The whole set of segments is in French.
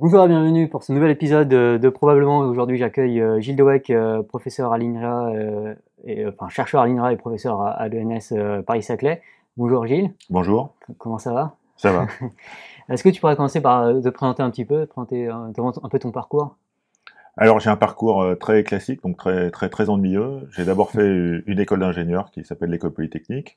Bonjour et bienvenue pour ce nouvel épisode euh, de Probablement. Aujourd'hui, j'accueille euh, Gilles Deweck, euh, professeur à l'INRA, et, enfin chercheur à l'INRA et professeur à, l'ENS Paris-Saclay. Bonjour Gilles. Bonjour. Comment ça va Ça va. Est-ce que tu pourrais commencer par te présenter un petit peu, présenter un, peu ton parcours alors j'ai un parcours très classique, donc très très très ennuyeux. J'ai d'abord fait une école d'ingénieur qui s'appelle l'école polytechnique.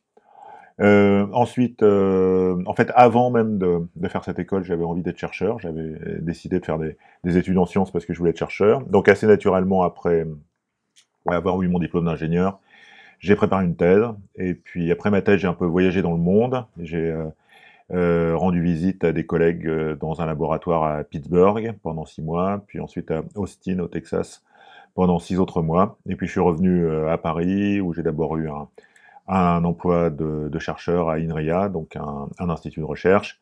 Euh, ensuite, euh, en fait, avant même de, de faire cette école, j'avais envie d'être chercheur. J'avais décidé de faire des, des, études en sciences parce que je voulais être chercheur. Donc assez naturellement, après avoir eu mon diplôme d'ingénieur, j'ai préparé une thèse. Et puis après ma thèse, j'ai un peu voyagé dans le monde. J'ai euh, euh rendu visite à des collègues dans un laboratoire à Pittsburgh pendant six mois, puis ensuite à Austin au Texas pendant six autres mois. Et puis je suis revenu à Paris où j'ai d'abord eu un un emploi de, chercheur à INRIA, donc un, institut de recherche.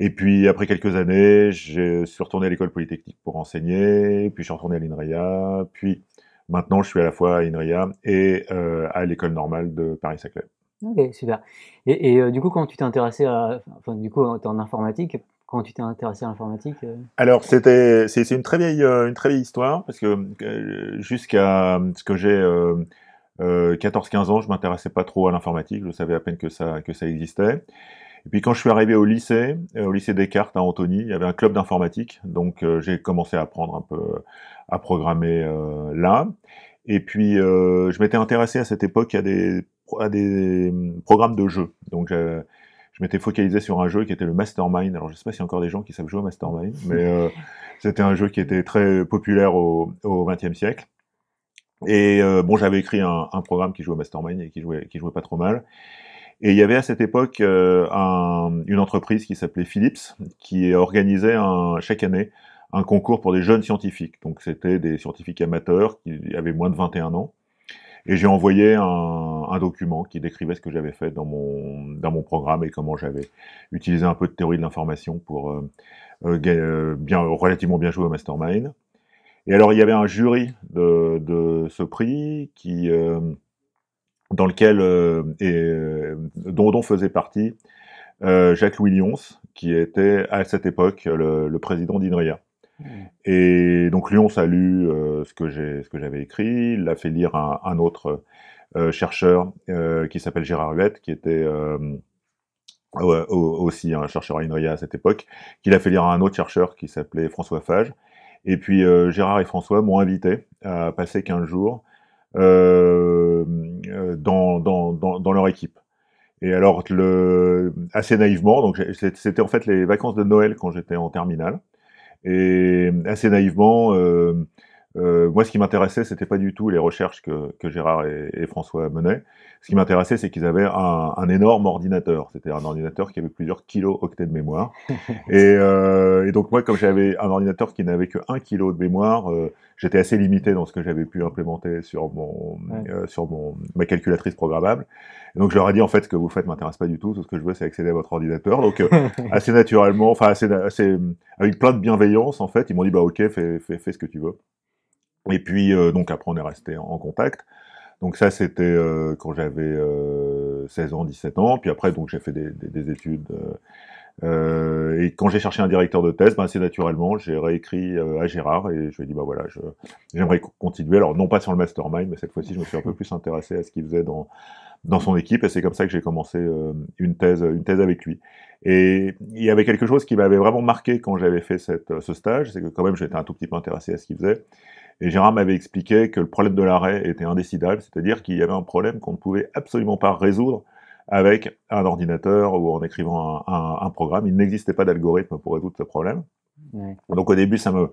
Et puis après quelques années, je suis retourné à l'école polytechnique pour enseigner, puis je suis retourné à l'INRIA, puis maintenant je suis à la fois à INRIA et euh, à l'école normale de Paris-Saclay. Ok, super. Et, euh, du coup, quand tu t'es intéressé à, enfin, du coup, es en informatique, quand tu t'es intéressé à l'informatique euh? Alors, c'était, c'est, une très vieille, une très vieille histoire parce que jusqu'à ce que j'ai euh, 14-15 ans, je m'intéressais pas trop à l'informatique, je savais à peine que ça, que ça existait. Et puis quand je suis arrivé au lycée, euh, au lycée Descartes à Antony, il y avait un club d'informatique, donc euh, j'ai commencé à apprendre un peu à programmer euh, là. Et puis je m'étais intéressé à cette époque à des, des mm, programmes de jeux. Donc je m'étais focalisé sur un jeu qui était le Mastermind. Alors, je sais pas s'il y a encore des gens qui savent jouer au Mastermind, mais c'était un jeu qui était très populaire au XXe siècle. Et euh, bon, j'avais écrit un, un, programme qui jouait Mastermind et qui jouait, qui jouait pas trop mal. Et il y avait à cette époque euh, un, une entreprise qui s'appelait Philips, qui organisait un, chaque année un concours pour des jeunes scientifiques. Donc c'était des scientifiques amateurs qui avaient moins de 21 ans. Et j'ai envoyé un, un, document qui décrivait ce que j'avais fait dans mon, dans mon programme et comment j'avais utilisé un peu de théorie de l'information pour euh, bien, relativement bien jouer au mastermind. Et alors, il y avait un jury euh, de, ce prix qui, euh, dans lequel euh, et, dont, dont faisait partie Jacques-Louis Lyons, qui était à cette époque le, président d'INRIA. Mmh. Et donc Lyons a lu ce que j'ai ce que j'avais écrit, il l'a fait lire à un, autre chercheur qui s'appelle Gérard Huette, qui était aussi un chercheur à INRIA à cette époque, qu'il l'a fait lire à un autre chercheur qui s'appelait François Fage, et puis euh, Gérard et François m'ont invité à passer 15 jours euh, euh, dans, dans, dans, leur équipe. Et alors, le, assez naïvement, donc c'était en fait les vacances de Noël quand j'étais en terminale. Et assez naïvement, euh, moi, ce qui m'intéressait, c'était pas du tout les recherches que, que Gérard et, François menaient. Ce qui m'intéressait, c'est qu'ils avaient un, un, énorme ordinateur. C'était un ordinateur qui avait plusieurs kilos octets de mémoire. et, euh, et, donc moi, comme j'avais un ordinateur qui n'avait que un kilo de mémoire, euh, j'étais assez limité dans ce que j'avais pu implémenter sur mon euh, sur mon ma calculatrice programmable. donc je leur ai dit en fait ce que vous faites m'intéresse pas du tout. Tout ce que je veux, c'est accéder à votre ordinateur. Donc assez naturellement, enfin assez, assez, avec plein de bienveillance en fait, ils m'ont dit bah ok, fais, fais, fais ce que tu veux. Et puis, euh, donc après, on est resté en contact. Donc ça, c'était euh, quand j'avais 16 euh, ans, 17 ans. Puis après, donc j'ai fait des, études. et quand j'ai cherché un directeur de thèse, ben, c'est naturellement, j'ai réécrit à Gérard et je lui ai dit, ben voilà, j'aimerais continuer. Alors non pas sur le mastermind, mais cette fois-ci, je me suis un peu plus intéressé à ce qu'il faisait dans dans son équipe et c'est comme ça que j'ai commencé une thèse une thèse avec lui. Et il y avait quelque chose qui m'avait vraiment marqué quand j'avais fait ce stage, c'est que quand même j'étais un tout petit peu intéressé à ce qu'il faisait et Gérard m'avait expliqué que le problème de l'arrêt était indécidable, c'est-à-dire qu'il y avait un problème qu'on ne pouvait absolument pas résoudre avec un ordinateur ou en écrivant un, programme. Il n'existait pas d'algorithme pour résoudre ce problème. Donc au début, ça me,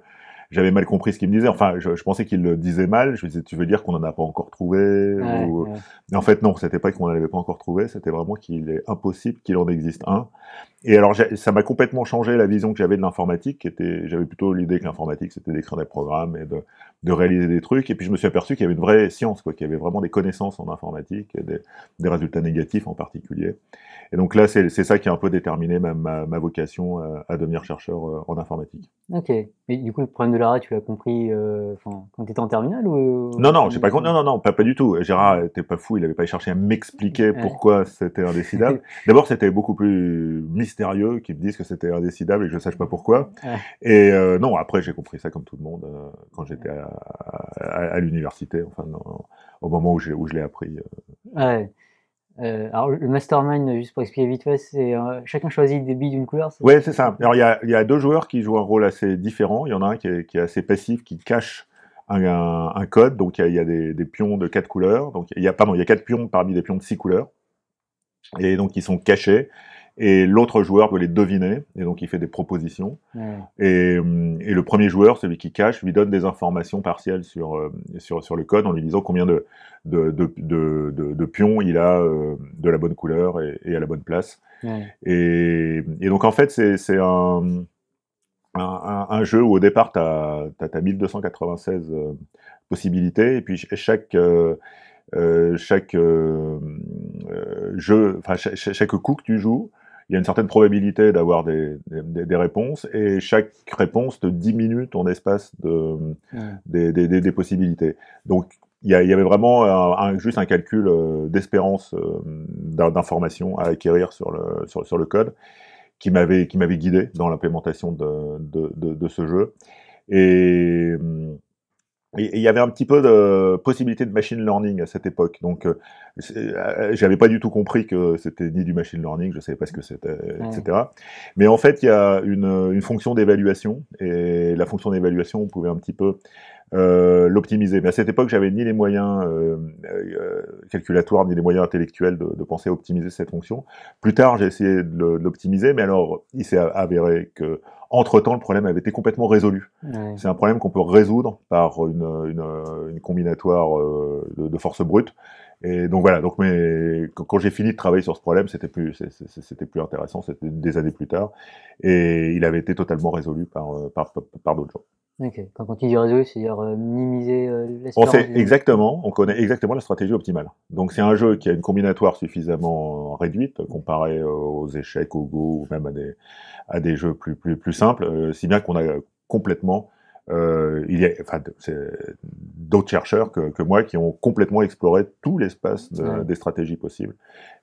j'avais mal compris ce qu'il me disait. Enfin, je, pensais qu'il le disait mal. Je me disais, tu veux dire qu'on n'en a pas encore trouvé Mais En fait, non, c'était pas qu'on n'en avait pas encore trouvé. C'était vraiment qu'il est impossible qu'il en existe un. Et alors, ça m'a complètement changé la vision que j'avais de l'informatique. Était... J'avais plutôt l'idée que l'informatique, c'était d'écrire des programmes et de, réaliser des trucs. Et puis, je me suis aperçu qu'il y avait une vraie science, quoi, qu'il y avait vraiment des connaissances en informatique, et des, résultats négatifs en particulier. Et donc là, c'est ça qui a un peu déterminé ma, vocation euh, à, devenir chercheur euh, en informatique. Ok. Et du coup, le problème de tu l'as compris euh, quand tu étais en terminale ou... Euh, non, non, j'ai pas compris. Non, non, non, pas, pas du tout. Gérard était pas fou, il avait pas cherché à m'expliquer pourquoi c'était indécidable. D'abord, c'était beaucoup plus mystérieux qu'ils me disent que c'était indécidable et que je ne sache pas pourquoi. Et euh, non, après, j'ai compris ça comme tout le monde quand j'étais à, l'université, enfin, au moment où, où je l'ai appris. Ouais. Euh, alors le mastermind, juste pour expliquer vite fait, c'est euh, chacun choisit des billes d'une couleur. Oui c'est ça. Alors il y a, deux joueurs qui jouent un rôle assez différent. Il y en a un qui est, assez passif, qui cache un, code. Donc il y, a, des, des pions de quatre couleurs. Donc il y a pardon, il y a quatre pions parmi des pions de six couleurs. Et donc ils sont cachés et l'autre joueur veut les deviner, et donc il fait des propositions. Euh, et, le premier joueur, celui qui cache, lui donne des informations partielles sur, euh, sur, sur le code en lui disant combien de, de, de, pions il a euh, de la bonne couleur et, à la bonne place. Et, donc en fait, c'est un, un, un, jeu où au départ, tu as, 1296 possibilités, et puis chaque... chaque jeu, enfin chaque, coup que tu joues il y a une certaine probabilité d'avoir des, des, des, réponses et chaque réponse te diminue ton espace de, des, des, des, possibilités. Donc, il y, avait vraiment un, juste un calcul euh, d'espérance euh, d'informations à acquérir sur le, sur, le code qui m'avait qui m'avait guidé dans l'implémentation de, de, de, de, ce jeu. Et hum, et il y avait un petit peu de possibilité de machine learning à cette époque. Donc, euh, euh, j'avais pas du tout compris que c'était ni du machine learning, je savais pas ce que c'était, etc. Mais en fait, il y a une, une fonction d'évaluation, et la fonction d'évaluation, on pouvait un petit peu euh, l'optimiser. Mais à cette époque, j'avais ni les moyens euh, euh calculatoires, ni les moyens intellectuels de, de, penser à optimiser cette fonction. Plus tard, j'ai essayé de l'optimiser, mais alors, il s'est avéré que entre-temps, le problème avait été complètement résolu. C'est un problème qu'on peut résoudre par une, une, combinatoire euh, de, de, force brute. Et donc voilà, donc mais quand j'ai fini de travailler sur ce problème, c'était plus c'était plus intéressant, c'était des années plus tard, et il avait été totalement résolu par euh, par, par d'autres gens. Ok. Quand on dit résolu, c'est-à-dire euh, minimiser euh, On sait exactement, on connaît exactement la stratégie optimale. Donc c'est un jeu qui a une combinatoire suffisamment réduite mm. comparé aux échecs, au Go ou même à des, à des jeux plus, plus, plus simples, euh, si bien qu'on a complètement euh, il y a d'autres chercheurs que, que, moi qui ont complètement exploré tout l'espace des stratégies possibles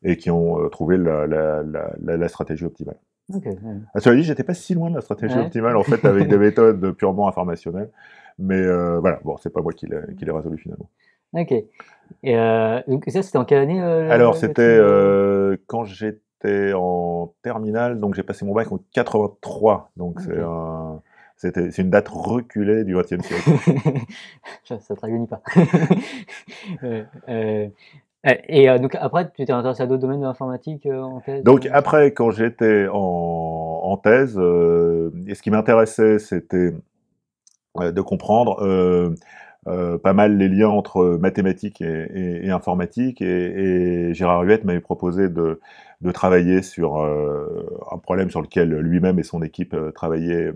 et qui ont trouvé la, la, la stratégie optimale. Okay, ouais. Ah, cela dit, j'étais pas si loin de la stratégie optimale en fait avec des méthodes purement informationnelles, mais euh, voilà, bon, c'est pas moi qui l'ai résolu finalement. Ok. Et euh, donc ça, c'était en quelle année euh, Alors c'était euh, quand j'étais en terminale, donc j'ai passé mon bac en 83, donc c'est c'est une date reculée du XXe siècle. ça ne te pas. Eh, et euh, donc après, tu t'es intéressé à d'autres domaines de l'informatique euh, en thèse Donc euh après, quand j'étais en, thèse, ce qui m'intéressait, c'était de comprendre pas mal les liens entre mathématiques et, et, informatique. Et, et, Gérard Huette m'avait proposé de, travailler sur un problème sur lequel lui-même et son équipe travaillaient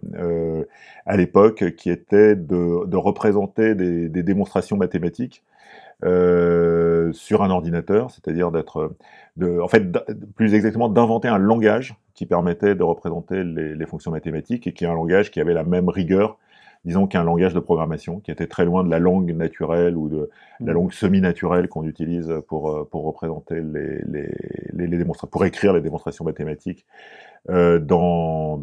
à l'époque, qui était de, représenter des démonstrations mathématiques euh, sur un ordinateur, c'est-à-dire d'être, en fait, plus exactement, d'inventer un langage qui permettait de représenter les, fonctions mathématiques et qui est un langage qui avait la même rigueur, disons, qu'un langage de programmation, qui était très loin de la langue naturelle ou de la mm. langue semi-naturelle qu'on utilise pour, euh, pour représenter les, les, démonstrations, pour écrire les démonstrations mathématiques euh, dans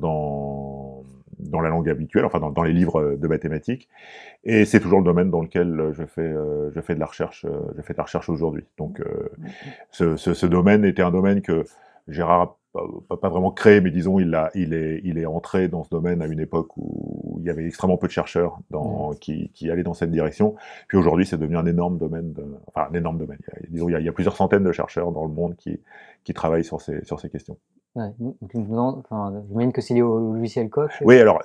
dans la langue habituelle, enfin dans, les livres euh, de mathématiques. Et c'est toujours le domaine dans lequel euh, je fais, euh, je fais de la recherche, je fais de la recherche aujourd'hui. Donc, ce, ce, ce, domaine était un domaine que Gérard pas, pas vraiment créé, mais disons, il, a, il, est, il est entré dans ce domaine à une époque où il y avait extrêmement peu de chercheurs dans, mm. qui, qui, allaient dans cette direction. Puis aujourd'hui, c'est devenu un énorme domaine, enfin un énorme domaine. Il y a, disons, il y, a, il y a plusieurs centaines de chercheurs dans le monde qui, qui travaillent sur ces, sur ces questions. Ouais, que c'est lié au logiciel Coq. Oui, alors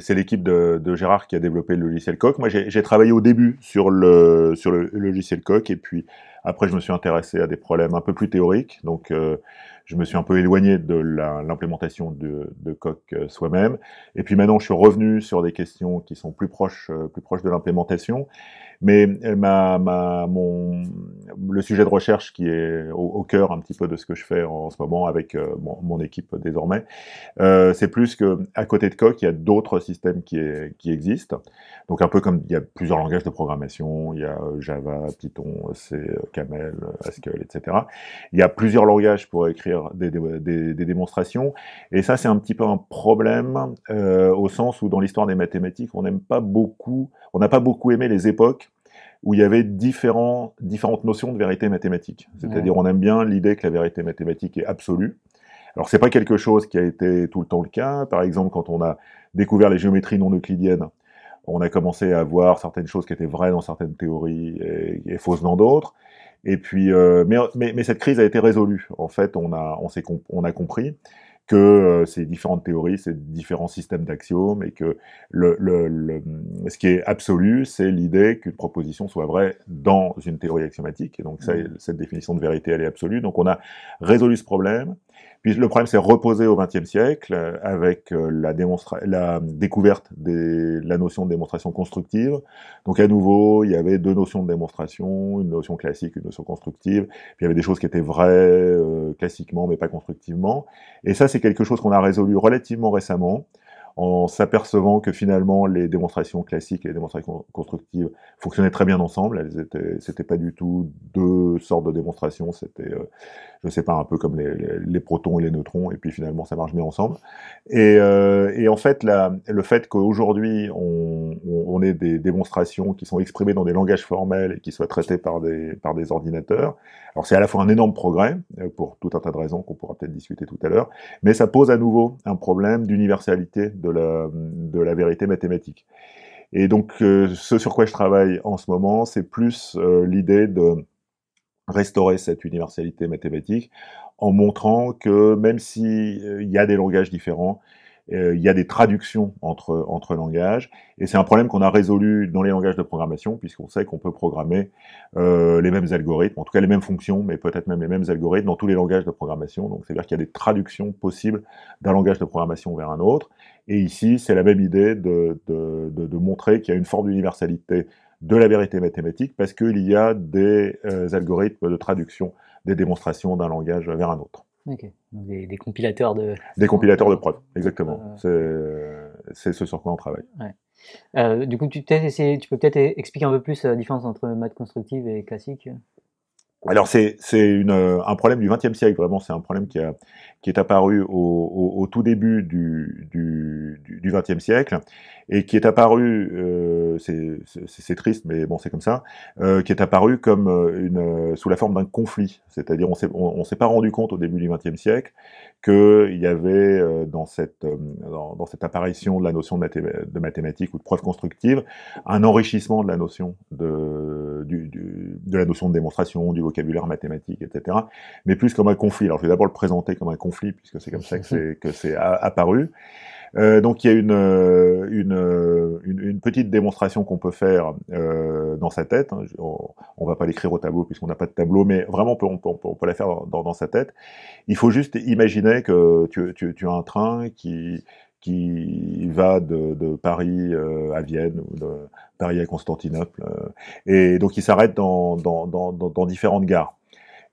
c'est l'équipe de, Gérard qui a développé le logiciel Coq. Moi, j'ai travaillé au début sur le, sur le logiciel Coq, et puis après, je me suis intéressé à des problèmes un peu plus théoriques. Donc, euh, je me suis un peu éloigné de l'implémentation de, de Coq euh, soi-même. Et puis maintenant, je suis revenu sur des questions qui sont plus proches, euh, plus proches de l'implémentation. Mais euh, ma, ma, mon, le sujet de recherche qui est au, cœur un petit peu de ce que je fais en, ce moment avec euh, mon, équipe désormais, euh, c'est plus que à côté de Coq, il y a d'autres systèmes qui, existent. Donc un peu comme il y a plusieurs langages de programmation, il y a Java, Python, C, Camel, Haskell, etc. Il y a plusieurs langages pour écrire des, des, des, démonstrations. Et ça, c'est un petit peu un problème au sens où dans l'histoire des mathématiques, on n'aime pas beaucoup, on n'a pas beaucoup aimé les époques où il y avait différentes notions de vérité mathématique. C'est-à-dire, on aime bien l'idée que la vérité mathématique est absolue. Alors, c'est pas quelque chose qui a été tout le temps le cas. Par exemple, quand on a découvert les géométries non euclidiennes, on a commencé à voir certaines choses qui étaient vraies dans certaines théories et, fausses dans d'autres. Et puis, euh, mais, cette crise a été résolue. En fait, on a compris que euh, ces différentes théories, ces différents systèmes d'axiomes, et que ce qui est absolu, c'est l'idée qu'une proposition soit vraie dans une théorie axiomatique. Et donc, mmh. cette définition de vérité, elle est absolue. Donc, on a résolu ce problème. Puis le problème s'est reposé au XXe siècle euh, avec euh, la, la découverte de la notion de démonstration constructive. Donc à nouveau, il y avait deux notions de démonstration, une notion classique, une notion constructive. Puis il y avait des choses qui étaient vraies euh, classiquement, mais pas constructivement. Et ça, c'est quelque chose qu'on a résolu relativement récemment en s'apercevant que finalement les démonstrations classiques et les démonstrations constructives fonctionnaient très bien ensemble. Elles étaient, c'était pas du tout deux sortes de démonstrations, c'était, euh, je sais pas, un peu comme les, protons et les neutrons, et puis finalement ça marche bien ensemble. Et, euh, en fait, la, le fait qu'aujourd'hui on, on, ait des démonstrations qui sont exprimées dans des langages formels et qui soient traitées par des, par des ordinateurs, alors c'est à la fois un énorme progrès, euh, pour tout un tas de raisons qu'on pourra peut-être discuter tout à l'heure, mais ça pose à nouveau un problème d'universalité de la, vérité mathématique. Et donc, euh, ce sur quoi je travaille en ce moment, c'est plus euh, l'idée de restaurer cette universalité mathématique en montrant que même s'il euh, y a des langages différents, il y a des traductions entre, entre langages. Et c'est un problème qu'on a résolu dans les langages de programmation, puisqu'on sait qu'on peut programmer les mêmes algorithmes, en tout cas les mêmes fonctions, mais peut-être même les mêmes algorithmes dans tous les langages de programmation. Donc, c'est-à-dire qu'il y a des traductions possibles d'un langage de programmation vers un autre. Et ici, c'est la même idée de, de, de, montrer qu'il y a une forme d'universalité de la vérité mathématique parce qu'il y a des euh, algorithmes de traduction des démonstrations d'un langage vers un autre. Des, compilateurs de... Des compilateurs de preuves, exactement. Euh, c'est ce sur quoi on travaille. Ouais. Euh, du coup, tu, tu peux peut-être expliquer un peu plus la différence entre maths constructive et classique alors c'est un problème du XXe siècle, vraiment c'est un problème qui a, qui est apparu au, tout début du, XXe siècle et qui est apparu, euh, c'est triste mais bon c'est comme ça, euh, qui est apparu comme euh, une, sous la forme d'un conflit, c'est-à-dire on ne s'est pas rendu compte au début du XXe siècle qu'il y avait dans cette dans, cette apparition de la notion de, mathématiques ou de preuve constructive un enrichissement de la notion de du, de la notion de démonstration, du vocabulaire mathématique, etc. Mais plus comme un conflit. Alors je vais d'abord le présenter comme un conflit puisque c'est comme ça que c'est que c'est apparu. Euh, donc il y a une, euh, euh, une, une, petite démonstration qu'on peut faire dans sa tête. Hein. On, ne va pas l'écrire au tableau puisqu'on n'a pas de tableau, mais vraiment on peut, on peut, la faire dans, sa tête. Il faut juste imaginer que tu, tu, as un train qui qui va de, Paris à Vienne ou de Paris à Constantinople. et donc il s'arrête dans, dans, dans différentes gares.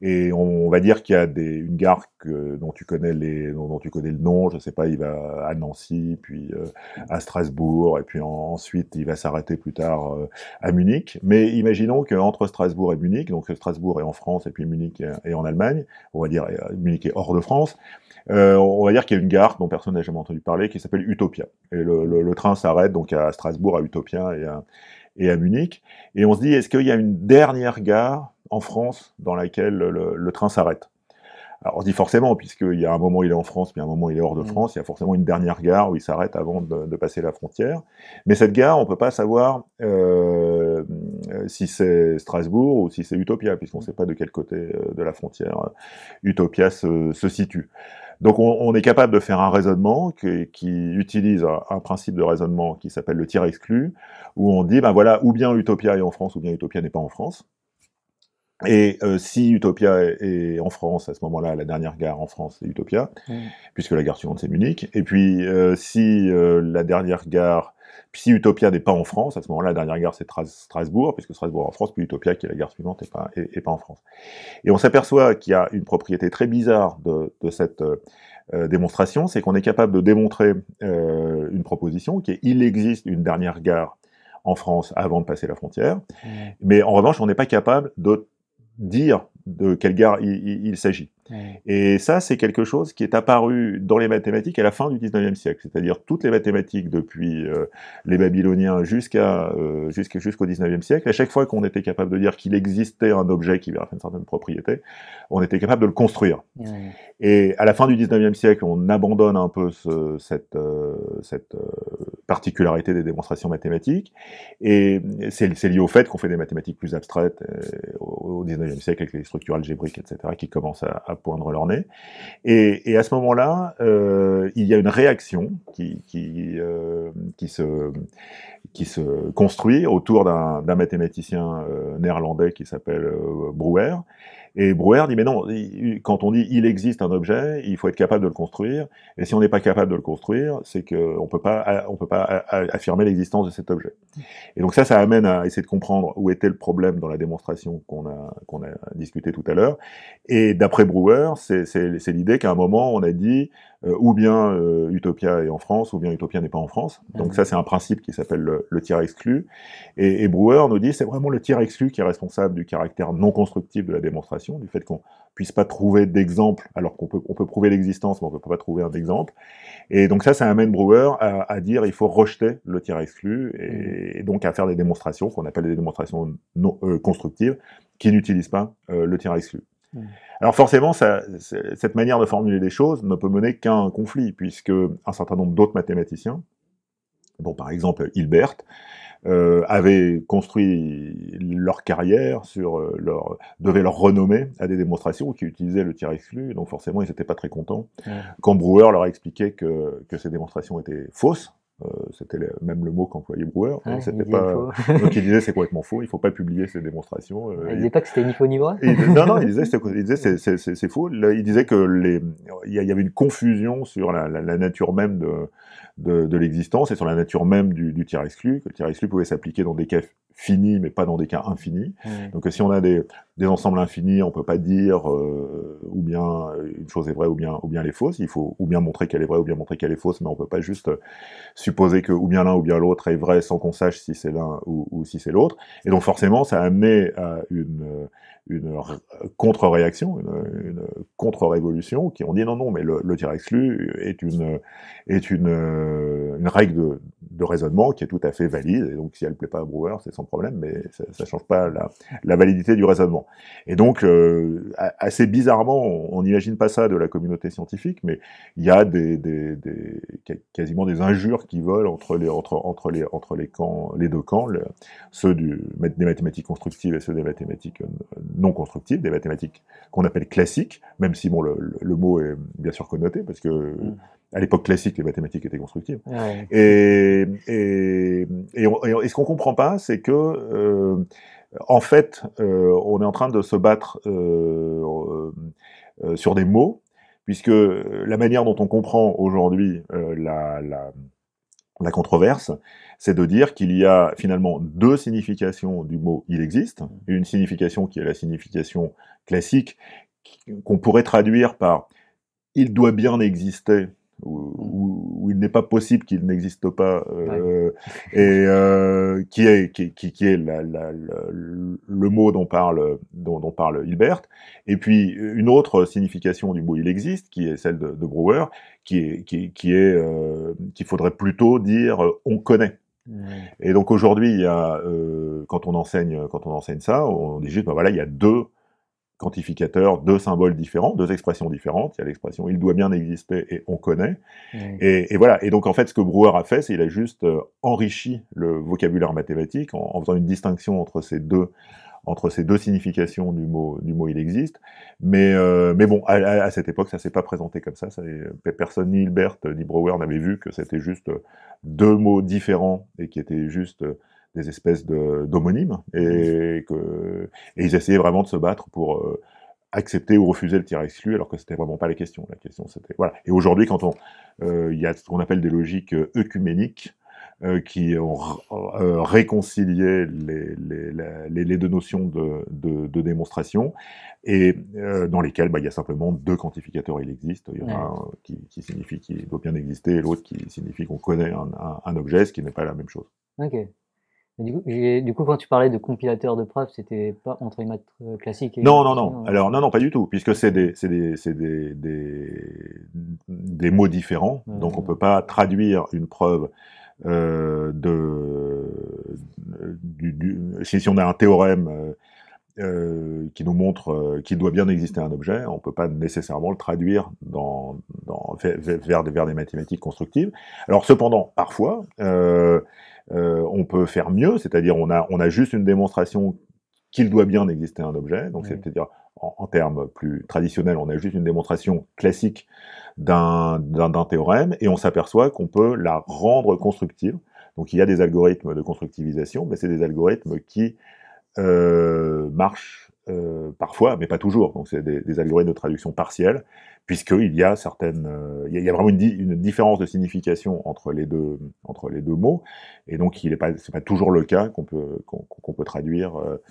Et on, va dire qu'il y a des, une gare dont, tu connais les, dont, tu connais le nom, je ne sais pas, il va à Nancy, puis euh, à Strasbourg, et puis ensuite il va s'arrêter plus tard euh, à Munich. Mais imaginons qu'entre Strasbourg et Munich, donc Strasbourg est en France, et puis Munich est, en Allemagne, on va dire euh, Munich est hors de France, on va dire qu'il y a une gare dont personne n'a jamais entendu parler, qui s'appelle Utopia. Et le, train s'arrête donc à Strasbourg, à Utopia et à, et à Munich. Et on se dit, est-ce qu'il y a une dernière gare en France dans laquelle le, train s'arrête. Alors on dit forcément, puisqu'il y a un moment il est en France, puis un moment il est hors de mm. France, il y a forcément une dernière gare où il s'arrête avant de, passer la frontière. Mais cette gare, on ne peut pas savoir euh, euh, si c'est Strasbourg ou si c'est Utopia, puisqu'on ne sait pas de quel côté euh, de la frontière Utopia se, situe. Donc on, est capable de faire un raisonnement qui, utilise un, principe de raisonnement qui s'appelle le tir exclu, où on dit, ben voilà, ou bien Utopia est en France, ou bien Utopia n'est pas en France. Et euh, si Utopia est, en France, à ce moment-là, la dernière gare en France, c'est Utopia, mm. puisque la gare suivante, c'est Munich. Et puis, euh, si euh, la dernière gare, si Utopia n'est pas en France, à ce moment-là, la dernière gare, c'est Strasbourg, puisque Strasbourg est en France, puis Utopia, qui est la gare suivante, n'est pas, est, pas en France. Et on s'aperçoit qu'il y a une propriété très bizarre de, cette démonstration, c'est qu'on est capable de démontrer une proposition qui est « il existe une dernière gare en France avant de passer la frontière mm. mais en revanche, on n'est pas capable de dire de quelle gare il, s'agit. Et ça, c'est quelque chose qui est apparu dans les mathématiques à la fin du 19e siècle, c'est-à-dire toutes les mathématiques depuis euh, les Babyloniens jusqu'à euh, jusqu'au 19e siècle. À chaque fois qu'on était capable de dire qu'il existait un objet qui avait une certaine propriété, on était capable de le construire. Et à la fin du 19e siècle, on abandonne un peu ce, cette, euh, cette particularité des démonstrations mathématiques. Et c'est lié au fait qu'on fait des mathématiques plus abstraites euh, au 19e siècle avec les structures algébriques, etc., qui commencent à, poindre leur nez. Et, à ce moment-là, euh, il y a une réaction qui, qui, euh, se, qui se construit autour d'un mathématicien néerlandais qui s'appelle Brouwer, et Brouwer dit, mais non, quand on dit il existe un objet, il faut être capable de le construire. Et si on n'est pas capable de le construire, c'est qu'on peut pas, on peut pas affirmer l'existence de cet objet. Et donc ça, ça amène à essayer de comprendre où était le problème dans la démonstration qu'on a, qu'on a discuté tout à l'heure. Et d'après Brouwer, c'est l'idée qu'à un moment, on a dit, euh, ou bien euh, Utopia est en France, ou bien Utopia n'est pas en France. Bah donc ça, c'est un principe qui s'appelle le, le, tir exclu. Et, et Brewer nous dit, c'est vraiment le tir exclu qui est responsable du caractère non constructif de la démonstration, du fait qu'on puisse pas trouver d'exemple, alors qu'on peut, on peut prouver l'existence, mais on peut pas trouver un exemple. Et donc ça, ça amène Brewer à, à dire, il faut rejeter le tir exclu, et, mm. donc à faire des démonstrations qu'on appelle des démonstrations euh, constructives, qui n'utilisent pas le tir exclu. Mm. Alors forcément, cette manière de formuler des choses ne peut mener qu'à un conflit, puisque un certain nombre d'autres mathématiciens, dont par exemple Hilbert, euh, avaient construit leur carrière sur euh, leur devaient leur renommée à des démonstrations qui utilisaient le tir exclu, donc forcément ils n'étaient pas très contents quand Brouwer leur a expliqué que, que ces démonstrations étaient fausses euh, c'était même le mot qu'employait Brouwer. c'était pas... Donc il disait c'est complètement faux, il faut pas publier ces démonstrations. Euh, ah, il ne disait pas que c'était ni faux ni vrai Non, non, il disait, c'est faux. il disait que les... il y avait une confusion sur la nature même de, de, l'existence et sur la nature même du, tiers exclu, que le tiers exclu pouvait s'appliquer dans des cas finis, mais pas dans des cas infinis. Mmh. Donc euh, si on a des, ensembles infinis, on peut pas dire euh, ou bien euh, une chose est vraie ou bien, ou bien elle est fausse. Il faut ou bien montrer qu'elle est vraie ou bien montrer qu'elle est fausse, mais on peut pas juste supposer que ou bien l'un ou bien l'autre est vrai sans qu'on sache si c'est l'un ou, ou, si c'est l'autre. Et donc forcément, ça a amené à une, une contre-réaction, une, contre-révolution, qui ont dit non, non, mais le, tir exclu est une, est une, une règle de, de, raisonnement qui est tout à fait valide, et donc si elle plaît pas à Brewer, c'est sans problème, mais ça ne change pas la, la, validité du raisonnement. Et donc, euh, assez bizarrement, on n'imagine pas ça de la communauté scientifique, mais il y a des, des, des, quasiment des injures qui volent entre les, entre, entre les, entre les, camps, les deux camps, ceux du, des mathématiques constructives et ceux des mathématiques euh, non constructives, des mathématiques qu'on appelle classiques, même si bon, le, mot est bien sûr connoté, parce que mm. à l'époque classique, les mathématiques étaient constructives. Ah et, ce qu'on comprend pas, c'est que euh, en fait, euh, on est en train de se battre euh, sur des mots, puisque la manière dont on comprend aujourd'hui la, la, la controverse, c'est de dire qu'il y a finalement deux significations du mot il existe, une signification qui est la signification classique, qu'on pourrait traduire par il doit bien exister, ou « il n'est pas possible qu'il n'existe pas, euh, et euh, qui est, qui, est le mot dont parle, dont, parle Hilbert. Et puis une autre signification du mot il existe, qui est celle de, Brewer, qui est, qui, euh, qu'il faudrait plutôt dire on connaît. Et donc aujourd'hui, euh, quand on enseigne, quand on enseigne ça, on dit juste, ben voilà, il y a deux quantificateurs, deux symboles différents, deux expressions différentes. Il y a l'expression il doit bien exister et on connaît. Et, voilà. Et donc en fait, ce que Brouwer a fait, c'est il a juste euh, enrichi le vocabulaire mathématique en faisant une distinction entre ces deux entre ces deux significations du mot, du mot il existe. Mais, euh, mais bon, à, cette époque, ça s'est pas présenté comme ça. personne, ni Hilbert, ni Brouwer n'avait vu que c'était juste euh, deux mots différents et qui étaient juste euh, des espèces d'homonymes. et, et ils essayaient vraiment de se battre pour... accepter ou refuser le tir exclu, alors que c'était vraiment pas la question. La question, c'était voilà. Et aujourd'hui, quand on, il y a ce qu'on appelle des logiques œcuméniques, euh, qui ont euh, réconcilié les, les, les, les, deux notions de, de, de démonstration, et euh, dans lesquelles bah, il y a simplement deux quantificateurs, il existe. Il y en a un qui, qui signifie qu'il doit bien exister, et l'autre qui signifie qu'on connaît un, un, objet, ce qui n'est pas la même chose. Ok. Du coup, du coup, quand tu parlais de compilateur de preuves, c'était pas entre les maths classiques et... Non, non, non. Alors, non, non, pas du tout, puisque c'est des, des, des, des mots différents, donc on peut pas traduire une preuve euh, de, si, on a un théorème euh, euh, qui nous montre qu'il doit bien exister un objet, on ne peut pas nécessairement le traduire dans, vers, des, vers, des mathématiques constructives. Alors cependant, parfois, on peut faire mieux, c'est-à-dire on a, on a juste une démonstration qu'il doit bien exister un objet. Donc, c'est-à-dire, en, termes plus traditionnels, on a juste une démonstration classique d'un théorème et on s'aperçoit qu'on peut la rendre constructive. Donc, il y a des algorithmes de constructivisation, mais c'est des algorithmes qui euh, marchent euh, parfois, mais pas toujours. Donc, c'est des, des, algorithmes de traduction partielle puisqu'il y a certaines, euh, il y a vraiment une, différence de signification entre les deux, entre les deux mots, et donc il n'est pas, c'est pas toujours le cas qu'on peut, qu'on peut traduire, euh,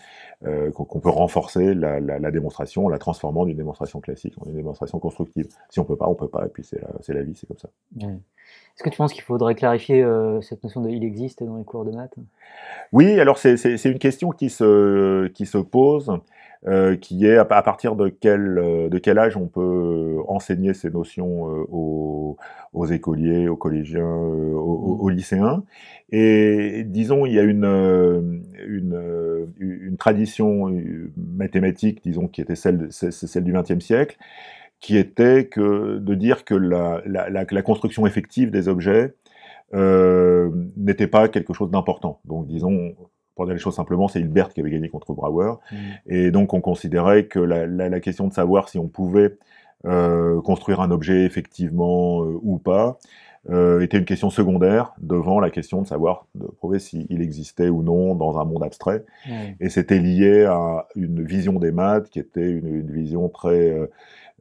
euh, qu'on peut renforcer la, la, la, démonstration, la transformant d'une démonstration classique en une démonstration constructive. Si on peut pas, on peut pas, et puis c'est la, la, vie, c'est comme ça. Est-ce que tu penses qu'il faudrait clarifier cette notion de il existe dans les cours de maths Oui, alors c'est une question qui se, qui se pose. Euh, qui est à, partir de quel, euh, de quel âge on peut euh, enseigner ces notions aux, aux, écoliers, aux collégiens, mm. aux, lycéens. Et disons, il y a une, une, une tradition mathématique, disons, qui était celle, celle du XXe siècle, qui était que, de dire que la, la, la, la construction effective des objets n'était pas quelque chose d'important. Donc, disons, pour dire les choses simplement, c'est Hilbert qui avait gagné contre Brouwer. Mm. Et donc on considérait que la, la, la, question de savoir si on pouvait euh, construire un objet effectivement euh, ou pas euh, était une question secondaire devant la question de savoir de prouver s'il existait ou non dans un monde abstrait. Mm. Et c'était lié à une vision des maths qui était une, vision très euh,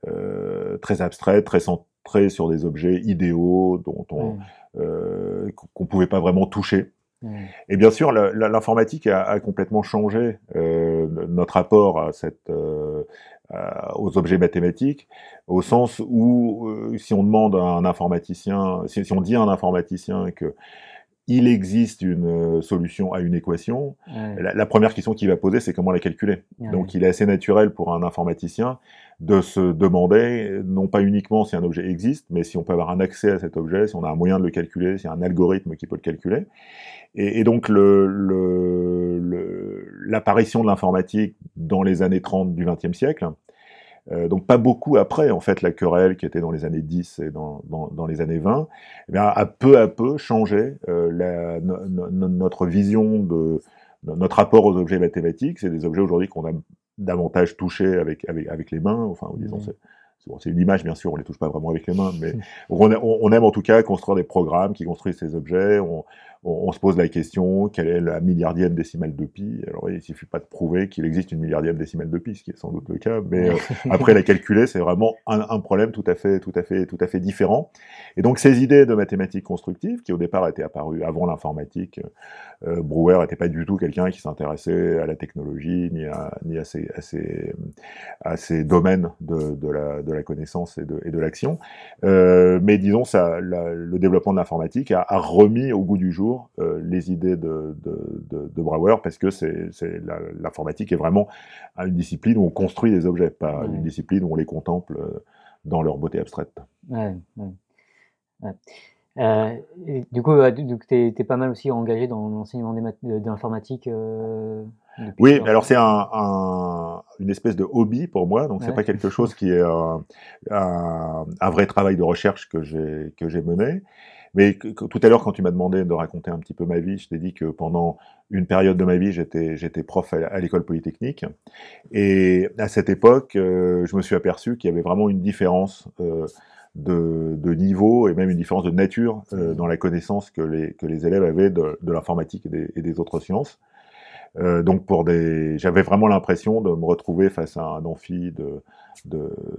euh, très abstraite, très centrée sur des objets idéaux dont on mm. qu'on pouvait pas vraiment toucher Mmh. Et bien sûr, l'informatique a, complètement changé euh, notre rapport à cette, euh, aux objets mathématiques, au sens où euh, si on demande à un informaticien, si, on dit à un informaticien que il existe une solution à une équation, la, première question qu'il va poser, c'est comment la calculer. Donc il est assez naturel pour un informaticien de se demander, non pas uniquement si un objet existe, mais si on peut avoir un accès à cet objet, si on a un moyen de le calculer, si y a un algorithme qui peut le calculer. Et, donc l'apparition le, le, de l'informatique dans les années 30 du XXe siècle, euh, donc pas beaucoup après, en fait, la querelle qui était dans les années 10 et dans, dans, les années 20, eh a peu à peu changé euh, notre vision de notre rapport aux objets mathématiques. C'est des objets aujourd'hui qu'on a davantage toucher avec, avec, avec les mains, enfin, disons, mm. c'est c'est une image, bien sûr, on les touche pas vraiment avec les mains, mais mm. on, on, aime en tout cas construire des programmes qui construisent ces objets, on, on, se pose la question, quelle est la milliardième décimale de pi Alors il suffit pas de prouver qu'il existe une milliardième décimale de pi, ce qui est sans doute le cas, mais euh, après la calculer, c'est vraiment un, problème tout à fait, tout à fait, tout à fait différent. Et donc ces idées de mathématiques constructives, qui au départ étaient apparues avant l'informatique, euh, euh Brouwer n'était pas du tout quelqu'un qui s'intéressait à la technologie ni à, ni à à domaines de, de, la, connaissance et de, l'action, euh, mais disons ça, le développement de l'informatique a remis au goût du jour euh, les idées de, de, Brouwer parce que c'est l'informatique est vraiment une discipline où on construit des objets, pas une discipline où on les contemple euh, dans leur beauté abstraite. Euh, du coup, tu es, pas mal aussi engagé dans l'enseignement d'informatique oui, alors c'est une espèce de hobby pour moi, donc c'est pas quelque chose qui est un, un, vrai travail de recherche que j'ai mené. Mais tout à l'heure, quand tu m'as demandé de raconter un petit peu ma vie, je t'ai dit que pendant une période de ma vie, j'étais, j'étais prof à, l'école polytechnique. Et à cette époque, euh, je me suis aperçu qu'il y avait vraiment une différence euh, de, niveau et même une différence de nature euh, mmh. dans la connaissance que les, que les élèves avaient de, l'informatique et, des, autres sciences. donc pour des, j'avais vraiment l'impression de me retrouver face à un amphi de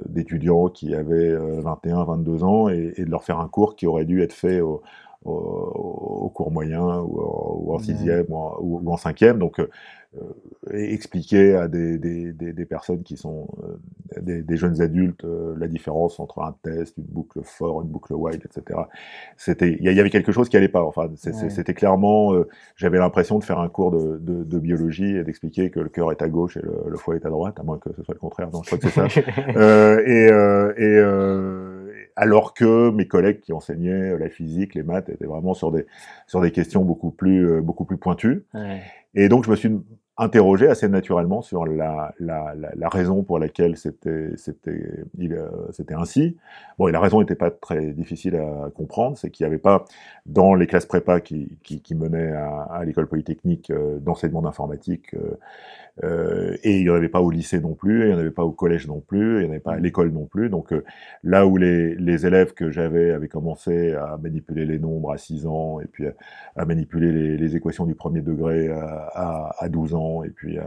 d'étudiants qui avaient 21, euh, 22 ans et, de leur faire un cours qui aurait dû être fait au, cours moyen ou, en sixième ou, ou, en cinquième. Donc euh, euh, et expliquer à des, des, des, des, personnes qui sont euh, des, jeunes adultes euh, la différence entre un test, une boucle fort, une boucle wide, etc. C'était, il y avait quelque chose qui allait pas. Enfin, c'était clairement, j'avais l'impression de faire un cours de, de, de biologie et d'expliquer que le cœur est à gauche et le, foie est à droite, à moins que ce soit le contraire. Non, je crois que c'est ça. et, et alors que mes collègues qui enseignaient la physique, les maths étaient vraiment sur des sur des questions beaucoup plus beaucoup plus pointues. Et donc je me suis interroger assez naturellement sur la, la, la, raison pour laquelle c'était c'était euh, ainsi. Bon, la raison n'était pas très difficile à comprendre, c'est qu'il n'y avait pas dans les classes prépa qui, qui, menaient à, l'école polytechnique euh, d'enseignement d'informatique euh, euh, et il n'y en avait pas au lycée non plus, il n'y en avait pas au collège non plus, il n'y en avait pas à mmh. l'école non plus. Donc euh, là où les, élèves que j'avais avaient commencé à manipuler les nombres à 6 ans, et puis à, manipuler les, équations du premier degré à, 12 ans, et puis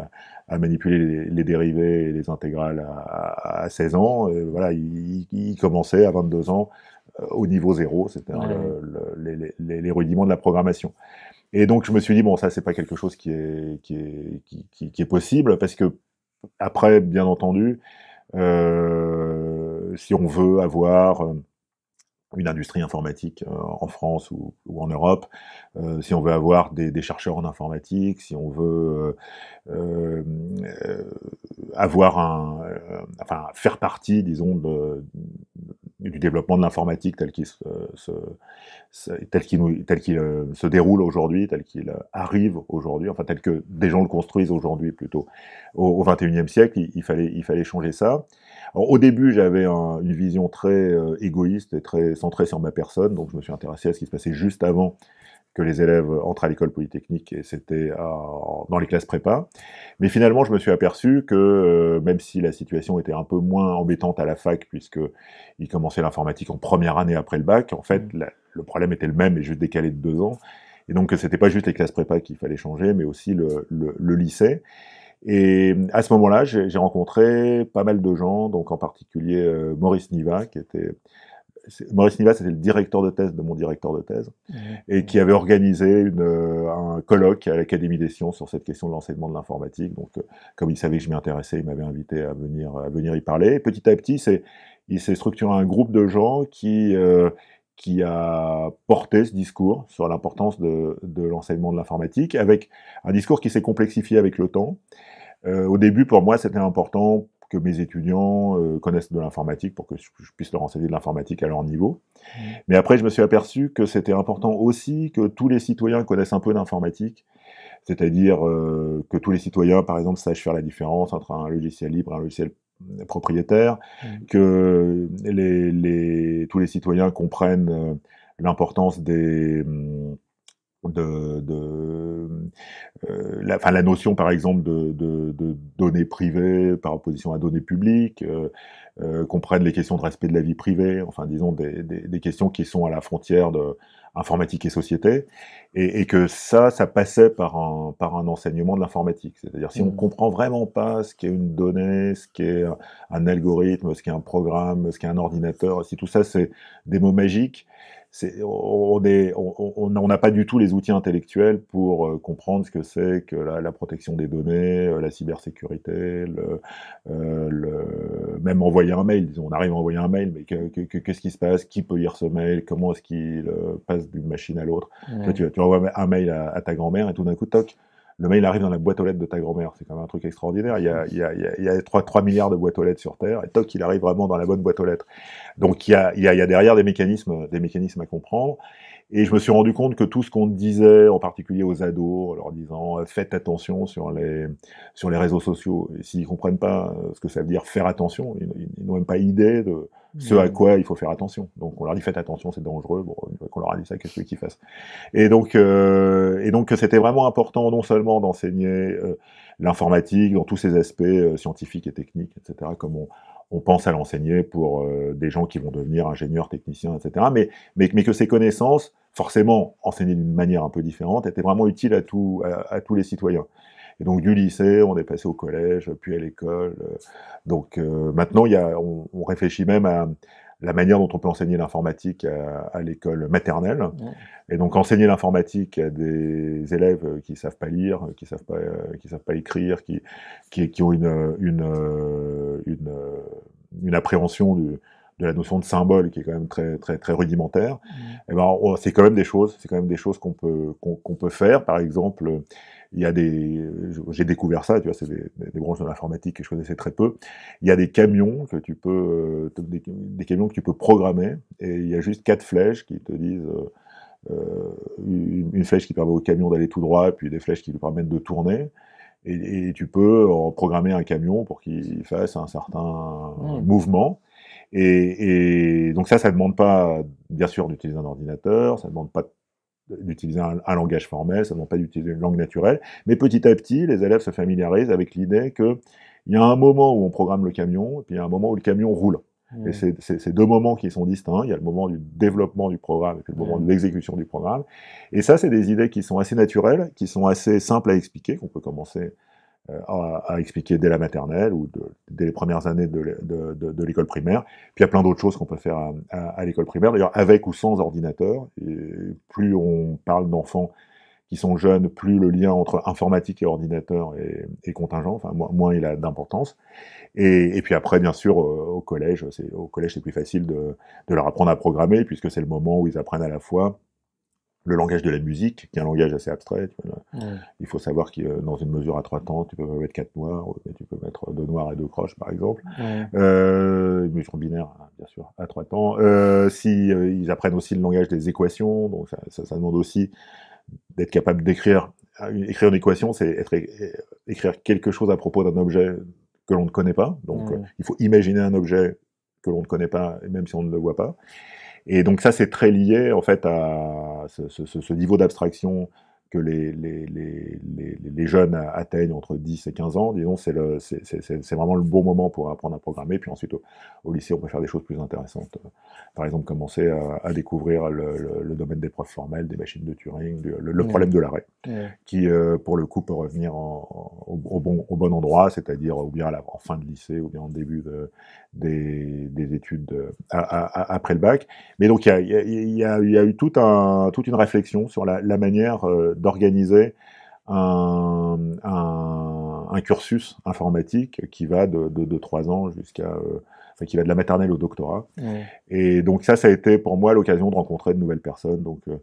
à, manipuler les, dérivés et les intégrales à, 16 ans, euh, voilà, ils commençaient à 22 ans euh, au niveau zéro, c'était hein, les, rudiments de la programmation. Et donc je me suis dit bon ça c'est pas quelque chose qui est qui est possible parce que après bien entendu euh, si on veut avoir euh, une industrie informatique euh, en France ou, en Europe, si on veut avoir des, chercheurs en informatique, si on veut avoir un, enfin faire partie, disons, de, du développement de l'informatique tel qu'il se, euh, tel qu'il, tel euh, se déroule aujourd'hui, tel qu'il euh, arrive aujourd'hui, enfin tel que des gens le construisent aujourd'hui plutôt. Au, 21e siècle, il, fallait, il fallait changer ça. au début, j'avais une vision très égoïste et très centrée sur ma personne, donc je me suis intéressé à ce qui se passait juste avant que les élèves entrent à l'école polytechnique et c'était dans les classes prépa. Mais finalement, je me suis aperçu que euh, même si la situation était un peu moins embêtante à la fac puisque commençaient l'informatique en première année après le bac, en fait, mm. le problème était le même et juste décalé de deux ans. Et donc, ce n'était pas juste les classes prépa qu'il fallait changer, mais aussi le, le lycée. Et à ce moment-là, j'ai rencontré pas mal de gens, donc en particulier euh, Maurice Niva, qui était Maurice Nivas c'était le directeur de thèse de mon directeur de thèse, et qui avait organisé euh, un colloque à l'Académie des sciences sur cette question de l'enseignement de l'informatique. Donc, euh, comme il savait que je m'y intéressais, il m'avait invité à venir, y parler. petit à petit, il s'est structuré un groupe de gens qui, euh, a porté ce discours sur l'importance de, l'enseignement de l'informatique, avec un discours qui s'est complexifié avec le temps. au début, pour moi, c'était important que mes étudiants euh, connaissent de l'informatique, pour que je puisse leur enseigner de l'informatique à leur niveau. Mmh. Mais après, je me suis aperçu que c'était important aussi que tous les citoyens connaissent un peu d'informatique, c'est-à-dire euh, que tous les citoyens, par exemple, sachent faire la différence entre un logiciel libre et un logiciel propriétaire, mmh. que les, tous les citoyens comprennent euh, l'importance des... Mmh, de, euh, la, notion par exemple de, données privées par opposition à données publiques, euh, euh, qu'on prenne les questions de respect de la vie privée, enfin disons des, questions qui sont à la frontière de informatique et société, et, que ça, ça passait par un, par un enseignement de l'informatique. C'est-à-dire si on mmh. comprend vraiment pas ce qu'est une donnée, ce qu'est un algorithme, ce qu'est un programme, ce qu'est un ordinateur, si tout ça c'est des mots magiques, on n'a pas du tout les outils intellectuels pour euh, comprendre ce que c'est que la, protection des données, euh, la cybersécurité, euh, même envoyer un mail. on arrive à envoyer un mail, mais qu'est-ce qui se passe Qui peut lire ce mail Comment est-ce qu'il passe d'une machine à l'autre tu, envoies un mail à ta grand-mère et tout d'un coup, toc, le mail arrive dans la boîte aux lettres de ta grand-mère. C'est quand même un truc extraordinaire. Il y a, il y a, il y a 3, milliards de boîtes aux lettres sur Terre, et toc, il arrive vraiment dans la bonne boîte aux lettres. Donc il y a, il y a derrière des mécanismes, des mécanismes à comprendre. Et je me suis rendu compte que tout ce qu'on disait, en particulier aux ados, en leur disant euh, faites attention sur les sur les réseaux sociaux, s'ils comprennent pas euh, ce que ça veut dire faire attention, ils, n'ont même pas idée de ce à quoi il faut faire attention. Donc on leur dit faites attention, c'est dangereux. Bon, une fois qu'on leur a dit ça, qu'est-ce qu'ils fassent Et donc euh, et donc c'était vraiment important non seulement d'enseigner l'informatique dans tous ses aspects scientifiques et techniques, etc. Comme on, on pense à l'enseigner pour euh, des gens qui vont devenir ingénieurs, techniciens, etc. Mais, que ces connaissances, forcément enseignées d'une manière un peu différente, étaient vraiment utiles à, à, tous les citoyens. Et donc du lycée, on est passé au collège, puis à l'école. Euh, donc euh, maintenant, y on réfléchit même à, la manière dont on peut enseigner l'informatique euh, à, l'école maternelle. Et donc enseigner l'informatique à des élèves euh, qui savent pas lire, euh, qui savent pas, qui savent pas écrire, qui, qui, ont une, une, une, appréhension de la notion de symbole qui est quand même très très très rudimentaire. Et eh ben, oh, c'est quand même des choses, c'est quand même des choses qu'on peut qu'on peut faire. Par exemple, il y a des, j'ai découvert ça, tu vois, c'est des, des, branches de l'informatique que je connaissais très peu. Il y a des camions que tu peux, euh, des, camions que tu peux programmer, et il y a juste quatre flèches qui te disent. Euh, euh une, flèche qui permet au camion d'aller tout droit, puis des flèches qui lui permettent de tourner. Et, tu peux en programmer un camion pour qu'il fasse un certain mouvement. Et, et, donc ça, ça demande pas, bien sûr, d'utiliser un ordinateur, ça demande pas de d'utiliser un, langage formel, ça ne pas d'utiliser une langue naturelle, mais petit à petit, les élèves se familiarisent avec l'idée que il y a un moment où on programme le camion, et puis il y a un moment où le camion roule. Et mmh. c'est deux moments qui sont distincts. Il y a le moment du développement du programme et puis le moment mmh. de l'exécution du programme. Et ça, c'est des idées qui sont assez naturelles, qui sont assez simples à expliquer, qu'on peut commencer euh, à, expliquer dès la maternelle ou dès les premières années de, l'école primaire. Puis il y a plein d'autres choses qu'on peut faire à, l'école primaire, d'ailleurs avec ou sans ordinateur. Et plus on parle d'enfants qui sont jeunes, plus le lien entre informatique et ordinateur est, contingent, enfin moins, il a d'importance. Et, et, puis après, bien sûr, euh, au collège, c'est au collège c'est plus facile de, leur apprendre à programmer puisque c'est le moment où ils apprennent à la fois le langage de la musique, qui est un langage assez abstrait. Il faut savoir que euh, dans une mesure à trois temps, tu peux mettre quatre noirs, euh, tu peux mettre deux noirs et deux croches, par exemple. une mesure binaire, bien sûr, à trois temps. Euh, euh, ils apprennent aussi le langage des équations, donc ça, demande aussi d'être capable d'écrire. Écrire une équation, c'est être écrire quelque chose à propos d'un objet que l'on ne connaît pas. Donc, il faut imaginer un objet que l'on ne connaît pas, même si on ne le voit pas. Et donc ça, c'est très lié en fait à ce, ce niveau d'abstraction que les, les, les, les, jeunes atteignent entre 10 et 15 ans, disons, c'est vraiment le bon moment pour apprendre à programmer. Puis ensuite, au, lycée, on peut faire des choses plus intéressantes. Par exemple, commencer à, découvrir le, domaine des preuves formelles, des machines de Turing, le, problème de l'arrêt, qui, euh, pour le coup, peut revenir au, bon, au, bon, endroit, c'est-à-dire ou bien à la, en fin de lycée, ou bien en début de, des, des, études après le bac. Mais donc, il y a, y, a, y a, eu tout un, toute une réflexion sur la, manière... Euh, d'organiser un, cursus informatique qui va de, de, 3 ans jusqu'à... Euh, enfin, qui va de la maternelle au doctorat. Et donc ça, ça a été pour moi l'occasion de rencontrer de nouvelles personnes. Donc euh,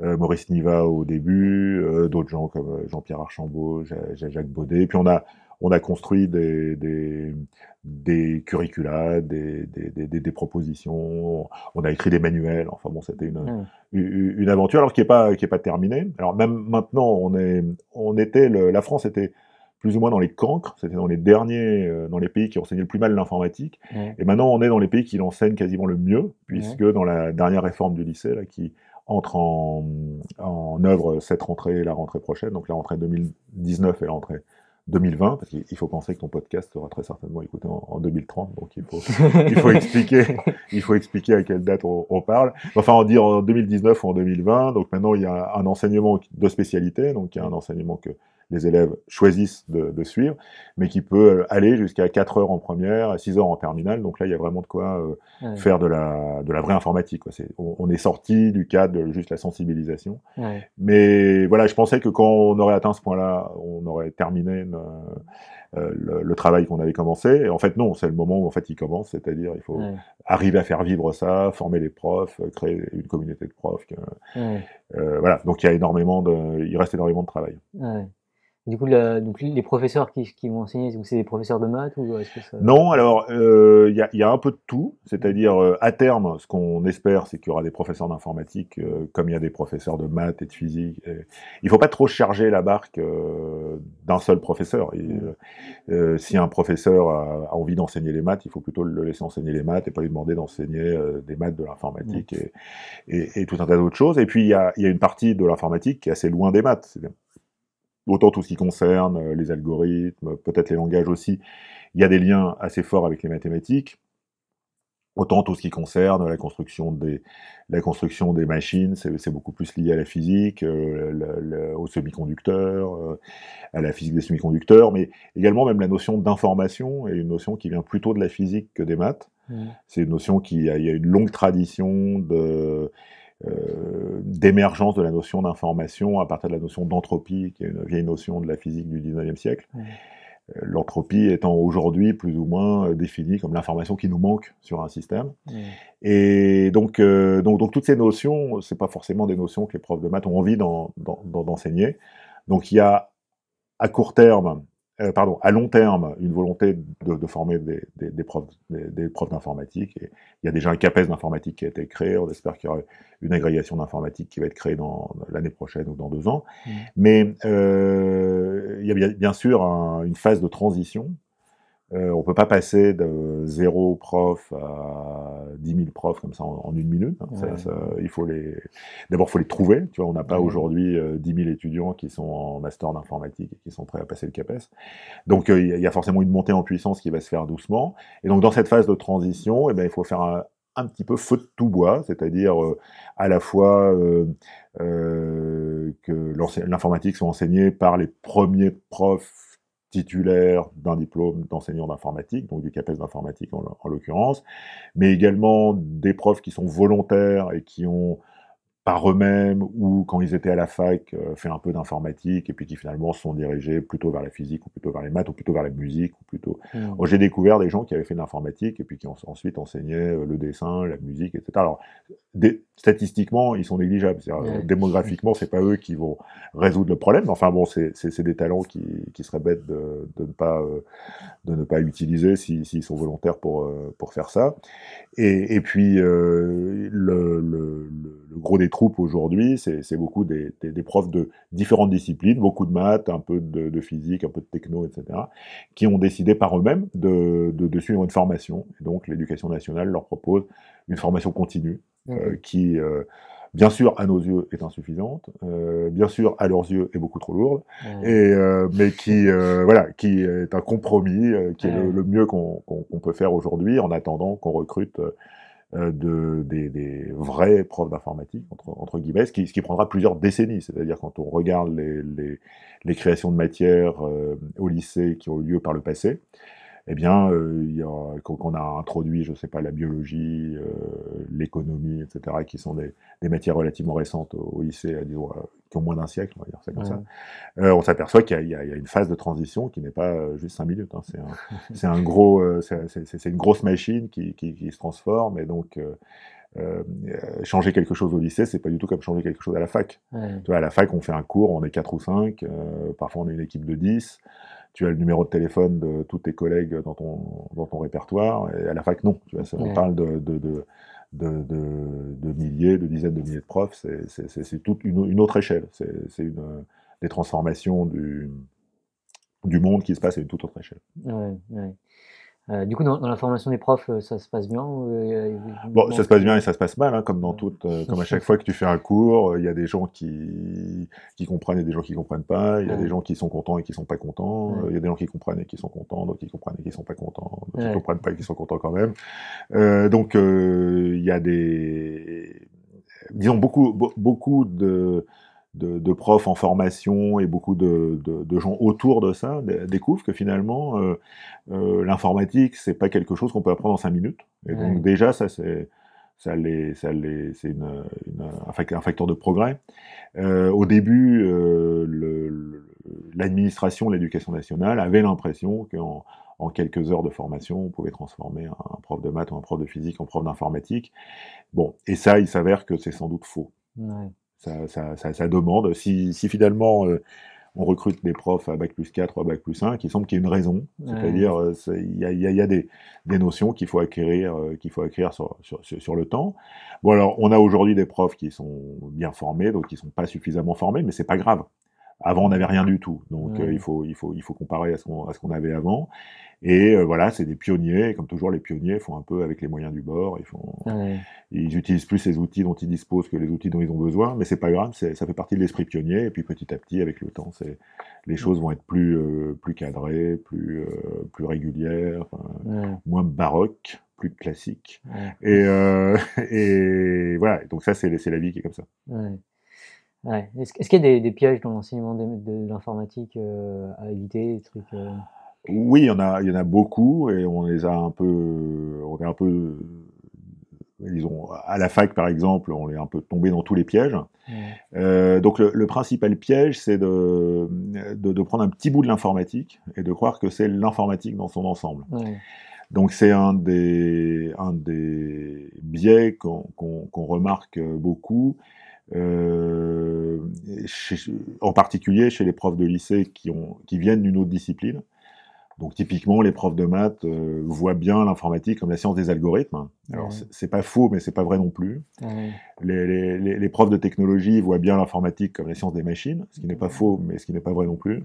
euh, Maurice Niva au début, d'autres gens comme Jean-Pierre Archambault, Jacques Baudet. Puis on a on a construit des, des, des curricula, des, propositions, on a écrit des manuels. Enfin bon, c'était une, hmm. aventure alors qui n'est pas qui pas terminée. Alors même maintenant, on est on était la France était plus ou moins dans les cancres, c'était dans les derniers, euh, dans les pays qui enseignaient le plus mal l'informatique. Hmm. Et maintenant, on est dans les pays qui l'enseignent quasiment le mieux, puisque hmm. dans la dernière réforme du lycée, là, qui entre en, en œuvre cette rentrée et la rentrée prochaine, donc la rentrée 2019 et la rentrée 2020, parce qu'il faut penser que ton podcast sera très certainement écouté en, 2030, donc il faut, il faut expliquer, il faut expliquer à quelle date on, on, parle. Enfin, on dit en 2019 ou en 2020, donc maintenant il y a un enseignement de spécialité, donc il y a un enseignement que les élèves choisissent de, suivre, mais qui peut euh, aller jusqu'à 4 heures en première, 6 heures en terminale. Donc là, il y a vraiment de quoi euh, faire de la, de la vraie informatique. on, est sorti du cadre de juste la sensibilisation. Mais voilà, je pensais que quand on aurait atteint ce point-là, on aurait terminé euh, le, travail qu'on avait commencé. Et en fait, non, c'est le moment où en fait il commence, c'est-à-dire il faut arriver à faire vivre ça, former les profs, créer une communauté de profs. voilà, donc il y a énormément de, il reste énormément de travail. Du coup, la, donc, les professeurs qui, qui enseigner, c'est des professeurs de maths ou que Non, alors euh, il y, a, y, a, un peu de tout, c'est-à-dire euh, à terme, ce qu'on espère, c'est qu'il y aura des professeurs d'informatique euh, comme il y a des professeurs de maths et de physique. Il ne faut pas trop charger la barque d'un seul professeur. Et, mm. si un professeur a, envie d'enseigner les maths, il faut plutôt le laisser enseigner les maths et pas lui demander d'enseigner des maths de l'informatique mm. et, et, tout un tas d'autres choses. Et puis il y a, y a, une partie de l'informatique qui est assez loin des maths autant tout ce qui concerne euh, les algorithmes, peut-être les langages aussi, il y a des liens assez forts avec les mathématiques. Autant tout ce qui concerne la construction des, machines, c'est beaucoup plus lié à la physique, euh, au semi conducteur euh, à la physique des semi-conducteurs, mais également même la notion d'information est une notion qui vient plutôt de la physique que des maths. Mmh. C'est une notion qui a une longue tradition de, euh, d'émergence de la notion d'information à partir de la notion d'entropie, qui est une vieille notion de la physique du 19e siècle. Euh, l'entropie étant aujourd'hui plus ou moins euh, définie comme l'information qui nous manque sur un système. Et donc, donc, toutes ces notions, ce c'est pas forcément des notions que les profs de maths ont envie d'enseigner. donc, il y a à court terme euh, pardon, à long terme, une volonté de, former des, profs, d'informatique. il y a déjà un CAPES d'informatique qui a été créé. On espère qu'il y aura une agrégation d'informatique qui va être créée dans, l'année prochaine ou dans deux ans. Mmh. Mais euh, il y a bien, sûr une phase de transition euh, on peut pas passer de zéro prof à 10 000 profs comme ça en, une minute. Hein. il faut les... D'abord, il faut les trouver. Tu vois, on n'a pas aujourd'hui euh, dix 10 étudiants qui sont en master d'informatique et qui sont prêts à passer le CAPES. Donc, euh, il y a forcément une montée en puissance qui va se faire doucement. Et donc, dans cette phase de transition, eh ben, il faut faire un, un petit peu feu de tout bois, c'est-à-dire à la fois que l'informatique soit enseignée par les premiers profs titulaire d'un diplôme d'enseignant d'informatique, donc du CAPES d'informatique en, l'occurrence, mais également des profs qui sont volontaires et qui ont par eux-mêmes ou quand ils étaient à la fac, euh, fait un peu d'informatique et puis qui finalement se sont dirigés plutôt vers la physique ou plutôt vers les maths ou plutôt vers la musique ou plutôt. Hmm. Oh, j'ai découvert des gens qui avaient fait de l'informatique et puis qui ensuite enseignaient euh, le dessin, la musique, etc. Alors statistiquement, ils sont négligeables. Démographiquement, c'est pas eux qui vont résoudre le problème. Enfin bon, c'est des talents qui, qui seraient bêtes de, de ne pas euh, de ne pas utiliser s'ils sont volontaires pour pour faire ça. Et, et puis le, le, le, gros détail troupes aujourd'hui, c'est beaucoup des, des, profs de différentes disciplines, beaucoup de maths, un peu de, physique, un peu de techno, etc., qui ont décidé par eux-mêmes de, de, suivre une formation. Et donc l'éducation nationale leur propose une formation continue euh, qui, euh, bien sûr, à nos yeux est insuffisante, euh, bien sûr, à leurs yeux est beaucoup trop lourde, et, mais qui, voilà, qui est un compromis, qui est le, mieux qu'on peut faire aujourd'hui en attendant qu'on recrute. Euh, de, des, des, vrais profs d'informatique, entre, guillemets, ce qui, prendra plusieurs décennies. C'est-à-dire quand on regarde les, les, créations de matières euh, au lycée qui ont eu lieu par le passé, eh bien, euh, a, quand on a introduit, je sais pas, la biologie, euh, l'économie, etc., qui sont des, matières relativement récentes au, lycée, euh, qui ont moins d'un siècle, on va dire comme ça, on s'aperçoit qu'il y, a une phase de transition qui n'est pas juste cinq minutes. Hein. c'est gros, c'est une grosse machine qui, se transforme et donc. changer quelque chose au lycée, c'est pas du tout comme changer quelque chose à la fac. Tu vois, à la fac, on fait un cours, on est 4 ou 5, parfois on est une équipe de 10 tu as le numéro de téléphone de tous tes collègues dans ton, dans ton répertoire. Et à la fac, non. Tu vois, ça, on parle de, de, milliers, de dizaines de milliers de profs, c'est toute une, autre échelle. C'est une des transformations du, du monde qui se passe à une toute autre échelle. Ouais, euh, du coup, dans, la formation des profs, euh, ça se passe bien euh, Bon, ça se passe bien et ça se passe mal, hein, comme dans comme à chaque fois que tu fais un cours, il y a des gens qui, qui comprennent et des gens qui comprennent pas, il y a des gens qui sont contents et qui sont pas contents, il y a des gens qui comprennent et qui sont contents, d'autres qui comprennent et qui sont pas contents, d'autres qui qui comprennent pas et qui sont contents quand même. donc, il y a des, disons beaucoup, beaucoup de de, de, profs en formation et beaucoup de, de, de gens autour de ça découvrent que finalement euh, euh, l'informatique c'est pas quelque chose qu'on peut apprendre en cinq minutes. Et donc déjà ça c'est ça les, ça c'est une, une, un facteur de progrès. Euh, au début, euh, l'administration de l'éducation nationale avait l'impression qu'en en quelques heures de formation, on pouvait transformer un prof de maths ou un prof de physique en prof d'informatique. Bon, et ça, il s'avère que c'est sans doute faux. Ouais ça, demande. Si, finalement euh, on recrute des profs à bac plus 4 ou à bac plus 5, il semble qu'il y ait une raison. C'est-à-dire, euh, il y a, des, notions qu'il faut acquérir, euh, qu'il faut acquérir sur, le temps. Bon, alors, on a aujourd'hui des profs qui sont bien formés, donc qui ne sont pas suffisamment formés, mais c'est pas grave. Avant, on n'avait rien du tout. Donc, euh, il, faut, il, faut, il faut comparer à ce qu'on qu'on avait avant. Et euh, voilà, c'est des pionniers. comme toujours, les pionniers font un peu avec les moyens du bord. Ils, font, ah ils utilisent plus les outils dont ils disposent que les outils dont ils ont besoin. Mais c'est pas grave, ça fait partie de l'esprit pionnier. Et puis, petit à petit, avec le temps, c'est les choses vont être plus, euh, plus cadrées, plus, plus régulières, moins baroques plus classique. Et, et voilà, donc ça c'est la vie qui est comme ça. Est-ce, qu'il y a des, pièges dans l'enseignement de, l'informatique euh, à éviter, trucs euh? Oui, il y en a, beaucoup et on les a un peu, on est un peu, disons, à la fac par exemple, on est un peu tombé dans tous les pièges. Euh, donc le, principal piège, c'est de, prendre un petit bout de l'informatique et de croire que c'est l'informatique dans son ensemble. Donc c'est un des, un des biais qu'on remarque beaucoup, euh, en particulier chez les profs de lycée qui, ont, qui viennent d'une autre discipline. Donc typiquement, les profs de maths euh, voient bien l'informatique comme la science des algorithmes. Alors c'est pas faux, mais c'est pas vrai non plus. Les, profs de technologie voient bien l'informatique comme la science des machines, ce qui n'est pas faux, mais ce qui n'est pas vrai non plus.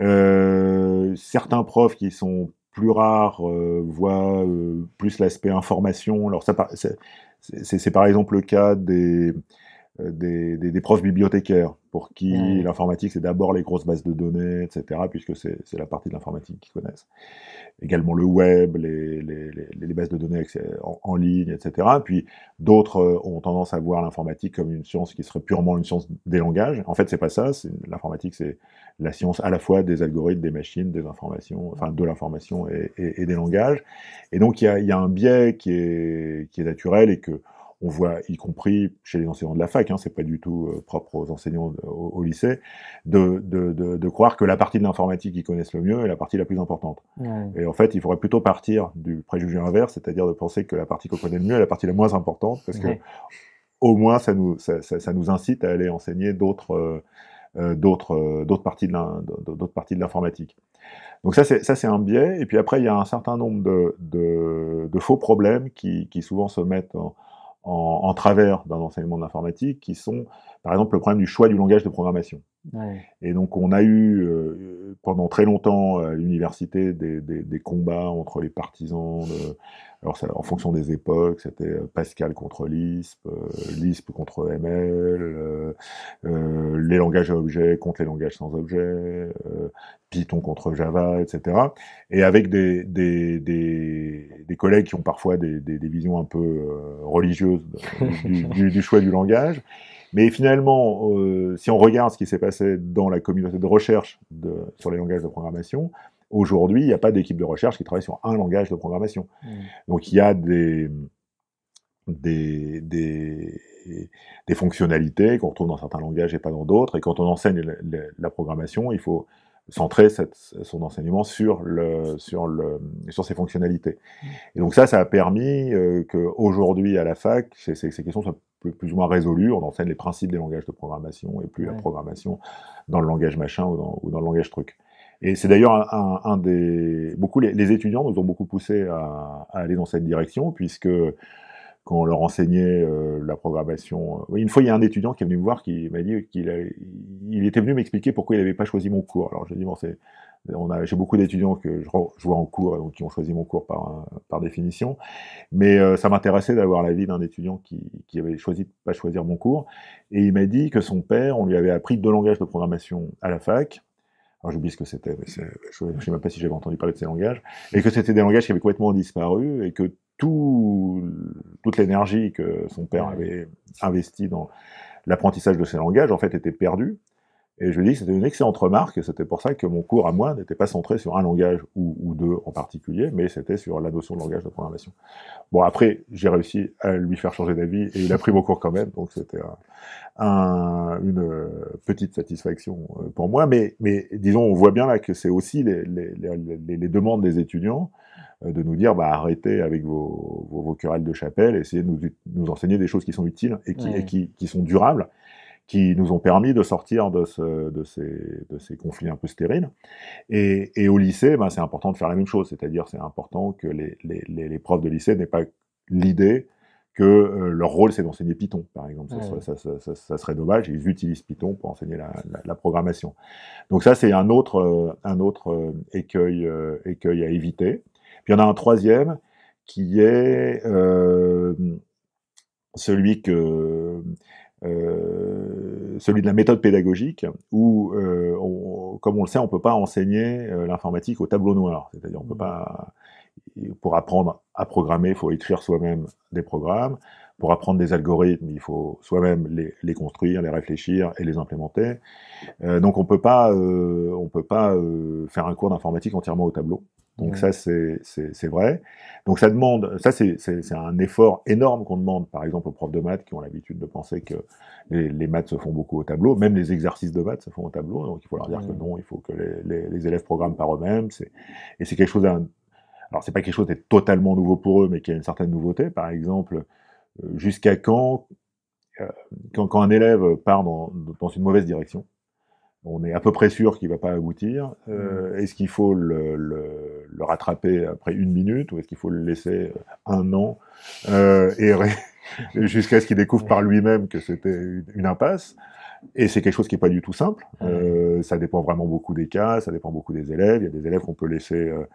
Euh, certains profs qui sont plus rares voient plus l'aspect information. Alors ça, c'est par exemple le cas des euh, des, profs bibliothécaires pour qui l'informatique c'est d'abord les grosses bases de données, etc., puisque c'est la partie de l'informatique qu'ils connaissent. Également le web, les, bases de données en, ligne, etc. Puis d'autres euh, ont tendance à voir l'informatique comme une science qui serait purement une science des langages. En fait, c'est pas ça. L'informatique c'est la science à la fois des algorithmes, des machines, des informations, enfin de l'information et, des langages. Et donc il y a, un biais qui qui est naturel et que on voit, y compris chez les enseignants de la fac, hein, c'est pas du tout euh, propre aux enseignants au, lycée, de, croire que la partie de l'informatique qu'ils connaissent le mieux est la partie la plus importante. Et en fait, il faudrait plutôt partir du préjugé inverse, c'est-à-dire de penser que la partie qu'on connaît le mieux est la partie la moins importante, parce que au moins ça nous, incite à aller enseigner d'autres. Euh, euh, parties de l'informatique. Donc ça c'est un biais et puis après il y a un certain nombre de faux problèmes qui, qui souvent se mettent en, en, travers d'un enseignement d'informatique, qui sont, par exemple, le problème du choix du langage de programmation. Et donc on a eu euh, pendant très longtemps à euh, l'université des, des, des, combats entre les partisans. Alors ça, en fonction des époques, c'était euh, Pascal contre Lisp, Lisp contre ML, euh, les langages à objets contre les langages sans objet, Python contre Java, etc. Et avec des, des, des collègues qui ont parfois des, visions un peu religieuses du, choix du langage. Mais finalement, euh, si on regarde ce qui s'est passé dans la communauté de recherche de, sur les langages de programmation, aujourd'hui, il n'y a pas d'équipe de recherche qui travaille sur un langage de programmation. Mm. Donc il y a des, des, fonctionnalités qu'on retrouve dans certains langages et pas dans d'autres. Et quand on enseigne la, programmation, il faut centrer cette, son enseignement sur, le, sur, le, sur ses fonctionnalités. Mm. Et donc ça, ça a permis euh, qu'aujourd'hui à la fac, ces questions soient plus ou moins résolu, on enseigne les principes des langages de programmation et plus la programmation dans le langage machin ou dans, le langage truc. Et c'est d'ailleurs un, des... Beaucoup, les, étudiants nous ont beaucoup poussé à, aller dans cette direction, puisque quand on leur enseignait euh, la programmation... Euh, une fois, il y a un étudiant qui est venu me voir, qui m'a dit qu'il il était venu m'expliquer pourquoi il n'avait pas choisi mon cours. Alors j'ai dit, bon, c'est j'ai beaucoup d'étudiants que je, vois en cours, et qui ont choisi mon cours par, définition. Mais euh, ça m'intéressait d'avoir l'avis d'un étudiant qui, avait choisi de pas choisir mon cours. Et il m'a dit que son père, on lui avait appris deux langages de programmation à la fac. Alors j'oublie ce que c'était, mais je ne sais même pas si j'avais entendu parler de ces langages. Et que c'était des langages qui avaient complètement disparu et que tout, toute l'énergie que son père avait investie dans l'apprentissage de ces langages, en fait, était perdue. Et je lui ai dit que c'était une excellente remarque, c'était pour ça que mon cours à moi n'était pas centré sur un langage ou, deux en particulier, mais c'était sur la notion de langage de programmation. Bon, après, j'ai réussi à lui faire changer d'avis et il a pris mon cours quand même, donc c'était une euh, petite satisfaction euh, pour moi. Mais, disons, on voit bien là que c'est aussi les, demandes des étudiants euh, de nous dire bah, arrêtez avec vos, querelles de chapelle, essayez de nous, enseigner des choses qui sont utiles et qui, qui sont durables qui nous ont permis de sortir de, ce, de, ces, de ces, conflits un peu stériles. Et, au lycée, ben, c'est important de faire la même chose, c'est-à-dire c'est important que les, profs de lycée n'aient pas l'idée que euh, leur rôle c'est d'enseigner Python, par exemple. Ça, serait dommage, ils utilisent Python pour enseigner la, programmation. Donc ça c'est un autre, euh, un autre euh, écueil, écueil à éviter. Puis il y en a un troisième qui est celui que euh, celui de la méthode pédagogique, où, euh, comme on le sait, on ne peut pas enseigner euh, l'informatique au tableau noir. C'est-à-dire, on peut mmh. pas, pour apprendre à programmer, il faut écrire soi-même des programmes. Pour apprendre des algorithmes, il faut soi-même les, construire, les réfléchir et les implémenter. donc, on peut pas, on peut pas faire un cours d'informatique entièrement au tableau. Donc ça, c'est vrai. Donc ça demande, ça c'est un effort énorme qu'on demande, par exemple aux profs de maths qui ont l'habitude de penser que les, maths se font beaucoup au tableau, même les exercices de maths se font au tableau, donc il faut leur dire que non, il faut que les, élèves programment par eux-mêmes. Et c'est quelque chose, alors c'est pas quelque chose qui est totalement nouveau pour eux, mais qui a une certaine nouveauté. Par exemple, euh, jusqu'à quand, euh, quand, quand, un élève part dans, dans une mauvaise direction, on est à peu près sûr qu'il va pas aboutir. Mmh. Euh, est-ce qu'il faut le, rattraper après une minute ou est-ce qu'il faut le laisser euh, un an errer euh, jusqu'à ce qu'il découvre par lui-même que c'était une impasse et c'est quelque chose qui n'est pas du tout simple. Euh, ça dépend vraiment beaucoup des cas, ça dépend beaucoup des élèves. Il y a des élèves qu'on peut laisser euh,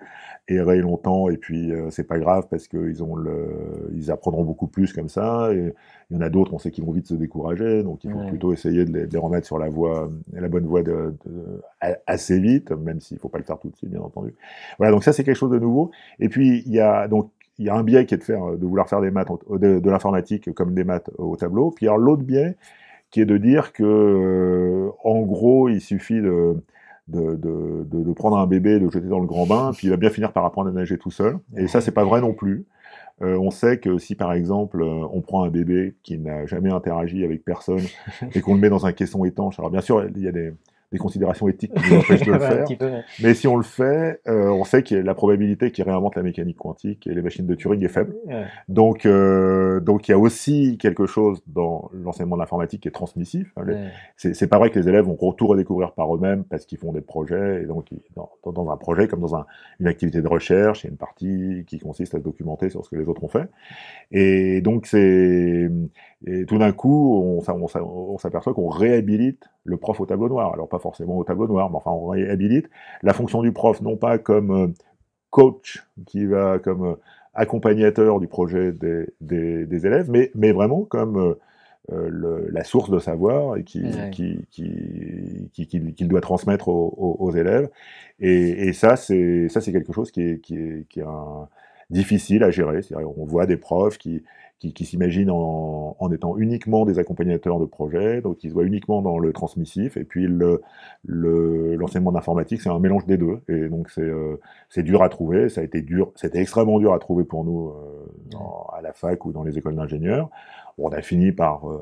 errer longtemps et puis euh, c'est pas grave parce qu'ils ont ils apprendront beaucoup plus comme ça. Et il y en a d'autres, on sait qu'ils vont vite se décourager, donc il faut plutôt essayer de les, remettre sur la voie, la bonne voie de, assez vite, même s'il faut pas le faire tout de suite, bien entendu. Voilà, donc ça c'est quelque chose de nouveau. Et puis il y a donc il y a un biais qui est de faire, de vouloir faire des maths, de, l'informatique comme des maths au tableau. Puis alors l'autre biais, qui est de dire que, euh, en gros, il suffit de, de, prendre un bébé, de le jeter dans le grand bain, puis il va bien finir par apprendre à nager tout seul. Et ça, c'est pas vrai non plus. Euh, on sait que si par exemple euh, on prend un bébé qui n'a jamais interagi avec personne et qu'on le met dans un caisson étanche, alors bien sûr il y a des, des considérations éthiques qui nous empêchent de le faire. Mais si on le fait, euh, on sait que la probabilité qu'il réinvente la mécanique quantique et les machines de Turing est faible. Donc, euh, donc il y a aussi quelque chose dans l'enseignement de l'informatique qui est transmissif. C'est pas vrai que les élèves vont tout redécouvrir par eux-mêmes parce qu'ils font des projets. Et donc, dans, un projet, comme dans une activité de recherche, il y a une partie qui consiste à documenter sur ce que les autres ont fait. Et donc, c'est et tout d'un coup, on, on, s'aperçoit qu'on réhabilite le prof au tableau noir. Alors pas forcément au tableau noir, mais enfin on réhabilite la fonction du prof, non pas comme euh, coach qui va comme euh, accompagnateur du projet des, des, élèves, mais, mais, vraiment comme euh, la source de savoir et qui, qui, qui, qui, doit transmettre aux, élèves. Et, ça, c'est ça, c'est quelque chose qui est, qui qui est difficile à gérer. cest on voit des profs qui, qui, qui s'imaginent en, en, étant uniquement des accompagnateurs de projets, donc ils se voient uniquement dans le transmissif, et puis l'enseignement le, l'enseignement d'informatique, c'est un mélange des deux, et donc c'est euh, c'est dur à trouver, ça a été dur, c'était extrêmement dur à trouver pour nous euh, à la fac ou dans les écoles d'ingénieurs. on a fini par, euh,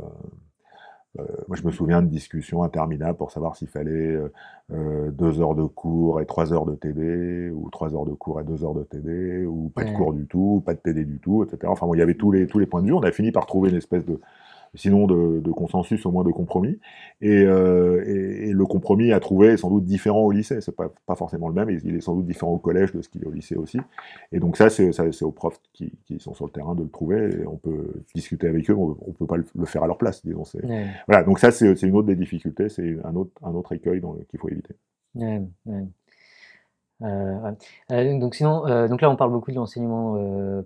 euh, moi, je me souviens de discussions interminables pour savoir s'il fallait euh, euh, deux heures de cours et trois heures de TD, ou trois heures de cours et deux heures de TD, ou pas de cours du tout, pas de TD du tout, etc. Enfin, bon, il y avait tous les, tous les points de vue. On a fini par trouver une espèce de, sinon de, consensus, au moins de compromis. Et, euh, le compromis à trouver est sans doute différent au lycée. C'est pas, pas forcément le même. Il, il, est sans doute différent au collège de ce qu'il est au lycée aussi. Et donc ça, c'est, aux profs qui, qui, sont sur le terrain de le trouver. Et on peut discuter avec eux, on, peut pas le, faire à leur place, disons. Voilà. Donc ça, c'est, une autre des difficultés. C'est un autre, un autre écueil qu'il faut éviter. Ouais, ouais. Euh, euh, donc sinon, donc là on parle beaucoup de l'enseignement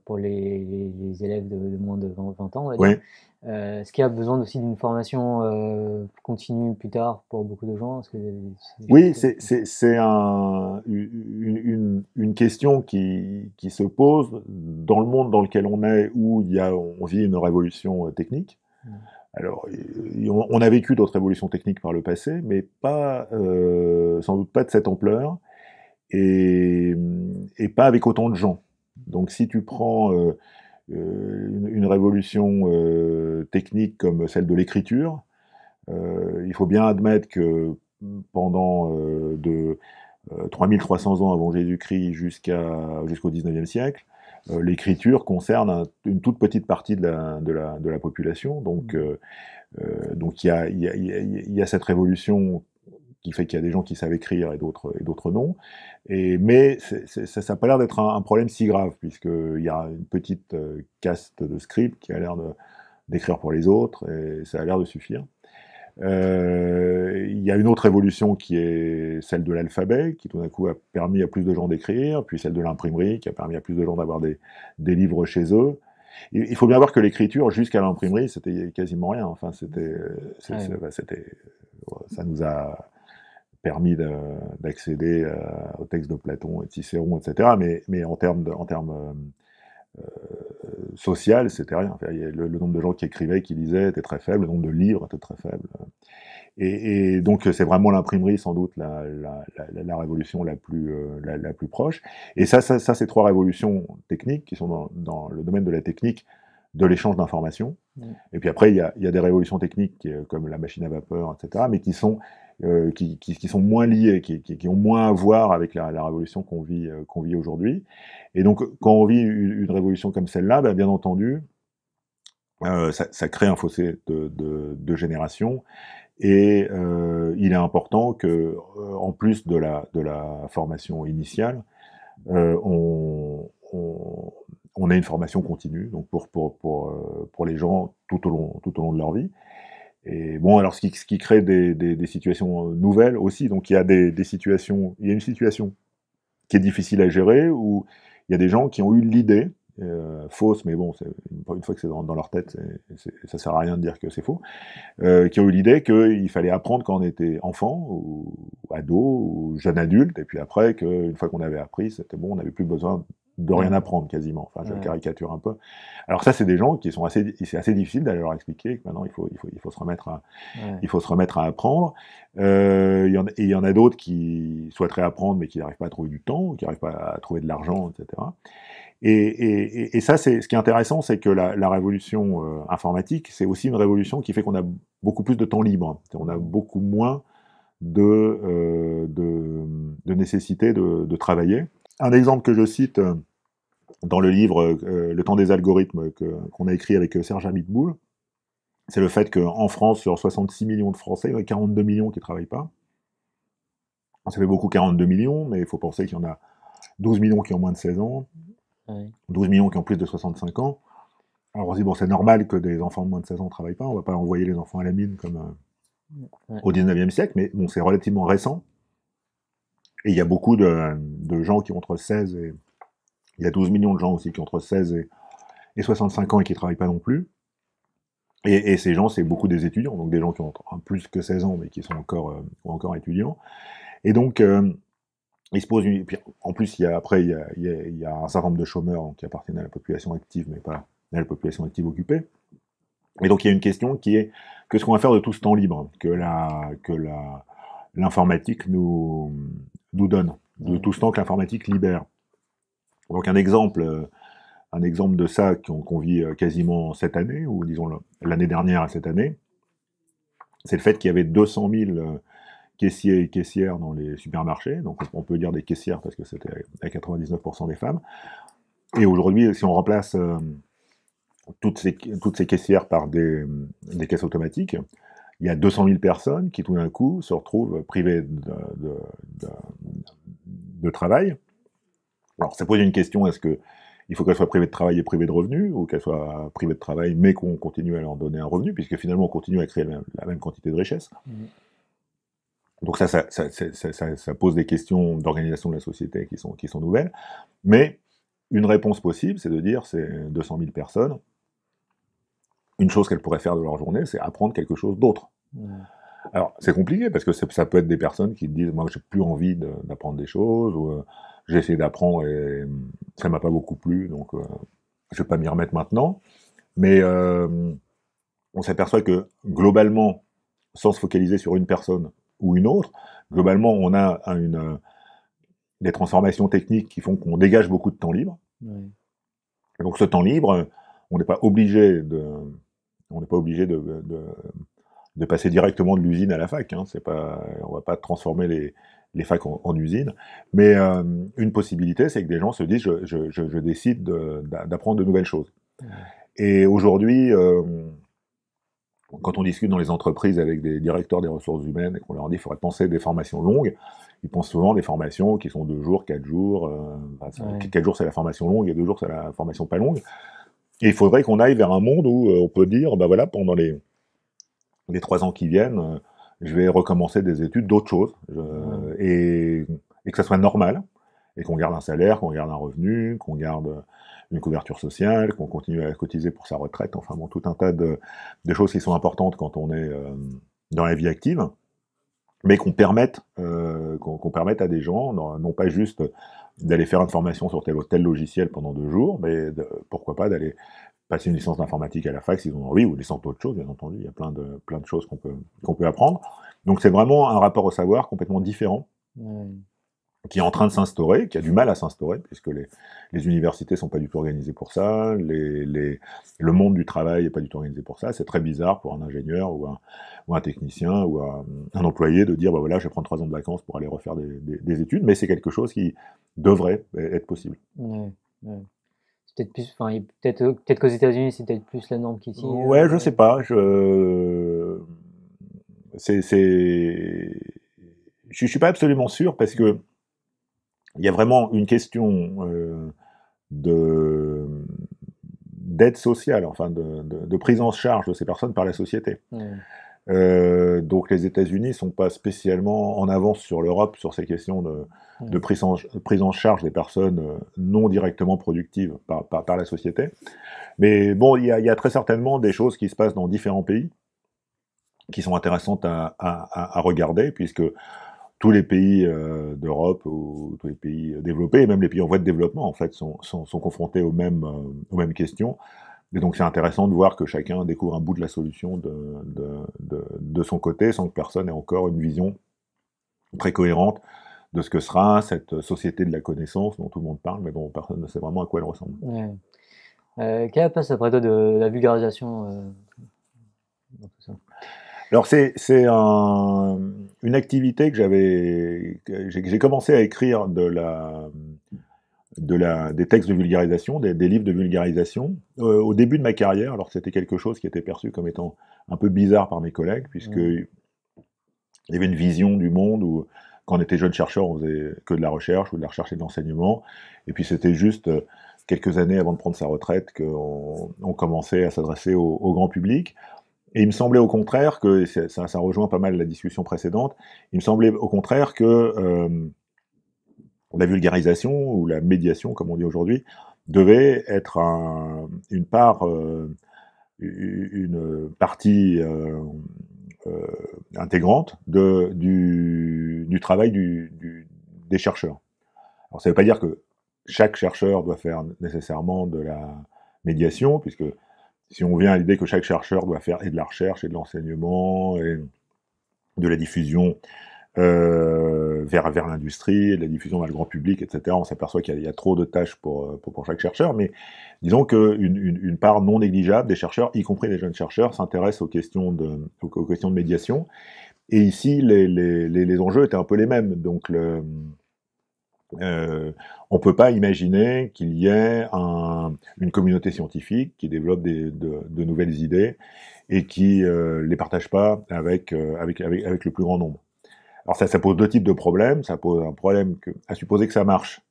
pour les, élèves de, moins de 20 ans. On va dire. Euh, est-ce qu'il y a besoin aussi d'une formation euh, continue plus tard pour beaucoup de gens Oui, c'est un, une, question qui, se pose dans le monde dans lequel on est, où il on vit une révolution euh, technique. Mmh. Alors, on a vécu d'autres révolutions techniques par le passé, mais pas, sans doute pas de cette ampleur et, et, pas avec autant de gens. Donc, si tu prends euh, une, révolution euh, technique comme celle de l'écriture. Euh, il faut bien admettre que pendant de 3300 ans avant Jésus-Christ jusqu'à jusqu'au 19e siècle, l'écriture concerne une toute petite partie de la, de la, population. Donc, mmh. donc il y a, y a, cette révolution qui fait qu'il y a des gens qui savent écrire et d'autres et d'autres non. Et mais ça n'a pas l'air d'être un, problème si grave puisque il y a une petite euh, caste de script qui a l'air d'écrire pour les autres et ça a l'air de suffire. Euh, il y a une autre évolution qui est celle de l'alphabet, qui tout d'un coup a permis à plus de gens d'écrire, puis celle de l'imprimerie, qui a permis à plus de gens d'avoir des, des, livres chez eux. Il, faut bien voir que l'écriture, jusqu'à l'imprimerie, c'était quasiment rien. Enfin, c'était, euh, bah, c'était ça nous a permis d'accéder euh, aux textes de Platon et de Cicéron, etc. Mais, mais en termes en euh, euh, social, c'était rien. le, nombre de gens qui écrivaient, qui lisaient était très faible, le nombre de livres était très faible. Et, donc c'est vraiment l'imprimerie sans doute la, révolution la plus, la, plus proche. Et ça, ça, c'est trois révolutions techniques qui sont dans, le domaine de la technique de l'échange d'informations. Mmh. Et puis après, il y, a, il y a, des révolutions techniques comme la machine à vapeur, etc., mais qui sont euh, qui, sont moins liés, qui, ont moins à voir avec la, révolution euh, qu'on vit, aujourd'hui. Et donc, quand on vit une, révolution comme celle-là, bah, bien entendu, euh, ça, crée un fossé de, génération. Et il est important que, en plus de la, formation initiale, on, ait a une formation continue, donc pour, les gens tout au long de leur vie. Et bon, alors ce qui, crée des, situations euh, nouvelles aussi. Donc il y a des, situations, il y a une situation qui est difficile à gérer où il y a des gens qui ont eu l'idée euh, fausse, mais bon, une, fois que c'est dans, leur tête, ça sert à rien de dire que c'est faux, euh, qui ont eu l'idée qu'il fallait apprendre quand on était enfant ou, ou ado ou jeune adulte, et puis après qu'une fois qu'on avait appris, c'était bon, on n'avait plus besoin de rien apprendre quasiment. Enfin, je caricature un peu. Alors ça, c'est des gens qui sont assez, c'est assez difficile d'aller leur expliquer que maintenant il faut, il faut, il faut se remettre à, il faut se remettre à apprendre. Euh, il y en, il y en a d'autres qui souhaiteraient apprendre mais qui n'arrivent pas à trouver du temps, qui n'arrivent pas à trouver de l'argent, etc. Et, et, et ça, c'est ce qui est intéressant, c'est que la, révolution euh, informatique, c'est aussi une révolution qui fait qu'on a beaucoup plus de temps libre. On a beaucoup moins de, euh, de, de, nécessité de, de travailler. Un exemple que je cite euh, dans le livre euh, Le temps des algorithmes qu'on a écrit avec euh, Serge Amitboul, c'est le fait qu'en France, sur 66 millions de Français, il y a 42 millions qui ne travaillent pas. Ça fait beaucoup 42 millions, mais il faut penser qu'il y en a 12 millions qui ont moins de 16 ans, 12 millions qui ont plus de 65 ans. Alors on bon, c'est normal que des enfants de moins de 16 ans ne travaillent pas, on ne va pas envoyer les enfants à la mine comme au 19e siècle, mais bon, c'est relativement récent. Et il y a beaucoup de, gens qui ont entre 16 et... Il y a 12 millions de gens aussi qui ont entre 16 et, 65 ans et qui ne travaillent pas non plus. Et, ces gens, c'est beaucoup des étudiants, donc des gens qui ont plus que 16 ans, mais qui sont encore, euh, encore étudiants. Et donc, il euh, ils se posent une... en plus, il y a, après, il y a, un certain nombre de chômeurs qui appartiennent à la population active, mais pas à la population active occupée. Et donc, il y a une question qui est que ce qu'on va faire de tout ce temps libre, que la, que la, l'informatique nous, nous donne, de tout ce temps que l'informatique libère. Donc un exemple, euh, un exemple de ça qu'on vit euh, quasiment cette année, ou disons l'année dernière à cette année, c'est le fait qu'il y avait 200 000 euh, caissiers et caissières dans les supermarchés, donc on peut dire des caissières parce que c'était à 99% des femmes. Et aujourd'hui, si on remplace toutes ces, toutes ces caissières par des, caisses automatiques, il y a 200 000 personnes qui tout d'un coup se retrouvent privées de travail. Alors ça pose une question, est-ce qu'il faut qu'elle soit privée de travail et privée de revenus, ou qu'elle soit privée de travail, mais qu'on continue à leur donner un revenu, puisque finalement on continue à créer la même, quantité de richesse. Mmh. Donc ça ça, pose des questions d'organisation de la société qui sont, qui sont nouvelles. Mais une réponse possible, c'est de dire, c'est 200 000 personnes, une chose qu'elles pourraient faire de leur journée, c'est apprendre quelque chose d'autre. Mmh. Alors, c'est compliqué parce que ça peut être des personnes qui disent Moi, j'ai plus envie d'apprendre des choses, ou euh, j'ai essayé d'apprendre et mm, ça m'a pas beaucoup plu, donc euh, je vais pas m'y remettre maintenant. Mais euh, on s'aperçoit que globalement, sans se focaliser sur une personne ou une autre, globalement, on a une, des transformations techniques qui font qu'on dégage beaucoup de temps libre. donc, ce temps libre, on n'est pas obligé de. On n'est pas obligé de de passer directement de l'usine à la fac. Hein, c'est pas, on va pas transformer les, les facs en, usines. Mais euh, une possibilité, c'est que des gens se disent, je, je, je, décide d'apprendre de, nouvelles choses. Et aujourd'hui, euh, quand on discute dans les entreprises avec des directeurs des ressources humaines et qu'on leur dit qu'il faudrait penser des formations longues, ils pensent souvent des formations qui sont deux jours, quatre jours. Euh, quatre jours, c'est la formation longue et deux jours, c'est la formation pas longue. Et il faudrait qu'on aille vers un monde où on peut dire, ben voilà, pendant les les trois ans qui viennent, je vais recommencer des études, d'autres choses, mmh. et, que ça soit normal, et qu'on garde un salaire, qu'on garde un revenu, qu'on garde une couverture sociale, qu'on continue à cotiser pour sa retraite, enfin bon, tout un tas de, choses qui sont importantes quand on est euh, dans la vie active, mais qu'on permette, euh, qu'on permette à des gens, non, pas juste d'aller faire une formation sur tel ou tel logiciel pendant deux jours, mais pourquoi pas d'aller passer une licence d'informatique à la fac s'ils ont envie, ou les licence d'autres choses, bien entendu. Il y a plein de, plein de choses qu'on peut, qu'on peut apprendre. Donc c'est vraiment un rapport au savoir complètement différent, qui est en train de s'instaurer, qui a du mal à s'instaurer, puisque les, universités ne sont pas du tout organisées pour ça, les, le monde du travail n'est pas du tout organisé pour ça. C'est très bizarre pour un ingénieur ou un, ou un technicien ou un, employé de dire, bah voilà, je vais prendre trois ans de vacances pour aller refaire des, études, mais c'est quelque chose qui devrait être possible peut-être plus, enfin, peut-être euh, peut-être qu'aux États-Unis, c'est peut-être plus la norme qu'ici. Ouais, Oui, euh, je sais pas. Je c'est je suis pas absolument sûr parce que il y a vraiment une question euh, d'aide sociale, enfin de, prise en charge de ces personnes par la société. donc les États-Unis sont pas spécialement en avance sur l'Europe sur ces questions de de prise en, charge des personnes euh, non directement productives par, la société. Mais bon, il y, a, il très certainement des choses qui se passent dans différents pays qui sont intéressantes à, regarder, puisque tous les pays euh, d'Europe ou tous les pays développés, et même les pays en voie de développement, en fait, sont, confrontés aux mêmes, euh, aux mêmes questions. Et donc c'est intéressant de voir que chacun découvre un bout de la solution de, de son côté, sans que personne ait encore une vision très cohérente de ce que sera cette société de la connaissance dont tout le monde parle, mais dont personne ne sait vraiment à quoi elle ressemble. Euh, quelle est la place, après toi, de la vulgarisation euh, alors c'est un, une activité que j'avais j'ai commencé à écrire de la de la des textes de vulgarisation des, livres de vulgarisation euh, au début de ma carrière alors c'était quelque chose qui était perçu comme étant un peu bizarre par mes collègues puisque il y avait une vision du monde où quand on était jeune chercheur, on faisait que de la recherche ou de la recherche et de l'enseignement. Et puis c'était juste euh, quelques années avant de prendre sa retraite qu'on commençait à s'adresser au, grand public. Et il me semblait au contraire que, ça, ça, rejoint pas mal la discussion précédente, il me semblait au contraire que euh, la vulgarisation ou la médiation, comme on dit aujourd'hui, devait être une part, euh, une partie euh, intégrante du, travail des chercheurs. Alors, ça ne veut pas dire que chaque chercheur doit faire nécessairement de la médiation, puisque si on vient à l'idée que chaque chercheur doit faire et de la recherche et de l'enseignement et de la diffusion euh, vers, vers l'industrie, la diffusion vers le grand public, etc. On s'aperçoit qu'il y, a trop de tâches pour, euh, pour, chaque chercheur, mais disons qu'une une, part non négligeable des chercheurs, y compris les jeunes chercheurs, s'intéressent aux, questions de, aux, questions de médiation. Et ici, les, enjeux étaient un peu les mêmes. Donc, le, euh, on ne peut pas imaginer qu'il y ait une communauté scientifique qui développe de, nouvelles idées et qui ne les partage pas avec, avec, avec le plus grand nombre. Alors ça, pose deux types de problèmes. Ça pose un problème que, à supposer que ça marche,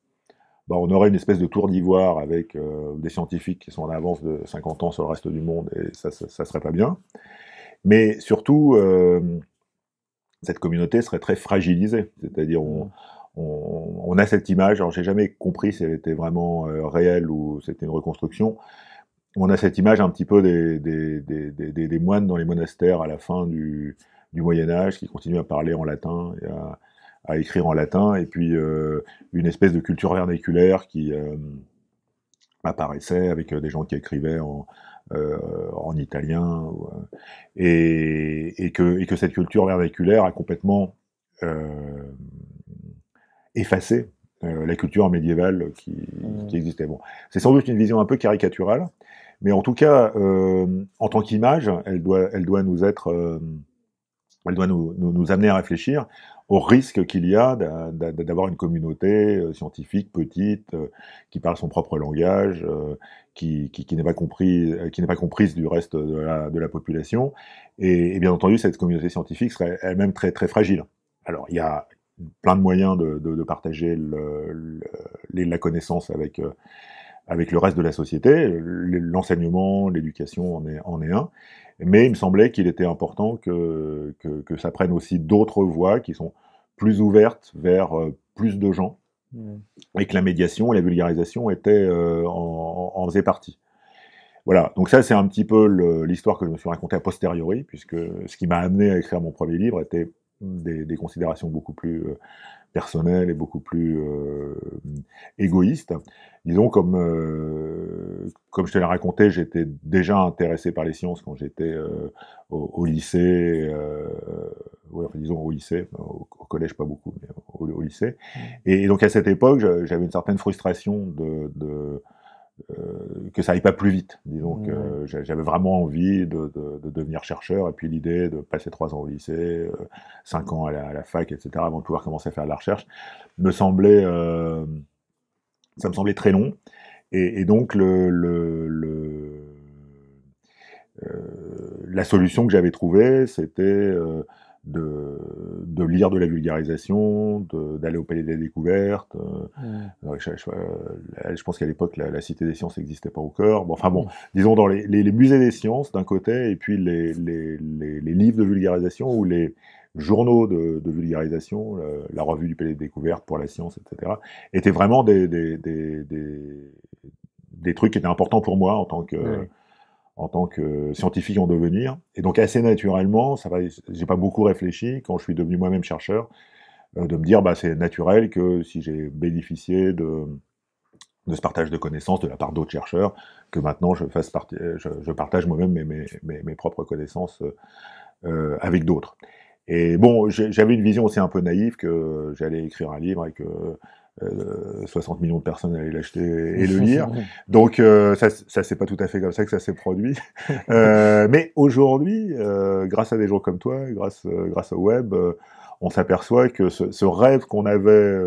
ben, on aurait une espèce de tour d'ivoire avec euh, des scientifiques qui sont en avance de 50 ans sur le reste du monde, et ça, ça, serait pas bien. Mais surtout, euh, cette communauté serait très fragilisée. C'est-à-dire, on, a cette image, alors j'ai jamais compris si elle était vraiment réel euh, réelle ou c'était une reconstruction, on a cette image un petit peu des moines dans les monastères à la fin du, du Moyen Âge, qui continue à parler en latin et à, écrire en latin, et puis euh, une espèce de culture vernaculaire qui euh, apparaissait avec euh, des gens qui écrivaient en, italien, et, que, que, cette culture vernaculaire a complètement effacé la culture médiévale mmh. qui, existait. Bon, c'est sans doute une vision un peu caricaturale, mais en tout cas, en tant qu'image, elle doit, elle doit nous être elle doit nous, amener à réfléchir au risque qu'il y a d'avoir une communauté euh, scientifique petite euh, qui parle son propre langage, euh, qui, n'est pas comprise, qui n'est pas comprise du reste de la, population, et, bien entendu cette communauté scientifique serait elle-même très très fragile. Alors il y a plein de moyens de, partager la connaissance avec avec le reste de la société. L'enseignement, l'éducation en est, en est un. Mais il me semblait qu'il était important que, que, ça prenne aussi d'autres voies qui sont plus ouvertes vers euh, plus de gens et que la médiation et la vulgarisation étaient, euh, en, en, faisaient partie. Voilà, donc ça c'est un petit peu l'histoire que je me suis racontée a posteriori, puisque ce qui m'a amené à écrire mon premier livre était des, des considérations beaucoup plus euh, personnel et beaucoup plus euh, égoïste. Disons, comme, euh, comme je te l'ai raconté, j'étais déjà intéressé par les sciences quand j'étais euh, au, lycée, euh, disons au lycée, au, collège pas beaucoup, mais au, lycée. Mmh. Et, et, donc à cette époque, j'avais une certaine frustration de, de euh, que ça aille pas plus vite. Disons mmh, j'avais vraiment envie de, de, devenir chercheur et puis l'idée de passer trois ans au lycée, euh, cinq ans à la, fac, etc. avant de pouvoir commencer à faire de la recherche, me semblait, euh, ça me semblait très long. Et, donc le, le, la solution que j'avais trouvée, c'était de, de, lire de la vulgarisation, d'aller au Palais des Découvertes. Euh, euh, je, pense qu'à l'époque, la, Cité des Sciences n'existait pas au cœur. Bon, enfin bon, disons dans les, les, musées des sciences d'un côté, et puis les, les, livres de vulgarisation ou les journaux de, de vulgarisation, la revue du Palais des Découvertes pour la science, etc., étaient vraiment des, des, des, des, des trucs qui étaient importants pour moi en tant que en tant que scientifique en devenir. Et donc assez naturellement, ça va, j'ai pas beaucoup réfléchi quand je suis devenu moi-même chercheur, euh, de me dire bah c'est naturel que si j'ai bénéficié de ce partage de connaissances de la part d'autres chercheurs, que maintenant je fasse partie, je, partage moi-même mes, mes, propres connaissances euh, euh, avec d'autres. Et bon, j'avais une vision aussi un peu naïve que j'allais écrire un livre et que 60 euh, millions de personnes allaient l'acheter et le lire. Donc euh, ça, ça c'est pas tout à fait comme ça que ça s'est produit. Euh, mais aujourd'hui, grâce à des gens comme toi, grâce grâce au web, on s'aperçoit que ce, ce rêve qu'on avait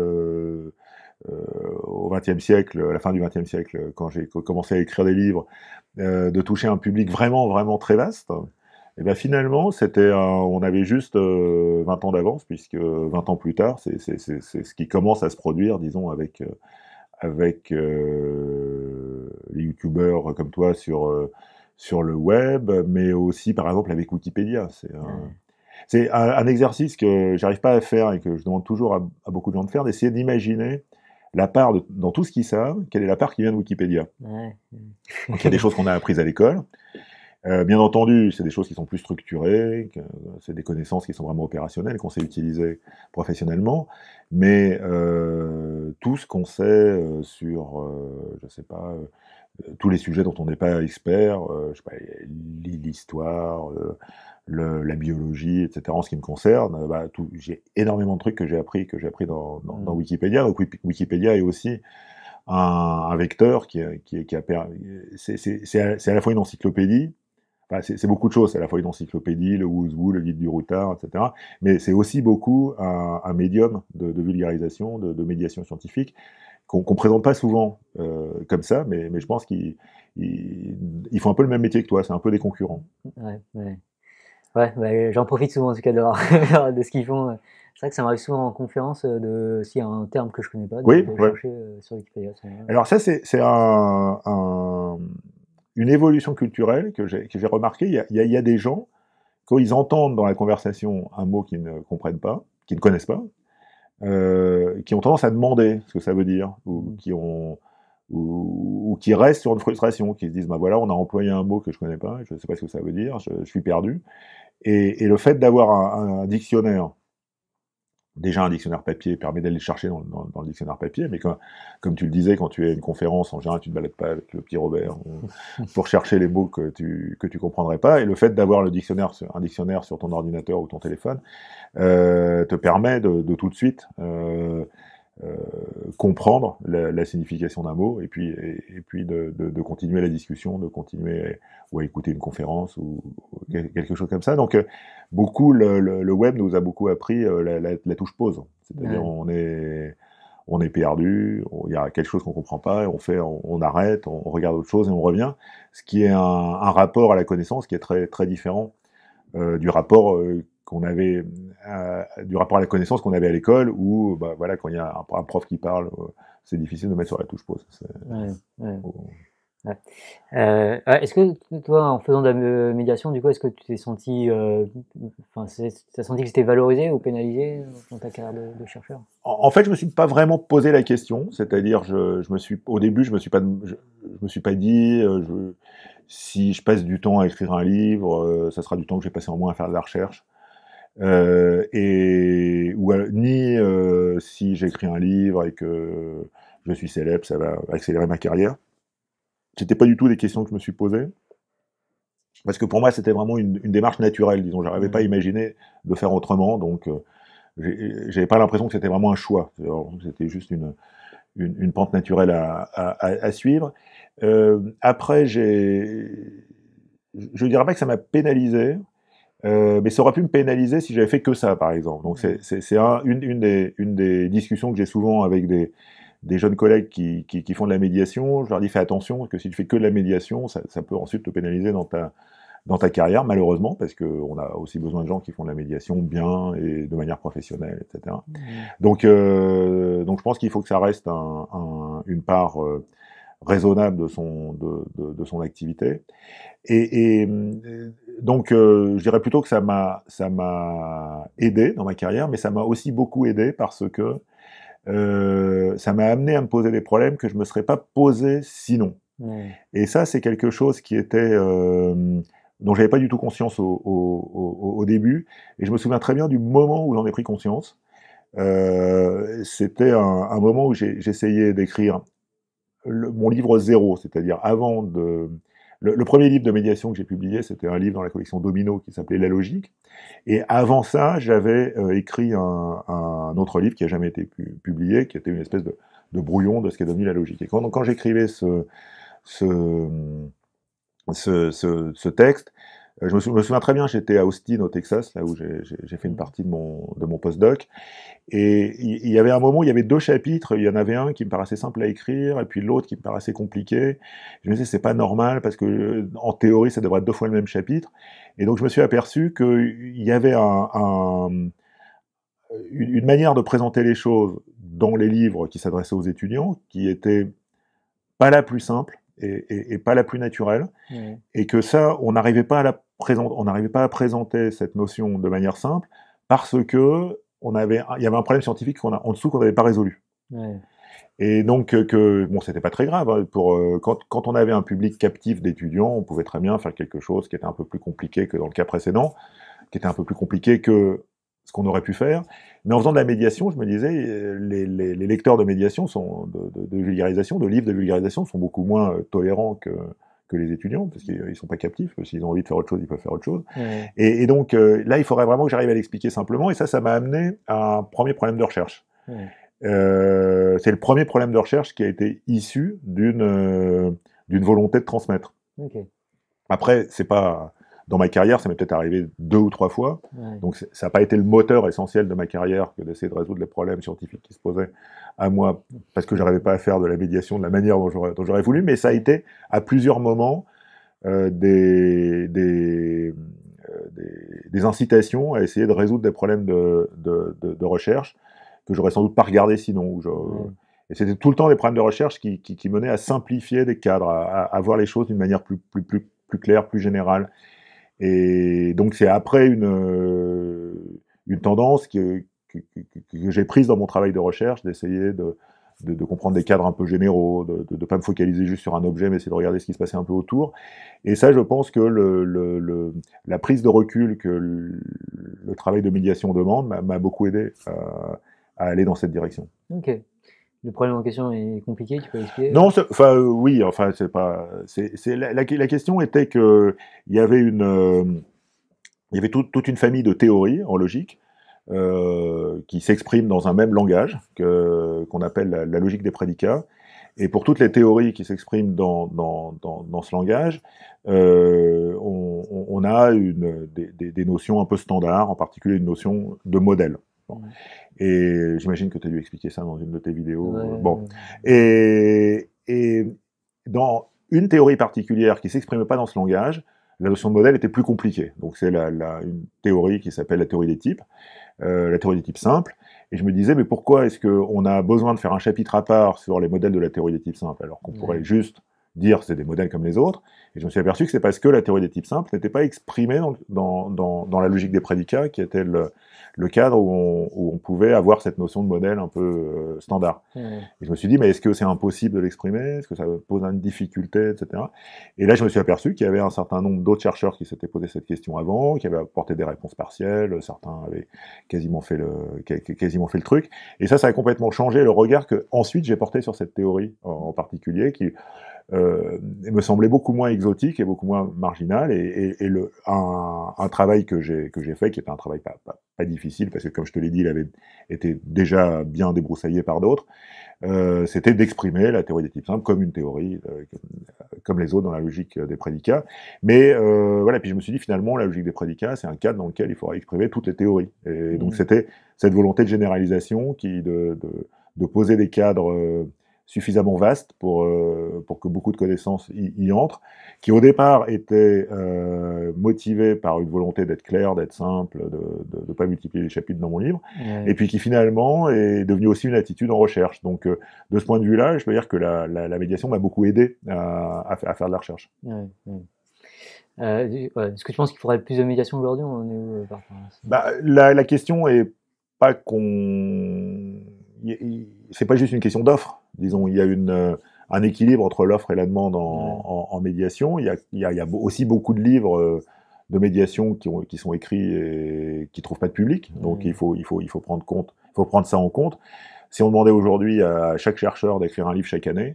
au XXe siècle, à la fin du XXe siècle, quand j'ai commencé à écrire des livres, de toucher un public vraiment vraiment très vaste. Et eh bien finalement, c'était on avait juste 20 euh, ans d'avance, puisque 20 ans plus tard, c'est ce qui commence à se produire, disons, avec, euh, avec euh, les youtubeurs comme toi sur, sur le web, mais aussi par exemple avec Wikipédia. C'est un, exercice que j'arrive pas à faire et que je demande toujours à, beaucoup de gens de faire, d'essayer d'imaginer la part dans tout ce qu'ils savent, quelle est la part qui vient de Wikipédia. il y a des choses qu'on a apprises à l'école, euh, bien entendu, c'est des choses qui sont plus structurées, euh, c'est des connaissances qui sont vraiment opérationnelles, qu'on sait utiliser professionnellement, mais euh, tout ce qu'on sait sur, je ne sais pas, tous les sujets dont on n'est pas expert, je sais pas, l'histoire, la biologie, etc. En ce qui me concerne, bah, j'ai énormément de trucs que j'ai appris, que j'ai appris dans, mmh. Wikipédia. Donc Wikipédia est aussi un, vecteur qui, qui, qui a, c'est à la fois une encyclopédie, c'est beaucoup de choses. C'est à la fois une encyclopédie, le Wuzhou, le guide du routard, etc. Mais c'est aussi beaucoup un, médium de, vulgarisation, de, médiation scientifique qu'on ne présente pas souvent euh, comme ça, mais, je pense qu'ils ils, font un peu le même métier que toi, c'est un peu des concurrents. Ouais, ouais. j'en profite souvent en tout cas de, ce qu'ils font. C'est vrai que ça m'arrive souvent en conférence de s'il y a un terme que je connais pas, oui, euh, sur Wikipédia. Alors ça, c'est un une évolution culturelle que j'ai remarquée. Il y, a, des gens, quand ils entendent dans la conversation un mot qu'ils ne comprennent pas, qu'ils ne connaissent pas, euh, qui ont tendance à demander ce que ça veut dire, ou mmh. qui ont ou, qui restent sur une frustration, qui se disent ben voilà, on a employé un mot que je ne connais pas, je ne sais pas ce que ça veut dire, je, suis perdu. Et, le fait d'avoir un, dictionnaire déjà un dictionnaire papier permet d'aller chercher dans, le dictionnaire papier, mais comme tu le disais, quand tu es à une conférence, en général, tu ne balades pas avec le petit Robert pour chercher les mots que tu que tu comprendrais pas. Et le fait d'avoir un dictionnaire sur ton ordinateur ou ton téléphone, euh, te permet de, tout de suite euh, euh, comprendre la, signification d'un mot et puis et, puis de, continuer la discussion, de continuer ou à écouter une conférence ou, quelque chose comme ça. Donc euh, beaucoup le, web nous a beaucoup appris euh, la, touche pause, c'est-à-dire on est on est perdu, il y a quelque chose qu'on ne comprend pas, et on fait, on, arrête, on, regarde autre chose et on revient, ce qui est un, rapport à la connaissance qui est très très différent euh, du rapport euh, qu'on avait à, euh, du rapport à la connaissance qu'on avait à l'école où bah, voilà quand il y a un, prof qui parle c'est difficile de mettre sur la touche pause est-ce que toi en faisant de la médiation du coup est-ce que tu t'es senti senti que c'était valorisé ou pénalisé dans ta carrière de, chercheur en, fait je me suis pas vraiment posé la question c'est-à-dire je, je, me suis au début je me suis pas je me suis pas dit je, si je passe du temps à écrire un livre, euh, ça sera du temps que j'ai passé en moins à faire de la recherche. Euh, et ou, ni euh, si j'écris un livre et que je suis célèbre, ça va accélérer ma carrière. C'était pas du tout des questions que je me suis posées. Parce que pour moi, c'était vraiment une, démarche naturelle, disons. J'arrivais mmh. pas à imaginer de faire autrement, donc je j'avais pas l'impression que c'était vraiment un choix. C'était juste une, une, pente naturelle à, suivre. Euh, après, j'ai, je dirais pas que ça m'a pénalisé, euh, mais ça aurait pu me pénaliser si j'avais fait que ça, par exemple. Donc c'est, une, des, une des discussions que j'ai souvent avec des, jeunes collègues qui, font de la médiation. Je leur dis fais attention, que si tu fais que de la médiation, ça peut ensuite te pénaliser dans ta dans ta carrière, malheureusement, parce qu'on a aussi besoin de gens qui font de la médiation bien et de manière professionnelle, etc. Mmh. Donc, euh, donc je pense qu'il faut que ça reste une part euh, raisonnable de son, de, de, son activité. Et, euh, donc, je dirais plutôt que ça m'a, ça m'a aidé dans ma carrière, mais ça m'a aussi beaucoup aidé parce que ça m'a amené à me poser des problèmes que je me serais pas posé sinon. Mmh. Et ça, c'est quelque chose qui était dont j'avais pas du tout conscience au, au, au, au, début. Et je me souviens très bien du moment où j'en ai pris conscience. Euh, C'était un, un, moment où j'essayais d'écrire mon livre zéro, c'est-à-dire avant de le, premier livre de médiation que j'ai publié, c'était un livre dans la collection Domino qui s'appelait La Logique. Et avant ça, j'avais euh, écrit un, un, autre livre qui n'a jamais été publié, qui était une espèce de, de brouillon de ce qui est devenu la logique. Et quand, quand j'écrivais ce, ce, ce, texte. Euh, je me, souviens très bien, j'étais à Austin, au Texas, là où j'ai fait une mmh. partie de mon, de mon postdoc. Et il y avait un moment où il y avait deux chapitres. Il y en avait un qui me paraissait simple à écrire, et puis l'autre qui me paraissait compliqué. Je me disais, c'est pas normal, parce que euh, en théorie, ça devrait être deux fois le même chapitre. Et donc, je me suis aperçu qu'il y avait un, un, euh, une manière de présenter les choses dans les livres qui s'adressaient aux étudiants, qui était pas la plus simple, et, pas la plus naturelle, et que ça, on n'arrivait pas à la présenter, on pas à présenter cette notion de manière simple parce que on avait, il y avait un problème scientifique qu'on en dessous qu'on n'avait pas résolu. Et donc euh, que bon, c'était pas très grave. Hein, pour euh, quand, quand, on avait un public captif d'étudiants, on pouvait très bien faire quelque chose qui était un peu plus compliqué que dans le cas précédent, qui était un peu plus compliqué que ce qu'on aurait pu faire. Mais en faisant de la médiation, je me disais, euh, les, lecteurs de médiation, sont de, vulgarisation, de livres de vulgarisation, sont beaucoup moins euh, tolérants que, que les étudiants, parce qu'ils ne sont pas captifs, parce s'ils ont envie de faire autre chose, ils peuvent faire autre chose. Et, donc euh, là, il faudrait vraiment que j'arrive à l'expliquer simplement, et ça, ça m'a amené à un premier problème de recherche. c'est le premier problème de recherche qui a été issu d'une d'une volonté de transmettre. Après, c'est pas dans ma carrière, ça m'est peut-être arrivé deux ou trois fois. Donc ça n'a pas été le moteur essentiel de ma carrière que d'essayer de résoudre les problèmes scientifiques qui se posaient à moi parce que je n'arrivais pas à faire de la médiation de la manière dont j'aurais voulu, mais ça a été à plusieurs moments euh, des, euh, des, des, incitations à essayer de résoudre des problèmes de, de, recherche que j'aurais sans doute pas regardé sinon. Et c'était tout le temps des problèmes de recherche qui, qui, menaient à simplifier des cadres, à, avoir voir les choses d'une manière plus, plus, plus, plus claire, plus générale. Et donc c'est après une, euh, une tendance que, j'ai prise dans mon travail de recherche, d'essayer de, comprendre des cadres un peu généraux, de ne pas me focaliser juste sur un objet, mais essayer de regarder ce qui se passait un peu autour. Et ça, je pense que la prise de recul que le, travail de médiation demande m'a beaucoup aidé à, euh, à aller dans cette direction le problème en question est compliqué, tu peux expliquer Non, enfin euh, oui, enfin c'est pas, c'est la, question était que il y avait une, euh, y avait toute une famille de théories en logique euh, qui s'expriment dans un même langage que qu'on appelle la, logique des prédicats. Et pour toutes les théories qui s'expriment dans, ce langage, on, a une, des, des, notions un peu standards, en particulier une notion de modèle. Mm. Et j'imagine que tu as dû expliquer ça dans une de tes vidéos. Euh, bon. Et, dans une théorie particulière qui s'exprime pas dans ce langage, la notion de modèle était plus compliquée. Donc c'est la, une théorie qui s'appelle la théorie des types, euh, la théorie des types simples. Et je me disais, mais pourquoi est-ce qu'on a besoin de faire un chapitre à part sur les modèles de la théorie des types simples, alors qu'on pourrait juste dire c'est des modèles comme les autres. Et je me suis aperçu que c'est parce que la théorie des types simples n'était pas exprimée dans, dans, dans, la logique des prédicats, qui était le, le cadre où on, où on, pouvait avoir cette notion de modèle un peu euh, standard. Mmh. Et je me suis dit, mais est-ce que c'est impossible de l'exprimer Est-ce que ça pose une difficulté, etc. Et là, je me suis aperçu qu'il y avait un certain nombre d'autres chercheurs qui s'étaient posé cette question avant, qui avaient apporté des réponses partielles, certains avaient quasiment fait le, quasiment fait le truc. Et ça, ça a complètement changé le regard que ensuite j'ai porté sur cette théorie en particulier, qui euh, me semblait beaucoup moins exotique et beaucoup moins marginal. Et, et, le, un, un, travail que j'ai que j'ai fait, qui était un travail pas, pas, difficile, parce que comme je te l'ai dit, il avait été déjà bien débroussaillé par d'autres, euh, c'était d'exprimer la théorie des types simples comme une théorie, euh, comme les autres dans la logique des prédicats. Mais euh, voilà, puis je me suis dit finalement, la logique des prédicats, c'est un cadre dans lequel il faudra exprimer toutes les théories. Et, donc mmh. c'était cette volonté de généralisation qui de, de, de poser des cadres euh, suffisamment vaste pour, euh, pour que beaucoup de connaissances y, entrent, qui au départ était euh, motivée par une volonté d'être clair, d'être simple, de ne pas multiplier les chapitres dans mon livre, et puis qui finalement est devenu aussi une attitude en recherche. Donc euh, de ce point de vue-là, je peux dire que la, la, médiation m'a beaucoup aidé à, faire de la recherche. Euh, est-ce que tu penses qu'il faudrait plus de médiation aujourd'hui bah, la, la, question est pas qu'on. C'est pas juste une question d'offre disons, il y a une euh, un équilibre entre l'offre et la demande en, médiation. Il y, a, aussi beaucoup de livres euh, de médiation qui, qui sont écrits et qui trouvent pas de public. Donc il, faut, il, faut, il faut prendre compte, faut prendre ça en compte. Si on demandait aujourd'hui à chaque chercheur d'écrire un livre chaque année,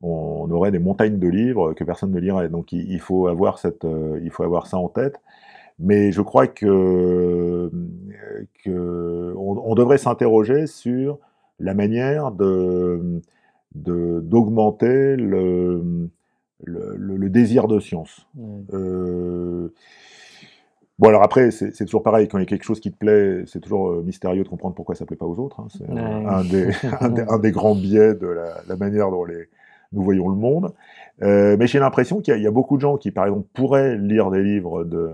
on aurait des montagnes de livres que personne ne lirait. Donc il, faut avoir cette, euh, il faut avoir ça en tête. Mais je crois que, que on, on devrait s'interroger sur la manière de d'augmenter le, le, désir de science. Euh, bon, alors après, c'est toujours pareil, quand il y a quelque chose qui te plaît, c'est toujours euh, mystérieux de comprendre pourquoi ça plaît pas aux autres. Hein. C'est euh, un, des, grands biais de la, manière dont les, nous voyons le monde. mais j'ai l'impression qu'il y, a beaucoup de gens qui, par exemple, pourraient lire des livres de,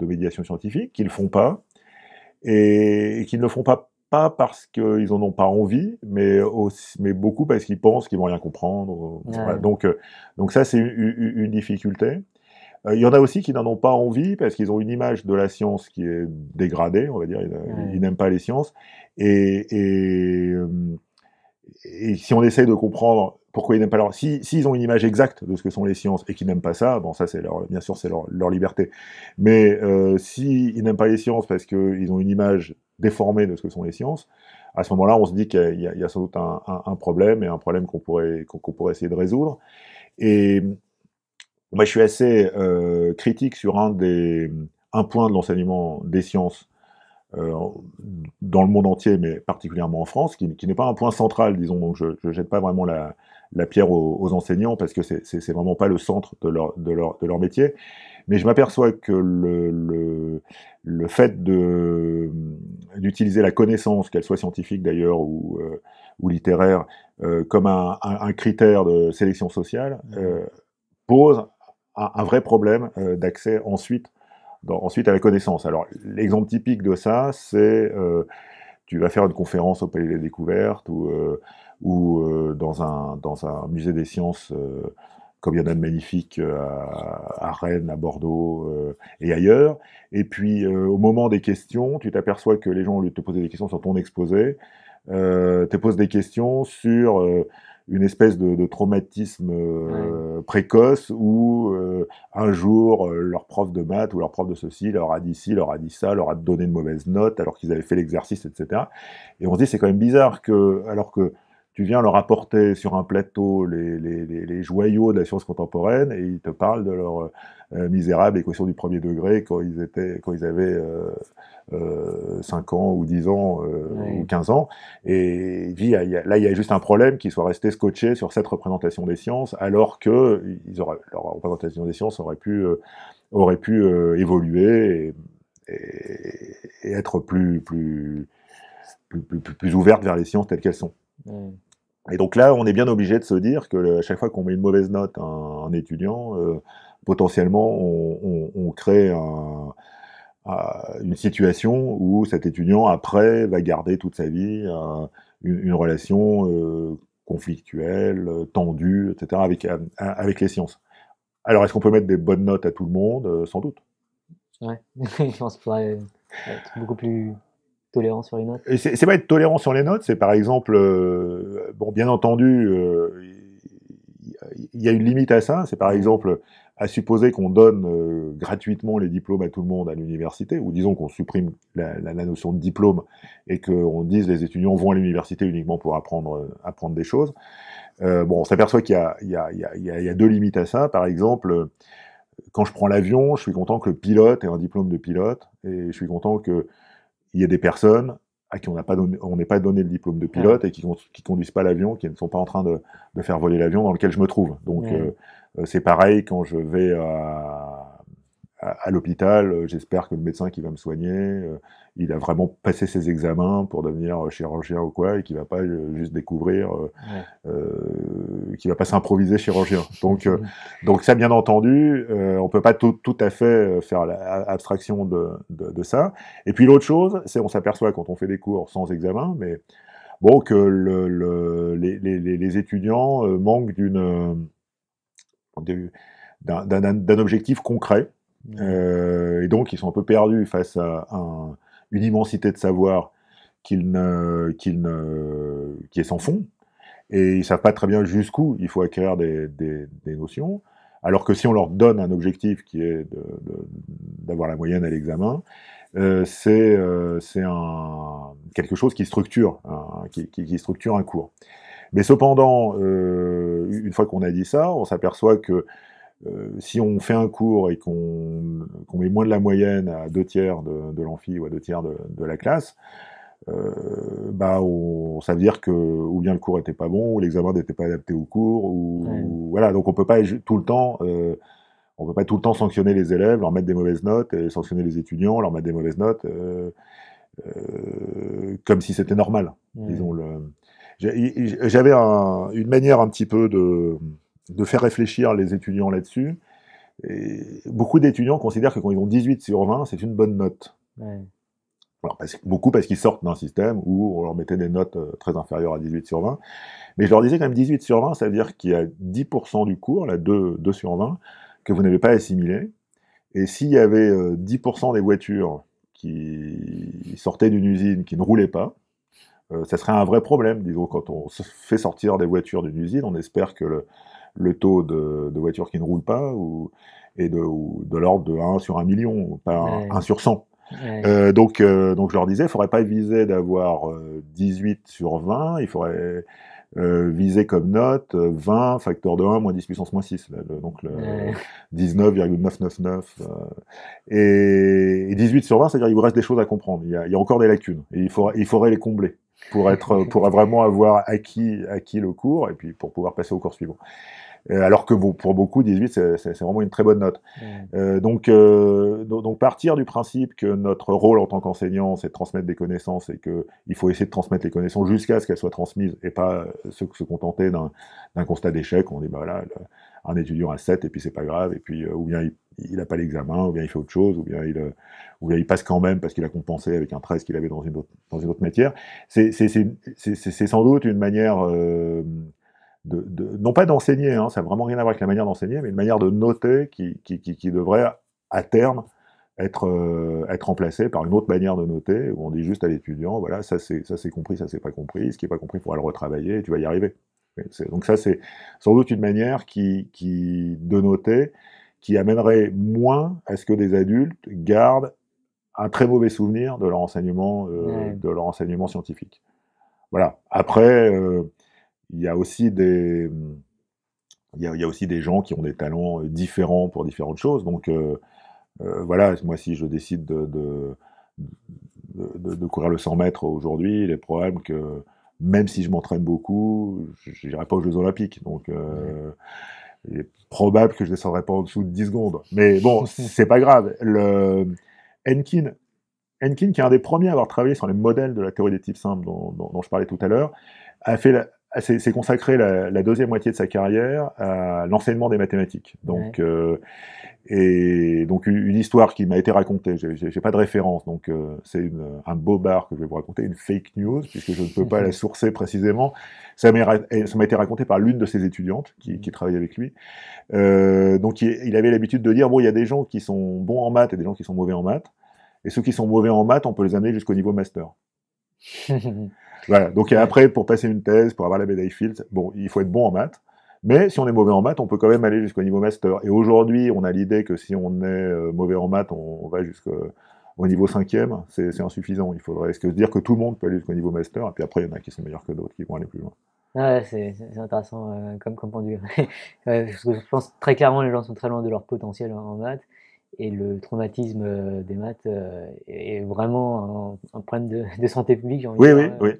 médiation scientifique, qu'ils ne le font pas, et, et qui ne le font pas pas parce qu'ils en ont pas envie, mais mais beaucoup parce qu'ils pensent qu'ils vont rien comprendre. Euh, donc euh, donc ça c'est une, difficulté. Euh, il y en a aussi qui n'en ont pas envie parce qu'ils ont une image de la science qui est dégradée, on va dire. Ils, n'aiment pas les sciences. Et, et, si on essaye de comprendre pourquoi ils n'aiment pas leur... Si, s'ils ont une image exacte de ce que sont les sciences et qu'ils n'aiment pas ça, bon, ça, c'est leur, bien sûr, c'est leur, leur liberté. Mais s'ils n'aiment pas les sciences parce qu'ils ont une image déformé de ce que sont les sciences, à ce moment-là, on se dit qu'il y, a sans doute un, problème et un problème qu'on pourrait, qu'on pourrait essayer de résoudre. Et moi, je suis assez euh, critique sur un, des, un point de l'enseignement des sciences euh, dans le monde entier, mais particulièrement en France, qui, n'est pas un point central, disons. Donc, je ne jette pas vraiment la, la pierre aux, enseignants parce que c'est vraiment pas le centre de leur, de leur, de leur métier. Mais je m'aperçois que le, le, fait d'utiliser la connaissance, qu'elle soit scientifique d'ailleurs ou, euh, ou littéraire, euh, comme un, critère de sélection sociale, mmh. euh, pose un, un, vrai problème d'accès ensuite, ensuite à la connaissance. Alors l'exemple typique de ça, c'est tu vas faire une conférence au Palais des Découvertes ou, ou dans, un, dans un musée des sciences comme il y en a de magnifiques euh, à, Rennes, à Bordeaux euh, et ailleurs. Et puis euh, au moment des questions, tu t'aperçois que les gens, au lieu de te poser des questions sur ton exposé, te posent des questions sur une espèce de, traumatisme précoce où un jour leur prof de maths ou leur prof de ceci leur a dit ci, leur a dit ça, leur a donné de mauvaises notes alors qu'ils avaient fait l'exercice, etc. Et on se dit c'est quand même bizarre que alors que tu viens leur apporter sur un plateau les, les, les, joyaux de la science contemporaine et ils te parlent de leur euh, euh, misérable équation du premier degré quand ils, étaient, quand ils avaient euh, 5 euh, ans ou 10 ans ou 15 ans. Et là, il y a juste un problème qu'ils soient restés scotchés sur cette représentation des sciences alors que ils auraient, leur représentation des sciences aurait pu, aurait pu évoluer et, être plus, plus, plus, plus, ouverte vers les sciences telles qu'elles sont. Et donc là, on est bien obligé de se dire que à chaque fois qu'on met une mauvaise note à un, étudiant, euh, potentiellement, on, crée une situation où cet étudiant, après, va garder toute sa vie euh, une, relation euh, conflictuelle, tendue, etc., avec, avec les sciences. Alors, est-ce qu'on peut mettre des bonnes notes à tout le monde Sans doute. Ouais, je pense que pourrait être beaucoup plus tolérant sur les notes C'est pas être tolérant sur les notes, c'est par exemple, euh, bon, bien entendu, euh, il y a une limite à ça. C'est par exemple à supposer qu'on donne euh, gratuitement les diplômes à tout le monde à l'université, ou disons qu'on supprime la, notion de diplôme et qu'on dise les étudiants vont à l'université uniquement pour apprendre, apprendre des choses. bon, on s'aperçoit qu'il y, y, a deux limites à ça. Par exemple, quand je prends l'avion, je suis content que le pilote ait un diplôme de pilote, et je suis content que il y a des personnes à qui on pas n'est pas donné le diplôme de pilote et qui, qui conduisent pas l'avion, qui ne sont pas en train de, faire voler l'avion dans lequel je me trouve. Donc euh, euh, c'est pareil quand je vais à à, l'hôpital, euh, j'espère que le médecin qui va me soigner, euh, il a vraiment passé ses examens pour devenir euh, chirurgien ou quoi, et qui va pas juste découvrir, qu'il qui va pas s'improviser chirurgien. Donc, donc ça, bien entendu, on peut pas tout, à fait faire l'abstraction de, ça. Et puis l'autre chose, c'est on s'aperçoit quand on fait des cours sans examen, mais bon, que le, les, les, étudiants manquent d'une d'un objectif concret. Euh, et donc, ils sont un peu perdus face à une immensité de savoir ne, ne, qui est sans fond. Et ils savent pas très bien jusqu'où il faut acquérir des, notions. Alors que si on leur donne un objectif qui est d'avoir la moyenne à l'examen, euh, c'est euh, quelque chose qui structure, qui, structure un cours. Mais cependant, une fois qu'on a dit ça, on s'aperçoit que euh, si on fait un cours et qu'on met moins de la moyenne à deux tiers de, l'amphi ou à deux tiers de, la classe, euh, bah on, ça veut dire que ou bien le cours était pas bon, ou l'examen n'était pas adapté au cours, ou, voilà. Donc on peut pas tout le temps, euh, on peut pas tout le temps sanctionner les élèves, leur mettre des mauvaises notes, et sanctionner les étudiants, leur mettre des mauvaises notes, comme si c'était normal. J'avais une manière un petit peu de de faire réfléchir les étudiants là-dessus. beaucoup d'étudiants considèrent que quand ils ont 18 sur 20, c'est une bonne note. beaucoup parce qu'ils sortent d'un système où on leur mettait des notes euh, très inférieures à 18 sur 20. Mais je leur disais quand même 18 sur 20, ça veut dire qu'il y a 10% du cours, là 2, sur 20, que vous n'avez pas assimilé. Et s'il y avait 10% euh, des voitures qui sortaient d'une usine, qui ne roulaient pas, euh, ça serait un vrai problème. Disons, quand on se fait sortir des voitures d'une usine, on espère que le, le taux de, de voitures qui ne roulent pas ou, et de, l'ordre de 1 sur 1 million, pas 1 sur 100. Euh, donc, euh, donc je leur disais, il faudrait pas viser d'avoir 18 euh, sur 20, il faudrait viser comme note 20 facteur de 1 moins 10 puissance moins 6, donc 19,999. Et, 18 sur 20, c'est-à-dire qu'il vous reste des choses à comprendre, il y a, encore des lacunes, et il, il faudrait les combler pour être pour vraiment avoir acquis acquis le cours et puis pour pouvoir passer au cours suivant. Euh, alors que pour beaucoup, 18, c'est vraiment une très bonne note. Euh, donc, euh, donc, partir du principe que notre rôle en tant qu'enseignant, c'est de transmettre des connaissances et qu'il faut essayer de transmettre les connaissances jusqu'à ce qu'elles soient transmises et pas se, se contenter d'un constat d'échec. On dit, bah là, un étudiant a 7 et puis c'est pas grave, et puis, ou bien il n'a pas l'examen, ou bien il fait autre chose, ou bien il, ou bien il passe quand même parce qu'il a compensé avec un 13 qu'il avait dans une autre, dans une autre matière. C'est sans doute une manière non pas d'enseigner, hein, ça n'a vraiment rien à voir avec la manière d'enseigner, mais une manière de noter qui, qui, devrait à terme être, euh, être remplacée par une autre manière de noter, où on dit juste à l'étudiant, voilà, ça c'est compris, ça c'est pas compris, ce qui n'est pas compris, il faudra le retravailler, tu vas y arriver. Donc ça c'est sans doute une manière qui, qui, de noter qui amènerait moins à ce que des adultes gardent un très mauvais souvenir de leur enseignement, euh, de leur enseignement scientifique. Voilà. Après, euh, il y a aussi des il y, a, aussi des gens qui ont des talents euh, différents pour différentes choses. Donc euh, euh, voilà, moi si je décide de, de, courir le 100 mètres aujourd'hui, il est probable que même si je m'entraîne beaucoup, je n'irai pas aux Jeux Olympiques. Donc il est probable que je descendrai pas en dessous de 10 secondes. Mais bon, c'est pas grave. Le Enkin, Enkin, qui est un des premiers à avoir travaillé sur les modèles de la théorie des types simples dont, dont je parlais tout à l'heure, a fait la, ah, c'est consacré la, deuxième moitié de sa carrière à l'enseignement des mathématiques. Donc, euh, et donc une histoire qui m'a été racontée. je n'ai pas de référence, donc euh, c'est un beau bar que je vais vous raconter, une fake news puisque je ne peux pas la sourcer précisément. Ça m'a été raconté par l'une de ses étudiantes qui, qui travaillait avec lui. Euh, donc il, il avait l'habitude de dire bon, il y a des gens qui sont bons en maths et des gens qui sont mauvais en maths, et ceux qui sont mauvais en maths, on peut les amener jusqu'au niveau master. Voilà. Donc après, pour passer une thèse, pour avoir la médaille Fields, bon, il faut être bon en maths. Mais si on est mauvais en maths, on peut quand même aller jusqu'au niveau master. Et aujourd'hui, on a l'idée que si on est euh, mauvais en maths, on, va jusqu'au niveau cinquième. C'est insuffisant. Il faudrait se dire que tout le monde peut aller jusqu'au niveau master. Et puis après, il y en a qui sont meilleurs que d'autres, qui vont aller plus loin. Ah ouais, c'est intéressant euh, comme, comme pendu. je, pense très clairement les gens sont très loin de leur potentiel en, maths et le traumatisme euh, des maths est vraiment un, problème de, santé publique. oui, oui, oui.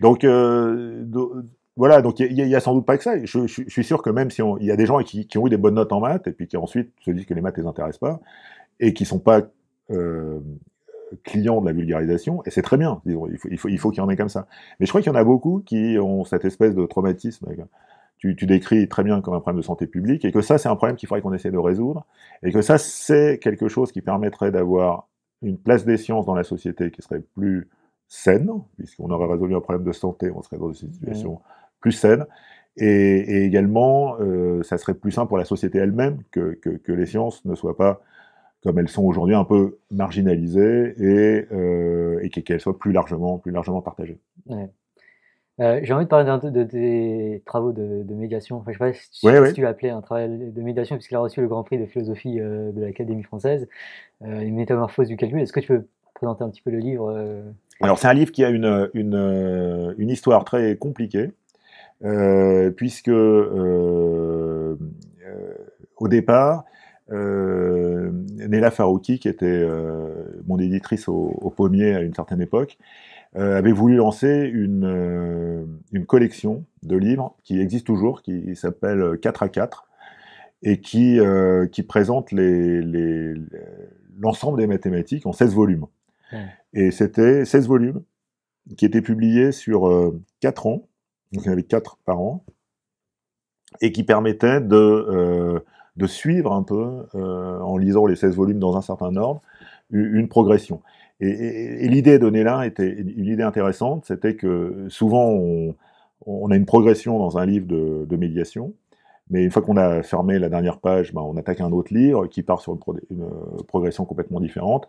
Donc, euh, voilà, donc il y, a sans doute pas que ça. Je, suis sûr que même si il y a des gens qui, ont eu des bonnes notes en maths et puis qui ensuite se disent que les maths les intéressent pas et qui sont pas euh, clients de la vulgarisation, et c'est très bien. il faut qu'il y en ait comme ça. Mais je crois qu'il y en a beaucoup qui ont cette espèce de traumatisme. tu, tu, décris très bien comme un problème de santé publique, et que ça, c'est un problème qu'il faudrait qu'on essaie de résoudre, et que ça, c'est quelque chose qui permettrait d'avoir une place des sciences dans la société qui serait plus saine, puisqu'on aurait résolu un problème de santé, on serait dans une situation mm. plus saine. Et, également, euh, ça serait plus sain pour la société elle-même que, que, les sciences ne soient pas, comme elles sont aujourd'hui, un peu marginalisées et, euh, qu'elles soient plus largement, plus largement partagées. Euh, j'ai envie de parler de, de, tes travaux de, médiation. Enfin, je ne sais pas si, tu, as appelé un travail de médiation, puisqu'il a reçu le Grand Prix de philosophie euh, de l'Académie française, une métamorphose du calcul. Est-ce que tu peux présenter un petit peu le livre euh. Alors, c'est un livre qui a une, euh, histoire très compliquée, euh, puisque au départ, euh, Néla Farouki, qui était mon éditrice au, Pommier à une certaine époque, avait voulu lancer une, collection de livres qui existe toujours, qui s'appelle 4 à 4, et qui, qui présente l'ensemble des mathématiques en 16 volumes. Et c'était 16 volumes qui étaient publiés sur 4 euh, ans, donc il y en avait 4 par an, et qui permettaient de, euh, suivre un peu, euh, en lisant les 16 volumes dans un certain ordre, une progression. Et, l'idée donnée là était une idée intéressante, c'était que souvent on, a une progression dans un livre de médiation, mais une fois qu'on a fermé la dernière page, ben, on attaque un autre livre qui part sur une, euh, progression complètement différente.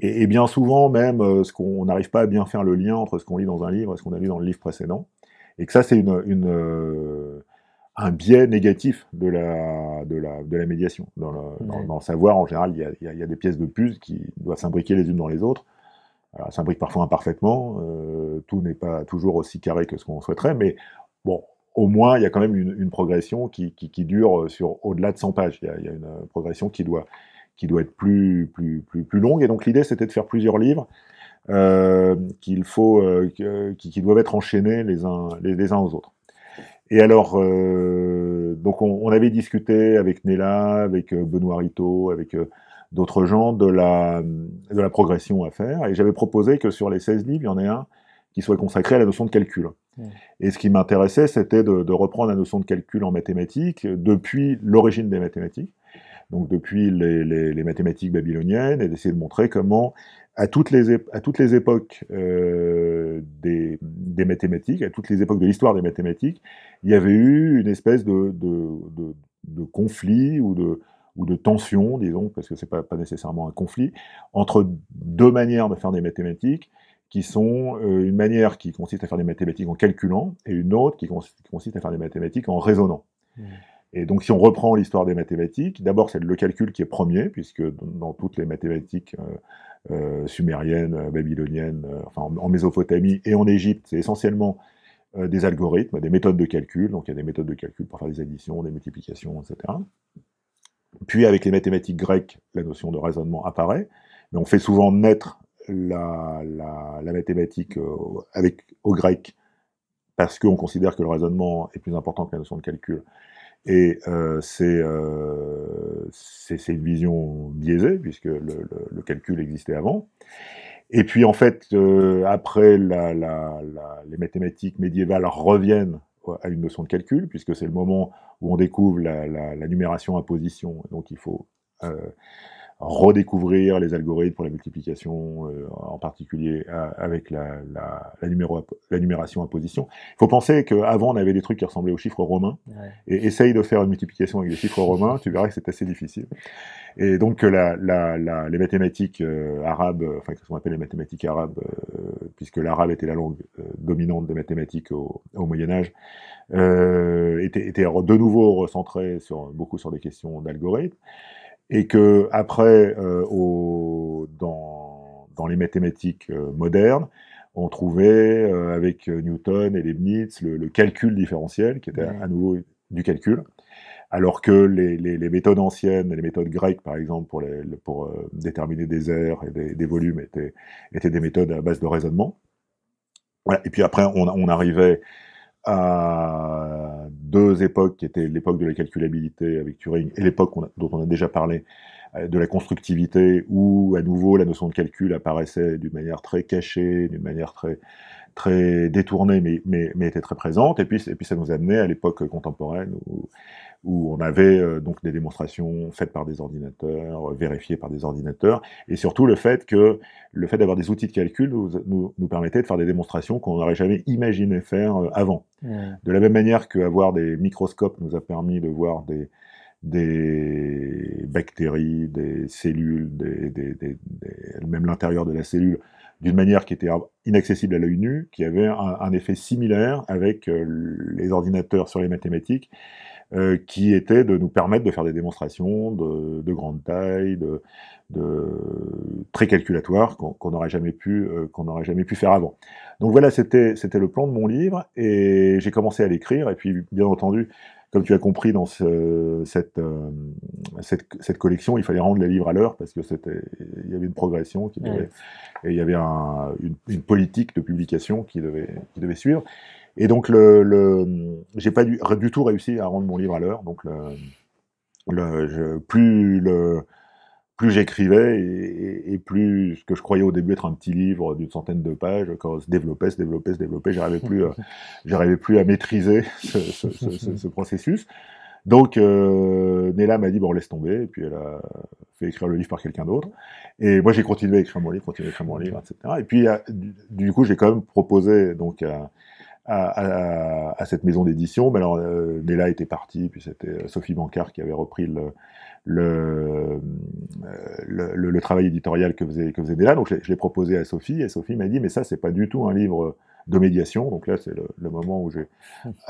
Et, bien souvent, même, euh, ce qu'on n'arrive pas à bien faire le lien entre ce qu'on lit dans un livre et ce qu'on a lu dans le livre précédent. Et que ça, c'est euh, un biais négatif de la, médiation. Dans le, savoir, en général, il y a, des pièces de puzzle qui doivent s'imbriquer les unes dans les autres. Alors, s'imbriquent parfois imparfaitement, tout n'est pas toujours aussi carré que ce qu'on souhaiterait, mais bon, au moins, il y a quand même une, progression qui, dure euh, sur au-delà de 100 pages. Il y, a, une euh, progression qui doit, être plus, longue. Et donc, l'idée, c'était de faire plusieurs livres euh, qui, doivent être enchaînés les uns, aux autres. Et alors, donc, on, avait discuté avec Nella, avec Benoît Rito, avec d'autres gens de la progression à faire. Et j'avais proposé que sur les 16 livres, il y en ait un qui soit consacré à la notion de calcul. Et ce qui m'intéressait, c'était de, reprendre la notion de calcul en mathématiques depuis l'origine des mathématiques, donc depuis les, mathématiques babyloniennes, et d'essayer de montrer comment, à toutes les, à toutes les époques euh, des, des, mathématiques, à toutes les époques de l'histoire des mathématiques, il y avait eu une espèce de, de, de, conflit ou de, ou de tension, disons, parce que ce n'est pas nécessairement un conflit, entre deux manières de faire des mathématiques, qui sont euh, une manière qui consiste à faire des mathématiques en calculant et une autre qui consiste à faire des mathématiques en raisonnant. Mmh. Et donc si on reprend l'histoire des mathématiques, d'abord c'est le calcul qui est premier, puisque dans toutes les mathématiques euh, euh, sumériennes, babyloniennes, en, en, Mésopotamie et en Égypte, c'est essentiellement des algorithmes, des méthodes de calcul, donc il y a des méthodes de calcul pour faire des additions, des multiplications, etc. Puis avec les mathématiques grecques, la notion de raisonnement apparaît, mais on fait souvent naître la, la, la mathématique euh, avec, au grec, parce qu'on considère que le raisonnement est plus important que la notion de calcul. Et euh, euh, c'est une vision biaisée, puisque le, calcul existait avant. Et puis en fait, après, la, la, les mathématiques médiévales reviennent à une notion de calcul, puisque c'est le moment où on découvre la, numération à position. Donc il faut redécouvrir les algorithmes pour la multiplication, euh, en particulier euh, avec la, la, numération à position. Il faut penser qu'avant, on avait des trucs qui ressemblaient aux chiffres romains. Et essaye de faire une multiplication avec des chiffres romains, tu verras que c'est assez difficile. Et donc, euh, la, les mathématiques arabes, enfin, ce qu'on appelle les mathématiques arabes, puisque l'arabe était la langue dominante des mathématiques au, Moyen Âge, étaient de nouveau recentrées sur, beaucoup sur des questions d'algorithmes et que après, euh, au, dans, les mathématiques euh, modernes, on trouvait euh, avec Newton et Leibniz le, le, calcul différentiel, qui était mmh. à nouveau du calcul, alors que les, méthodes anciennes, les méthodes grecques par exemple pour, pour déterminer des aires et des, volumes étaient, étaient, des méthodes à base de raisonnement. Et puis après, on arrivait à deux époques qui étaient l'époque de la calculabilité avec Turing et l'époque dont on a déjà parlé euh, de la constructivité où à nouveau la notion de calcul apparaissait d'une manière très cachée, d'une manière très très détournée mais, mais, était très présente et puis et puis ça nous amenait à l'époque contemporaine où où on avait euh, donc des démonstrations faites par des ordinateurs, euh, vérifiées par des ordinateurs, et surtout le fait que le fait d'avoir des outils de calcul nous, nous, permettait de faire des démonstrations qu'on n'aurait jamais imaginé faire euh, avant. De la même manière qu'avoir des microscopes nous a permis de voir des, des bactéries, des cellules, des, même l'intérieur de la cellule, d'une manière qui était inaccessible à l'œil nu, qui avait un, un effet similaire avec les ordinateurs sur les mathématiques euh, qui était de nous permettre de faire des démonstrations de, de grande taille, de, de très calculatoires qu'on n'aurait jamais pu euh, qu'on n'aurait jamais pu faire avant. Donc voilà, c'était c'était le plan de mon livre et j'ai commencé à l'écrire et puis bien entendu comme tu as compris dans ce, cette, euh, cette, cette, collection, il fallait rendre les livres à l'heure parce que c'était, il y avait une progression qui devait, et il y avait un, une, une, politique de publication qui devait, qui devait suivre. Et donc, le, le j'ai pas du, tout réussi à rendre mon livre à l'heure. Donc, le, plus le, plus j'écrivais et, plus ce que je croyais au début être un petit livre d'une centaine de pages, quand se développait, se développait, se développait. j'arrivais plus, j'arrivais plus à maîtriser ce, processus. Donc euh, Néla m'a dit bon laisse tomber et puis elle a fait écrire le livre par quelqu'un d'autre et moi j'ai continué à écrire mon livre, continué à écrire mon livre, etc. Et puis euh, du coup j'ai quand même proposé donc à à, cette maison d'édition. Mais alors, euh, était partie, puis c'était euh, Sophie Bancard qui avait repris le, euh, travail éditorial que faisait, que Donc, je l'ai proposé à Sophie, et Sophie m'a dit, mais ça, c'est pas du tout un livre de médiation. Donc là, c'est le, moment où j'ai,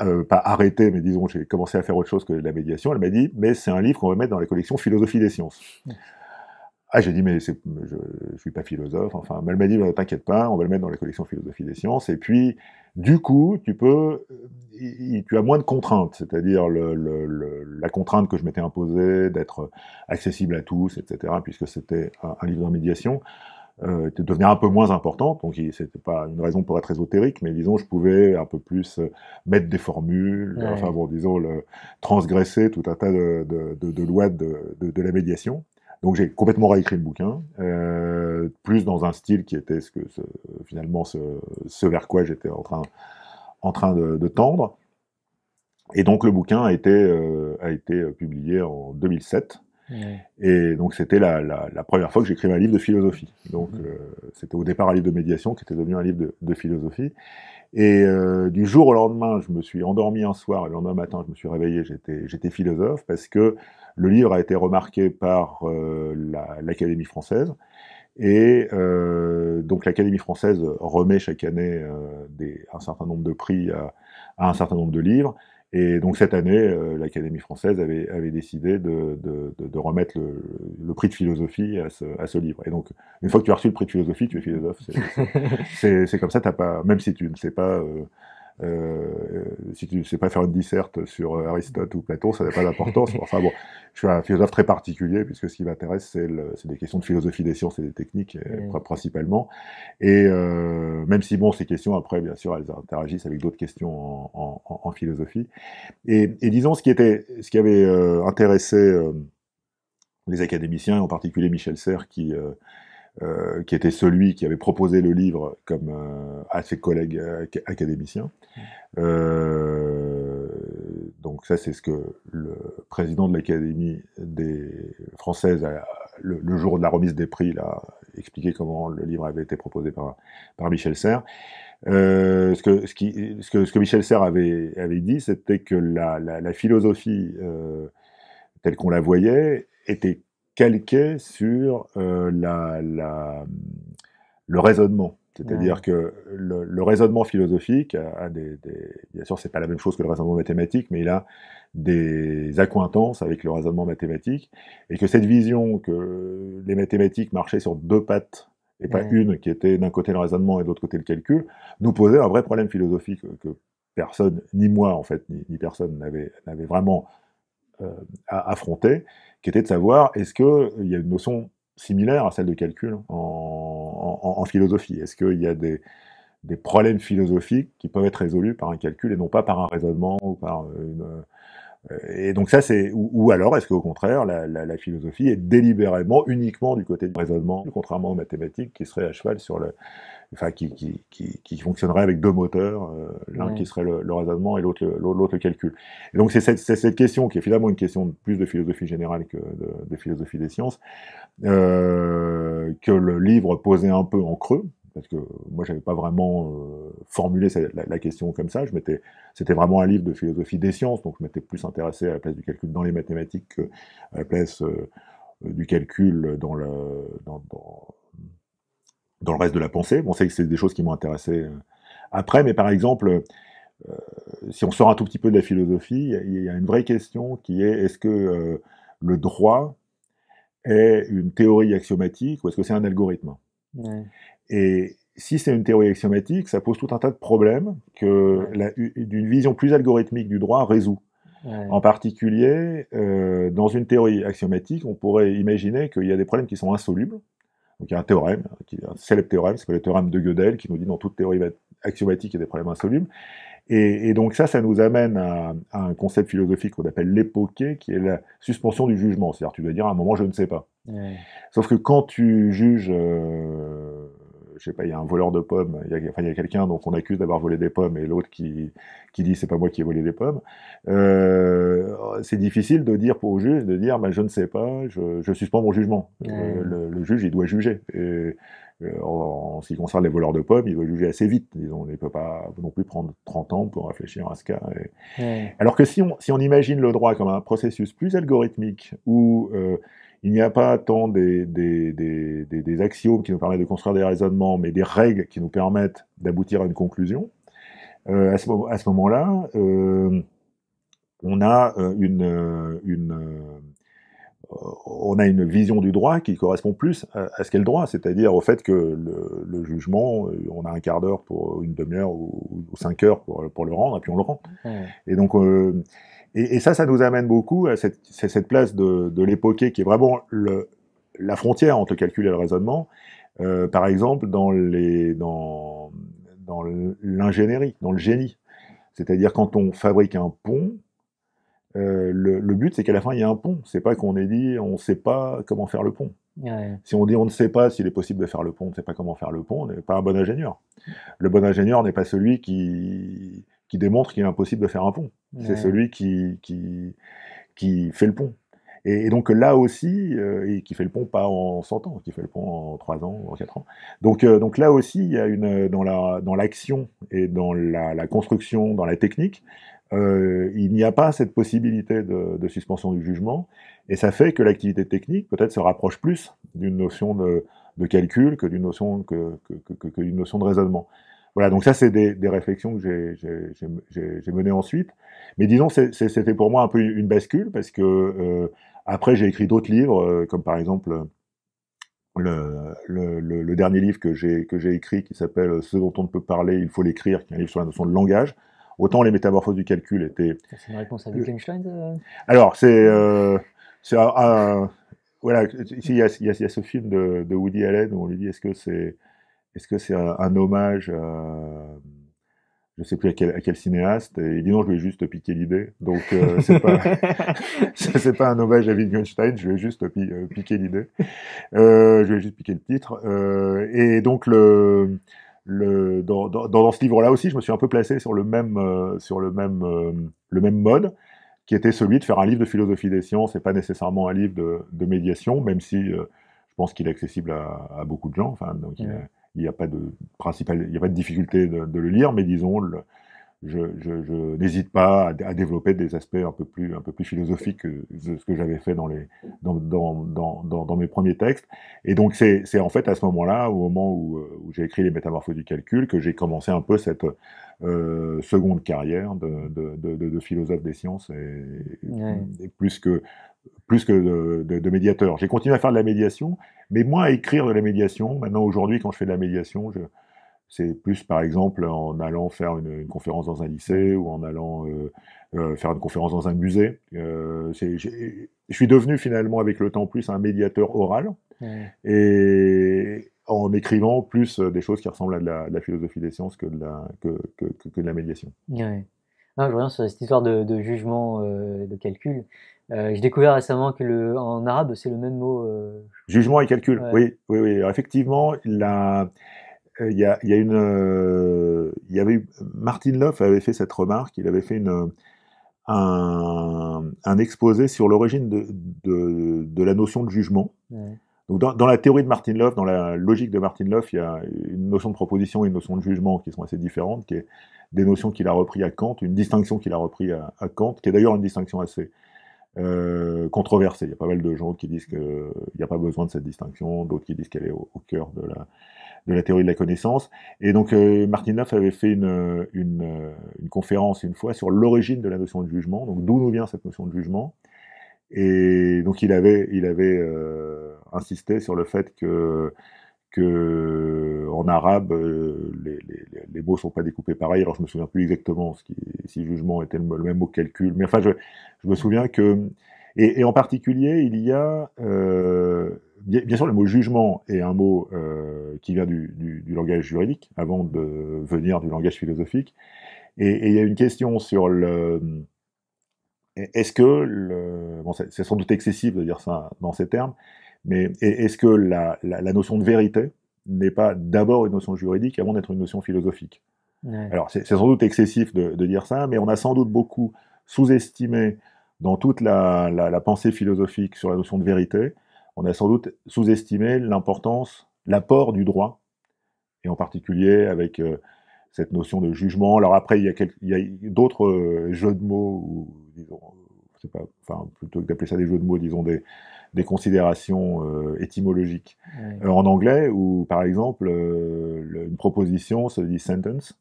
pas arrêté, mais disons, j'ai commencé à faire autre chose que la médiation. Elle m'a dit, mais c'est un livre qu'on va mettre dans la collection Philosophie des sciences. Mm. Ah, j'ai dit, mais je ne suis pas philosophe. Enfin, elle m'a dit, t'inquiète pas, on va le mettre dans la collection philosophie des sciences. Et puis, du coup, tu peux, euh, tu as moins de contraintes, c'est-à-dire la contrainte que je m'étais imposée d'être accessible à tous, etc., puisque c'était un, livre de médiation, devenir euh, devenait un peu moins important. Donc, c'était pas une raison pour être ésotérique, mais disons, je pouvais un peu plus euh, mettre des formules, enfin, bon, disons, transgresser tout un tas de lois de la médiation. Donc j'ai complètement réécrit le bouquin, euh, plus dans un style qui était ce que finalement ce, vers quoi j'étais en train, de, tendre. Et donc le bouquin a été, euh, euh, publié en 2007. Et donc c'était la, première fois que j'écrivais un livre de philosophie. Donc mmh. c'était au départ un livre de médiation qui était devenu un livre de philosophie. Et euh, du jour au lendemain, je me suis endormi un soir, et le lendemain matin, je me suis réveillé, j'étais, philosophe, parce que le livre a été remarqué par euh, l'Académie française. Et euh, donc l'Académie française remet chaque année des, un certain nombre de prix à, un certain nombre de livres. Et donc cette année, euh, l'Académie française avait, avait décidé de, remettre le, prix de philosophie à ce, livre. Et donc, une fois que tu as reçu le prix de philosophie, tu es philosophe. C'est comme ça, t'as pas, même si tu ne sais pas euh, euh, si tu ne sais pas faire une disserte sur euh, Aristote ou Platon, ça n'a pas d'importance. enfin bon, je suis un philosophe très particulier puisque ce qui m'intéresse, c'est, des questions de philosophie des sciences et des techniques euh, mm. principalement. Et même si bon, ces questions après, bien sûr, elles interagissent avec d'autres questions en, philosophie. Et, disons ce qui était, ce qui avait intéressé les académiciens, en particulier Michel Serres, qui euh, qui était celui qui avait proposé le livre comme euh, à ses collègues euh, académiciens. donc ça, c'est ce que le président de l'Académie des française, le, jour de la remise des prix, a expliqué comment le livre avait été proposé par, par Michel Serres. ce, que, ce, qui, ce, que, Michel Serres avait, avait dit, c'était que la philosophie telle qu'on la voyait était calqué sur euh, la, le raisonnement. C'est-à-dire que le, raisonnement philosophique euh, bien sûr, c'est pas la même chose que le raisonnement mathématique, mais il a des accointances avec le raisonnement mathématique, et que cette vision que les mathématiques marchaient sur deux pattes et pas une qui était d'un côté le raisonnement et de l'autre côté le calcul, nous posait un vrai problème philosophique euh, que personne, ni moi en fait, ni, personne n'avait vraiment à affronter, qui était de savoir est-ce qu'il euh, y a une notion similaire à celle de calcul en, philosophie Est-ce qu'il y a des, problèmes philosophiques qui peuvent être résolus par un calcul et non pas par un raisonnement ou par une, euh, et donc ça, c'est ou, alors est-ce qu'au contraire la, philosophie est délibérément uniquement du côté du raisonnement, contrairement aux mathématiques qui seraient à cheval sur le enfin qui, qui, qui, qui fonctionnerait avec deux moteurs, euh, l'un qui serait le, raisonnement et l'autre l'autre le calcul. donc c'est cette, cette, question qui est finalement une question de plus de philosophie générale que de, philosophie des sciences euh, que le livre posait un peu en creux parce que moi j'avais pas vraiment euh, formulé la, question comme ça. Je m'étais, c'était vraiment un livre de philosophie des sciences, donc je m'étais plus intéressé à la place du calcul dans les mathématiques que à la place euh, du calcul dans, le, dans, dans, dans le reste de la pensée. Bon, c'est que c'est des choses qui m'ont intéressé euh, après, mais par exemple, euh, si on sort un tout petit peu de la philosophie, il y a une vraie question qui est est-ce que euh, le droit est une théorie axiomatique ou est-ce que c'est un algorithme Et si c'est une théorie axiomatique, ça pose tout un tas de problèmes que d'une vision plus algorithmique du droit résout. En particulier, dans une théorie axiomatique, on pourrait imaginer qu'il y a des problèmes qui sont insolubles, donc il y a un théorème, un célèbre théorème, c'est le théorème de Gödel, qui nous dit dans toute théorie axiomatique, il y a des problèmes insolubles. Et, donc ça, ça nous amène à, un concept philosophique qu'on appelle l'époqué, qui est la suspension du jugement. C'est-à-dire, tu dois dire à un moment, je ne sais pas. Sauf que quand tu juges euh, je sais pas, il y a un voleur de pommes, il y a, enfin, a quelqu'un donc on accuse d'avoir volé des pommes et l'autre qui, qui dit c'est pas moi qui ai volé des pommes, euh, c'est difficile de dire pour le juge, de dire ben, je ne sais pas, je, je suspends mon jugement. Euh, le, juge, il doit juger. Euh, en, ce qui concerne les voleurs de pommes, il doit juger assez vite. Disons, on ne peut pas non plus prendre 30 ans pour réfléchir à ce cas. Alors que si on, si on imagine le droit comme un processus plus algorithmique où. Euh, il n'y a pas tant des, des, axiomes qui nous permettent de construire des raisonnements, mais des règles qui nous permettent d'aboutir à une conclusion. Euh, à ce, moment-là, euh, on a euh, une, une on a une vision du droit qui correspond plus à, ce qu'est le droit, c'est-à-dire au fait que le, jugement, on a un quart d'heure pour une demi-heure ou, cinq heures pour, le rendre, et puis on le rend. Et donc, et, ça, ça nous amène beaucoup à cette, place de, de qui est vraiment le, la frontière entre le calcul et le raisonnement. Euh, par exemple, dans les, dans l'ingénierie, dans le génie. C'est-à-dire quand on fabrique un pont, euh, le, but c'est qu'à la fin il y a un pont. C'est pas qu'on ait dit on ne sait pas comment faire le pont. Si on dit on ne sait pas s'il est possible de faire le pont, on ne sait pas comment faire le pont, on n'est pas un bon ingénieur. Le bon ingénieur n'est pas celui qui, qui démontre qu'il est impossible de faire un pont. C'est celui qui, qui, qui fait le pont. Et, donc là aussi, euh, et qui fait le pont pas en 100 ans, qui fait le pont en 3 ans, en 4 ans. Donc, euh, donc là aussi, il y a une, euh, dans, la, dans l'action et dans la, construction, dans la technique, il n'y a pas cette possibilité de, suspension du jugement. Et ça fait que l'activité technique peut-être se rapproche plus d'une notion de, de calcul que d'une notion, que, que d'une notion de raisonnement. Voilà, donc ça, c'est des, réflexions que j'ai menées ensuite. Mais disons, c'était pour moi un peu une bascule, parce que euh, après, j'ai écrit d'autres livres, euh, comme par exemple euh, le, dernier livre que j'ai écrit, qui s'appelle « Ce dont on ne peut parler, il faut l'écrire », qui est un livre sur la notion de langage. Autant les métamorphoses du calcul étaient... C'est une réponse à Wittgenstein Alors, c'est... voilà, il y, a, il y, a ce film de, de Woody Allen où on lui dit « Est-ce que c'est est-ce que c'est un, hommage à… Euh, je sais plus à quel, cinéaste, et il dit non, je vais juste piquer l'idée. Donc, euh, ce n'est pas, un hommage à Wittgenstein, je vais juste euh, piquer l'idée. je vais juste piquer le titre. et donc, le, le, dans, ce livre-là aussi, je me suis un peu placé sur le même, sur le même, le même mode, qui était celui de faire un livre de philosophie des sciences et pas nécessairement un livre de, médiation, même si je pense qu'il est accessible à, beaucoup de gens. Enfin, donc, il est, il n'y a pas de principal, il y a pas de difficulté de, le lire, mais disons, le, je, n'hésite pas à, développer des aspects un peu plus, un peu plus philosophiques que ce que j'avais fait dans, les, dans, dans, dans, dans, mes premiers textes. Et donc c'est en fait à ce moment-là, au moment euh, où, j'ai écrit les Métamorphoses du calcul, que j'ai commencé un peu cette euh, seconde carrière de, de, de, philosophe des sciences, et plus que plus que de, médiateur. J'ai continué à faire de la médiation, mais moins à écrire de la médiation. Maintenant, aujourd'hui, quand je fais de la médiation, c'est plus, par exemple, en allant faire une, conférence dans un lycée ou en allant euh, euh, faire une conférence dans un musée. Euh, je suis devenu finalement, avec le temps plus, un médiateur oral. Et en écrivant plus des choses qui ressemblent à de la, philosophie des sciences que de la, que, la médiation. Ouais. je reviens sur cette histoire de, jugement, de calcul. Euh, j'ai découvert récemment que le, en arabe, c'est le même mot. Euh, jugement et calcul. Oui, oui, oui. effectivement, euh, il y, a, il y a, une, il y avait Martin Love avait fait cette remarque, il avait fait une, un, exposé sur l'origine de, de, la notion de jugement. Donc dans, la théorie de Martin Love, dans la logique de Martin Love, il y a une notion de proposition et une notion de jugement qui sont assez différentes, qui est des notions qu'il a repris à Kant, une distinction qu'il a repris à Kant, qui est d'ailleurs une distinction assez euh, controversée. Il y a pas mal de gens qui disent qu'il n'y a pas besoin de cette distinction, d'autres qui disent qu'elle est au, cœur de la, de la théorie de la connaissance. Et donc euh, Martin Neuf avait fait une, une, conférence une fois sur l'origine de la notion de jugement, donc d'où nous vient cette notion de jugement. Et donc il avait, il avait euh, insisté sur le fait que que en arabe, euh, les, les, les mots sont pas découpés pareil. Alors je me souviens plus exactement ce qui, si jugement était le, même mot calcul, mais enfin je, me souviens que et, en particulier il y a euh, bien, sûr le mot jugement est un mot euh, qui vient du, du, langage juridique avant de venir du langage philosophique. Et, il y a une question sur le est-ce que bon, c'est sans doute excessif de dire ça dans ces termes, mais e-, est-ce que la, notion de vérité n'est pas d'abord une notion juridique avant d'être une notion philosophique Alors c'est sans doute excessif de, dire ça, mais on a sans doute beaucoup sous-estimé dans toute la, pensée philosophique sur la notion de vérité, on a sans doute sous-estimé l'importance, l'apport du droit, et en particulier avec euh, cette notion de jugement. Alors après, il y a, d'autres euh, jeux de mots, ou disons, pas, enfin, plutôt que d'appeler ça des jeux de mots, disons des, des considérations euh, étymologiques. Euh, en anglais, où par exemple, euh, une proposition se dit sentence,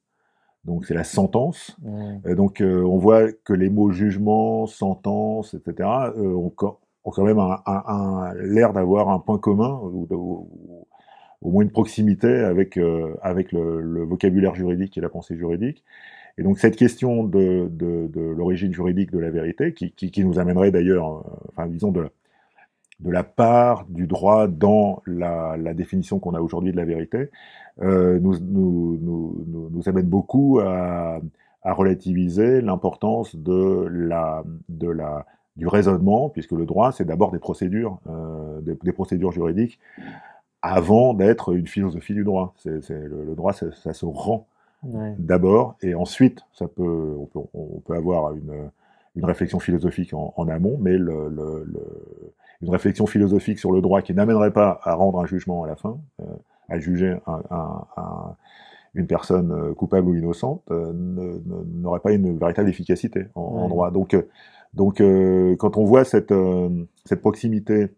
donc c'est la sentence. donc on voit que les mots jugement, sentence, etc., ont, quand même un, l'air d'avoir un point commun, ou, au moins une proximité avec, avec le, vocabulaire juridique et la pensée juridique. Et donc cette question de, l'origine juridique de la vérité, qui, qui, qui nous amènerait d'ailleurs, enfin disons de la, de la part du droit dans la, définition qu'on a aujourd'hui de la vérité euh, nous, nous, amène beaucoup à, relativiser l'importance de la, de la, du raisonnement, puisque le droit, c'est d'abord des procédures, euh, des, procédures juridiques, avant d'être une philosophie du droit. C'est, le, droit, ça, se rend d'abord, et ensuite, ça peut, on, peut, avoir une, réflexion philosophique en, amont, mais le une réflexion philosophique sur le droit qui n'amènerait pas à rendre un jugement à la fin, euh, à juger une personne euh, coupable ou innocente, euh, n'aurait pas une véritable efficacité en, droit. Donc, donc quand on voit cette, proximité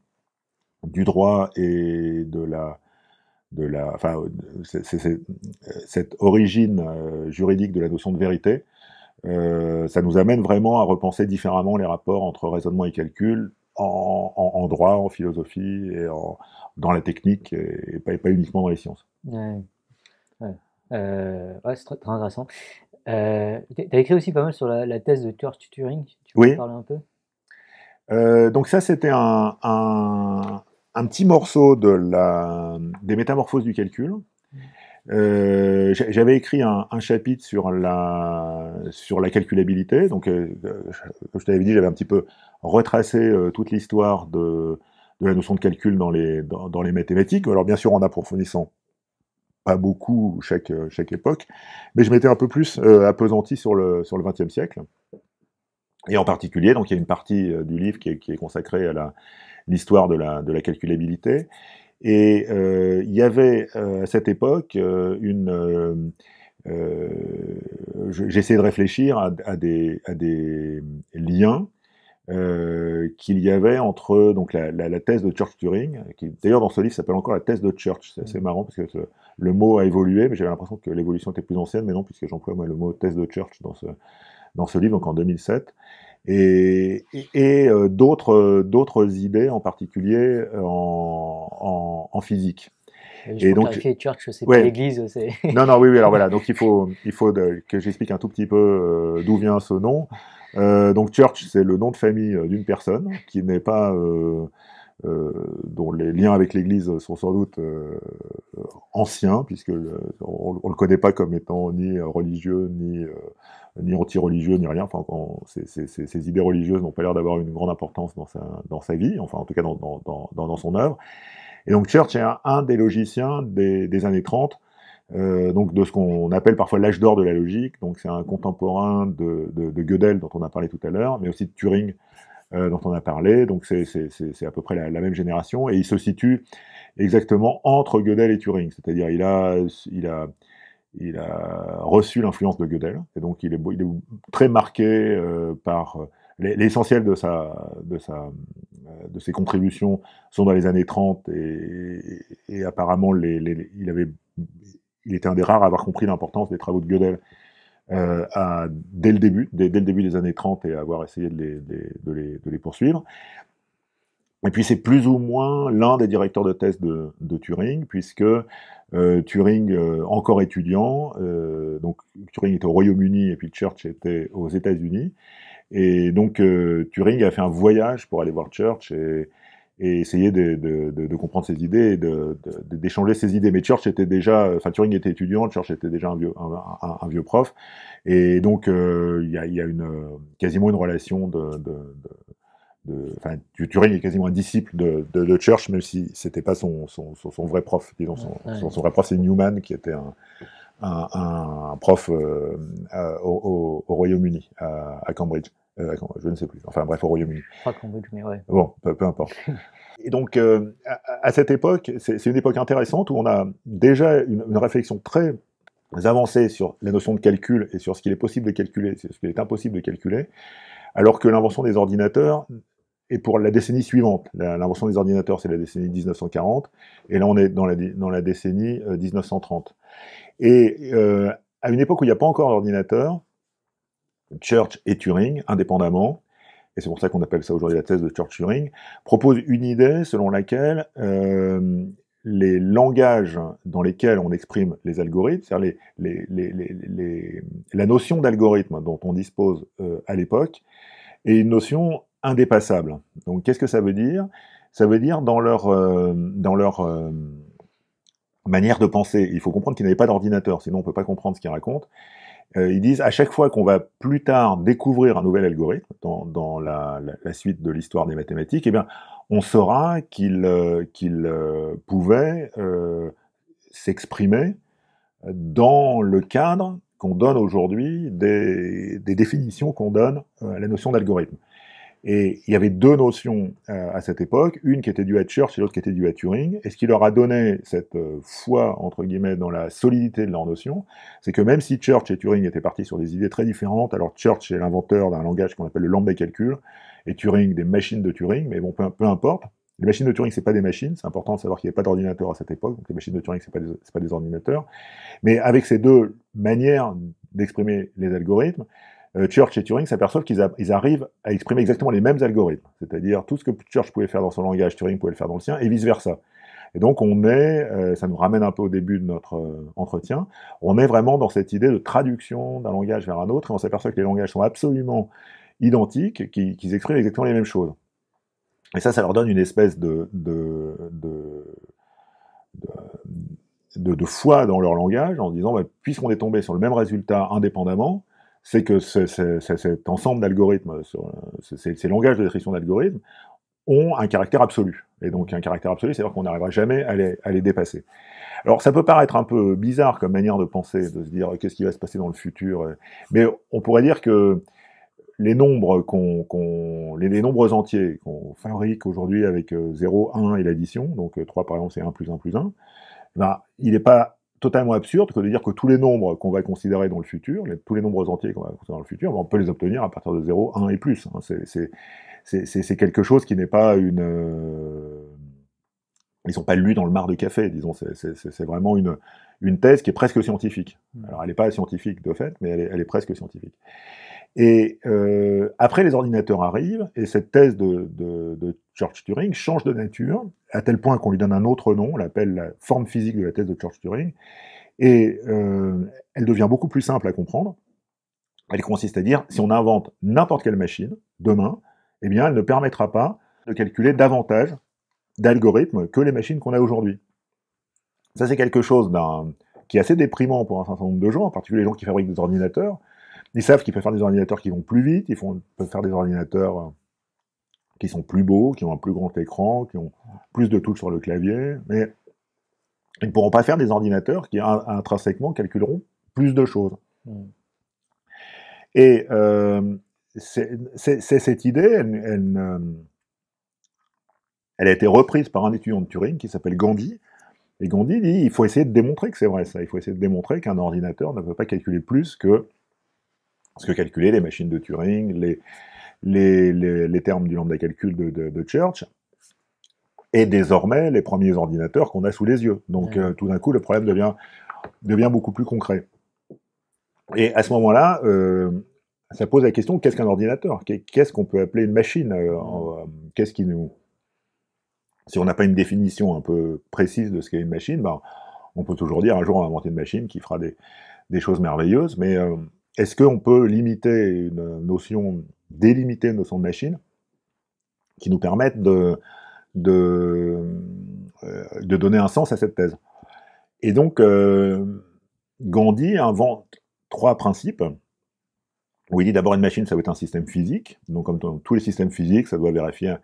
du droit et de la de la, enfin, cette origine juridique de la notion de vérité, ça nous amène vraiment à repenser différemment les rapports entre raisonnement et calcul, en, droit, en philosophie et dans la technique et, pas, pas, uniquement dans les sciences. Ouais, euh, c'est très, intéressant. Euh, tu as écrit aussi pas mal sur la, thèse de Turing. Tu peux en parler un peu euh, donc ça, c'était un, un, petit morceau de la, des métamorphoses du calcul, euh, j'avais écrit un, chapitre sur la sur la calculabilité. Donc, euh, comme je t'avais dit, j'avais un petit peu retracé euh, toute l'histoire de, de la notion de calcul dans les dans, les mathématiques. Alors, bien sûr, en approfondissant pas beaucoup chaque chaque époque, mais je m'étais un peu plus appesanti sur le sur le XXe siècle. Et en particulier, donc il y a une partie du livre qui est, qui est consacrée à l'histoire de la, de la calculabilité. Et euh, il y avait euh, à cette époque euh, une... J'essayais de réfléchir à, des, liens qu'il y avait entre donc la, thèse de Church Turing, qui d'ailleurs dans ce livre s'appelle encore la thèse de Church. C'est assez mm. marrant parce que le, mot a évolué, mais j'avais l'impression que l'évolution était plus ancienne, mais non, puisque j'emploie moi le mot thèse de Church dans ce, dans ce livre, donc en 2007 et, et, euh, d'autres euh, d'autres idées en particulier euh, en, en, en physique. et donc, church, c'est non, non, oui, oui. Alors voilà, donc il faut, il faut que j'explique un tout petit peu d'où vient ce nom. Euh, donc Church, c'est le nom de famille d'une personne qui n'est pas euh, euh, dont les liens avec l'Église sont sans doute euh, anciens, puisque on, ne le connaît pas comme étant ni religieux, ni, euh, ni anti-religieux, ni rien. Enfin, ces idées religieuses n'ont pas l'air d'avoir une grande importance dans sa, vie, enfin en tout cas dans, son œuvre. Et donc Church est un, des logiciens des, années 30, donc de ce qu'on appelle parfois l'âge d'or de la logique. Donc c'est un contemporain de, de, de, Gödel dont on a parlé tout à l'heure, mais aussi de Turing, euh, dont on a parlé. Donc c'est à peu près la, même génération et il se situe exactement entre Gödel et Turing, c'est-à-dire il a, il a il a reçu l'influence de Gödel, et donc il est, très marqué euh, par l'essentiel de sa, de sa, de ses contributions sont dans les années 30 et, apparemment les, il avait, il était un des rares à avoir compris l'importance des travaux de Gödel euh, dès, le début, dès, le début des années 30 et avoir essayé de les, poursuivre. Et puis c'est plus ou moins l'un des directeurs de thèse de, Turing, puisque euh, Turing, euh, encore étudiant, donc Turing était au Royaume-Uni et puis Church était aux États-Unis. Et donc Turing a fait un voyage pour aller voir Church et et essayer de, de, comprendre ses idées et d'échanger ses idées. Mais Church était déjà, Turing était étudiant, Church était déjà un vieux, un, vieux prof, et donc euh, il y, a, y a une, quasiment une relation de, enfin Turing est quasiment un disciple de, de, Church, même si c'était pas son, son, son, vrai prof. Disons son, vrai prof c'est Newman qui était un un, prof euh, au, au, Royaume-Uni, à Cambridge. Euh, je ne sais plus. Enfin bref, au Royaume-Uni. Je crois qu'on veut, mais ouais. Bon, peu, importe. Et donc, euh, à, cette époque, c'est une époque intéressante où on a déjà une, réflexion très avancée sur la notion de calcul et sur ce qu'il est possible de calculer, ce qu'il est impossible de calculer, alors que l'invention des ordinateurs est pour la décennie suivante. L'invention des ordinateurs, c'est la décennie 1940, et là, on est dans la, dans la décennie 1930. Euh, et à une époque où il n'y a pas encore d'ordinateur, Church et Turing, indépendamment, et c'est pour ça qu'on appelle ça aujourd'hui la thèse de Church-Turing, propose une idée selon laquelle euh, les langages dans lesquels on exprime les algorithmes, c'est-à-dire la notion d'algorithme dont on dispose euh, à l'époque, est une notion indépassable. Donc qu'est-ce que ça veut dire Ça veut dire dans leur, euh, dans leur manière de penser, il faut comprendre qu'ils n'avaient pas d'ordinateur, sinon on ne peut pas comprendre ce qu'ils racontent, euh, ils disent à chaque fois qu'on va plus tard découvrir un nouvel algorithme dans, la, suite de l'histoire des mathématiques, eh bien, on saura qu'il euh, euh, pouvait s'exprimer dans le cadre qu'on donne aujourd'hui des, des, définitions qu'on donne à la notion d'algorithme. Et il y avait deux notions euh, à cette époque, une qui était due à Church et l'autre qui était due à Turing. Et ce qui leur a donné cette euh, foi, entre guillemets, dans la solidité de leur notion, c'est que même si Church et Turing étaient partis sur des idées très différentes, alors Church est l'inventeur d'un langage qu'on appelle le lambda calcul, et Turing des machines de Turing, mais bon, peu, importe. Les machines de Turing, c'est pas des machines, c'est important de savoir qu'il n'y avait pas d'ordinateur à cette époque, donc les machines de Turing, c'est pas, pas des ordinateurs. Mais avec ces deux manières d'exprimer les algorithmes, euh, Church et Turing s'aperçoivent qu'ils arrivent à exprimer exactement les mêmes algorithmes, c'est-à-dire tout ce que Church pouvait faire dans son langage, Turing pouvait le faire dans le sien, et vice-versa. Et donc on est, euh, ça nous ramène un peu au début de notre euh, entretien, on est vraiment dans cette idée de traduction d'un langage vers un autre, et on s'aperçoit que les langages sont absolument identiques, qu'ils expriment exactement les mêmes choses. Et ça, ça leur donne une espèce de, de, de, de foi dans leur langage en disant bah, puisqu'on est tombé sur le même résultat indépendamment, c'est que cet ensemble d'algorithmes, euh, euh, ces langages de description d'algorithmes, ont un caractère absolu. Et donc un caractère absolu, c'est-à-dire qu'on n'arrivera jamais à les, dépasser. Alors ça peut paraître un peu bizarre comme manière de penser, de se dire euh, qu'est-ce qui va se passer dans le futur, mais on pourrait dire que les nombres qu'on, les, entiers qu'on fabrique aujourd'hui avec 0, 1 et l'addition, donc 3 par exemple c'est 1 plus 1 plus 1, ben, il n'est pas totalement absurde que de dire que tous les nombres qu'on va considérer dans le futur, tous les nombres entiers qu'on va considérer dans le futur, on peut les obtenir à partir de 0, 1 et plus. Hein. C'est quelque chose qui n'est pas une... Ils euh, ils sont pas lus dans le mar de café, disons. C'est vraiment une, une thèse qui est presque scientifique. Mmh. Alors, elle n'est pas scientifique de fait, mais elle est presque scientifique. Et euh, après, les ordinateurs arrivent, et cette thèse de, church Turing change de nature, à tel point qu'on lui donne un autre nom, on l'appelle la forme physique de la thèse de church Turing, et euh, elle devient beaucoup plus simple à comprendre. Elle consiste à dire, si on invente n'importe quelle machine, demain, eh bien, elle ne permettra pas de calculer davantage d'algorithmes que les machines qu'on a aujourd'hui. Ça, c'est quelque chose qui est assez déprimant pour un certain nombre de gens, en particulier les gens qui fabriquent des ordinateurs, ils savent qu'ils peuvent faire des ordinateurs qui vont plus vite, ils peuvent faire des ordinateurs euh, qui sont plus beaux, qui ont un plus grand écran, qui ont plus de touches sur le clavier, mais ils ne pourront pas faire des ordinateurs qui intrinsèquement calculeront plus de choses. Hmm. Et euh, c'est cette idée, elle, euh, elle, a été reprise par un étudiant de Turing qui s'appelle Gandhi. Et Gandhi dit il faut essayer de démontrer que c'est vrai ça. Il faut essayer de démontrer qu'un ordinateur ne peut pas calculer plus que ce que calculaient les machines de Turing, les, les, termes du lambda calcul de, de, Church, et désormais les premiers ordinateurs qu'on a sous les yeux. Donc euh, tout d'un coup, le problème devient, devient beaucoup plus concret. Et à ce moment-là, euh, ça pose la question qu'est-ce qu'un ordinateur Qu'est-ce qu'on peut appeler une machine euh, Qu'est-ce qui nous. Si on n'a pas une définition un peu précise de ce qu'est une machine, ben, on peut toujours dire un jour on va inventer une machine qui fera des, choses merveilleuses, mais. Est-ce qu'on peut limiter une notion, délimiter une notion de machine qui nous permette de, de, euh, de donner un sens à cette thèse Et donc, euh, Gandhi invente trois principes où il dit d'abord une machine, ça doit être un système physique. Donc, comme tous les systèmes physiques, ça doit vérifier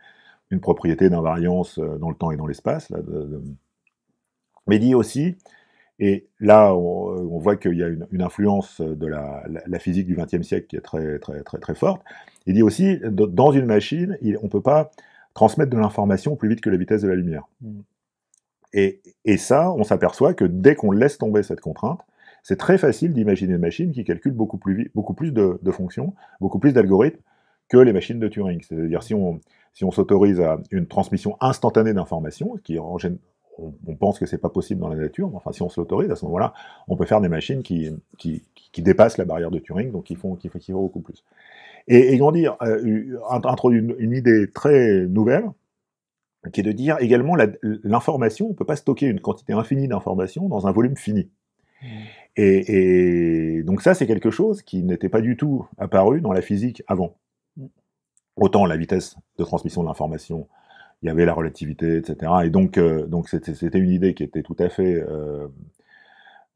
une propriété d'invariance euh, dans le temps et dans l'espace. Mais il dit aussi, et là, on, voit qu'il y a une, influence de la, physique du XXe siècle qui est très, très, très, très forte. Il dit aussi, dans une machine, on ne peut pas transmettre de l'information plus vite que la vitesse de la lumière. Mm. Et, ça, on s'aperçoit que dès qu'on laisse tomber cette contrainte, c'est très facile d'imaginer une machine qui calcule beaucoup plus, beaucoup plus de, fonctions, beaucoup plus d'algorithmes que les machines de Turing. C'est-à-dire si on si on s'autorise à une transmission instantanée d'informations, qui en, on, pense que c'est pas possible dans la nature, mais enfin, si on se l'autorise, à ce moment-là, on peut faire des machines qui, dépassent la barrière de Turing, donc qui font, qui, beaucoup plus. Et, grandir, dit euh, une, idée très nouvelle, qui est de dire également l'information, on ne peut pas stocker une quantité infinie d'informations dans un volume fini. Mmh. et donc ça, c'est quelque chose qui n'était pas du tout apparu dans la physique avant. Mmh. Autant la vitesse de transmission de l'information il y avait la relativité, etc. Et donc, euh, donc c'était une idée qui était tout à fait euh,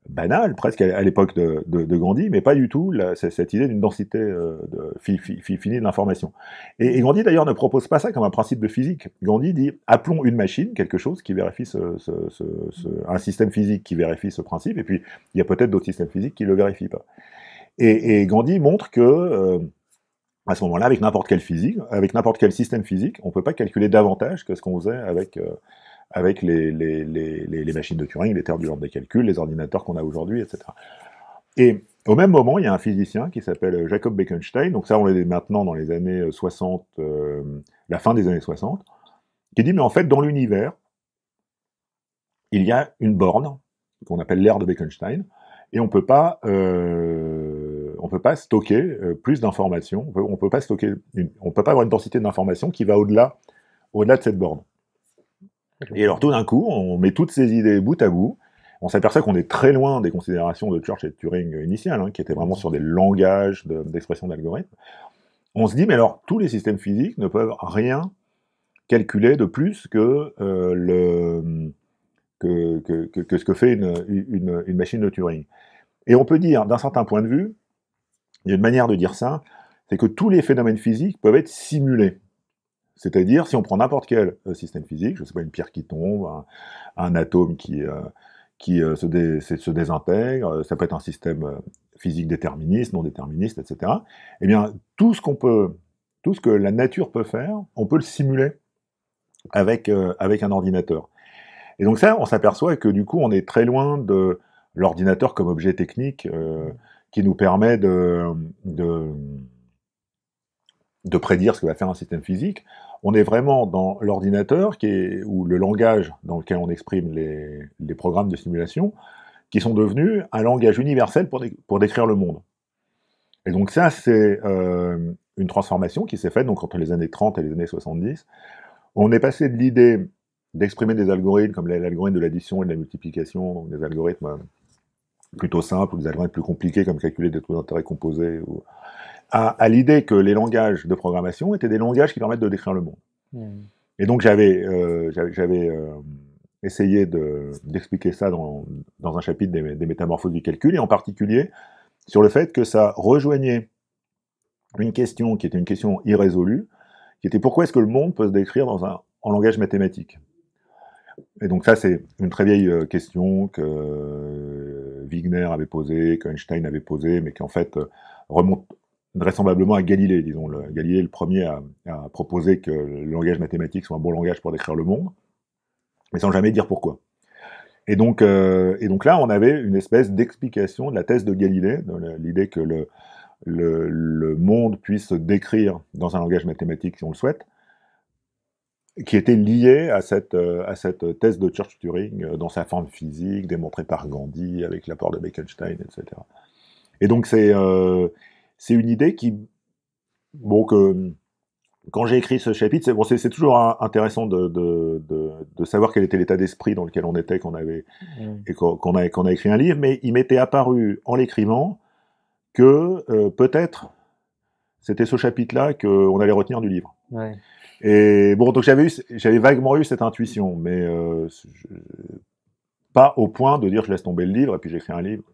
banale, presque à l'époque de, Gandhi, mais pas du tout cette idée d'une densité euh, finie de l'information. Et, Gandhi d'ailleurs ne propose pas ça comme un principe de physique. Gandhi dit appelons une machine, quelque chose qui vérifie ce, un système physique qui vérifie ce principe, et puis il y a peut-être d'autres systèmes physiques qui le vérifient pas. Et, Gandhi montre que à ce moment-là, avec n'importe quel physique, avec n'importe quel système physique, on ne peut pas calculer davantage que ce qu'on faisait avec, euh, avec les, les, machines de Turing, les terres du genre des calculs, les ordinateurs qu'on a aujourd'hui, etc. Et au même moment, il y a un physicien qui s'appelle euh, Jacob Bekenstein, donc ça on est maintenant dans les années 60, euh, la fin des années 60, qui dit, mais en fait, dans l'univers, il y a une borne, qu'on appelle l'ère de Bekenstein, et on ne peut pas... Euh, on peut pas stocker plus d'informations, on ne peut pas stocker, on peut pas avoir une densité d'informations qui va au-delà, au-delà de cette borne. Et alors tout d'un coup, on met toutes ces idées bout à bout, on s'aperçoit qu'on est très loin des considérations de Church et de Turing initiales, hein, qui étaient vraiment sur des langages d'expression d'algorithmes. On se dit, mais alors tous les systèmes physiques ne peuvent rien calculer de plus que, euh, le, ce que fait une machine de Turing. Et on peut dire, d'un certain point de vue, il y a une manière de dire ça, c'est que tous les phénomènes physiques peuvent être simulés. C'est-à-dire, si on prend n'importe quel euh, système physique, je ne sais pas, une pierre qui tombe, un, atome qui, euh, qui euh, se, désintègre, ça peut être un système physique déterministe, non déterministe, etc. Eh bien, tout ce qu'on peut, tout ce que la nature peut faire, on peut le simuler avec, avec un ordinateur. Et donc ça, on s'aperçoit que du coup, on est très loin de l'ordinateur comme objet technique qui nous permet de, de, prédire ce que va faire un système physique. On est vraiment dans l'ordinateur ou le langage dans lequel on exprime les, programmes de simulation, qui sont devenus un langage universel pour, décrire le monde. Et donc ça, c'est euh, une transformation qui s'est faite donc, entre les années 30 et les années 70. On est passé de l'idée d'exprimer des algorithmes comme l'algorithme de l'addition et de la multiplication, des algorithmes euh, plutôt simples ou des algorithmes plus compliqués comme calculer des taux d'intérêt composés, à, l'idée que les langages de programmation étaient des langages qui permettent de décrire le monde. Hmm. Et donc j'avais euh, j'avais euh, essayé d'expliquer ça dans, un chapitre des, des, métamorphoses du calcul, et en particulier sur le fait que ça rejoignait une question qui était une question irrésolue, qui était pourquoi est-ce que le monde peut se décrire dans un, en langage mathématique Et donc ça c'est une très vieille euh, question que Wigner avait posé, qu'Einstein avait posé, mais qui en fait euh, remonte vraisemblablement à Galilée, disons. Galilée est le premier à, proposer que le langage mathématique soit un bon langage pour décrire le monde, mais sans jamais dire pourquoi. Et donc, euh, donc là, on avait une espèce d'explication de la thèse de Galilée, l'idée que le, le, monde puisse se décrire dans un langage mathématique si on le souhaite, qui était lié à cette, euh, à cette thèse de Church-Turing euh, dans sa forme physique, démontrée par Gandhi avec l'apport de Bekenstein, etc. Et donc euh, c'est une idée qui, bon, quand j'ai écrit ce chapitre, c'est bon, toujours intéressant de, savoir quel était l'état d'esprit dans lequel on était, qu'on avait mmh. et qu'on a, écrit un livre, mais il m'était apparu en l'écrivant que peut-être c'était ce chapitre-là qu'on allait retenir du livre. Ouais. Et bon, donc j'avais eu, j'avais vaguement eu cette intuition, mais euh, pas au point de dire je laisse tomber le livre et puis j'écris un livre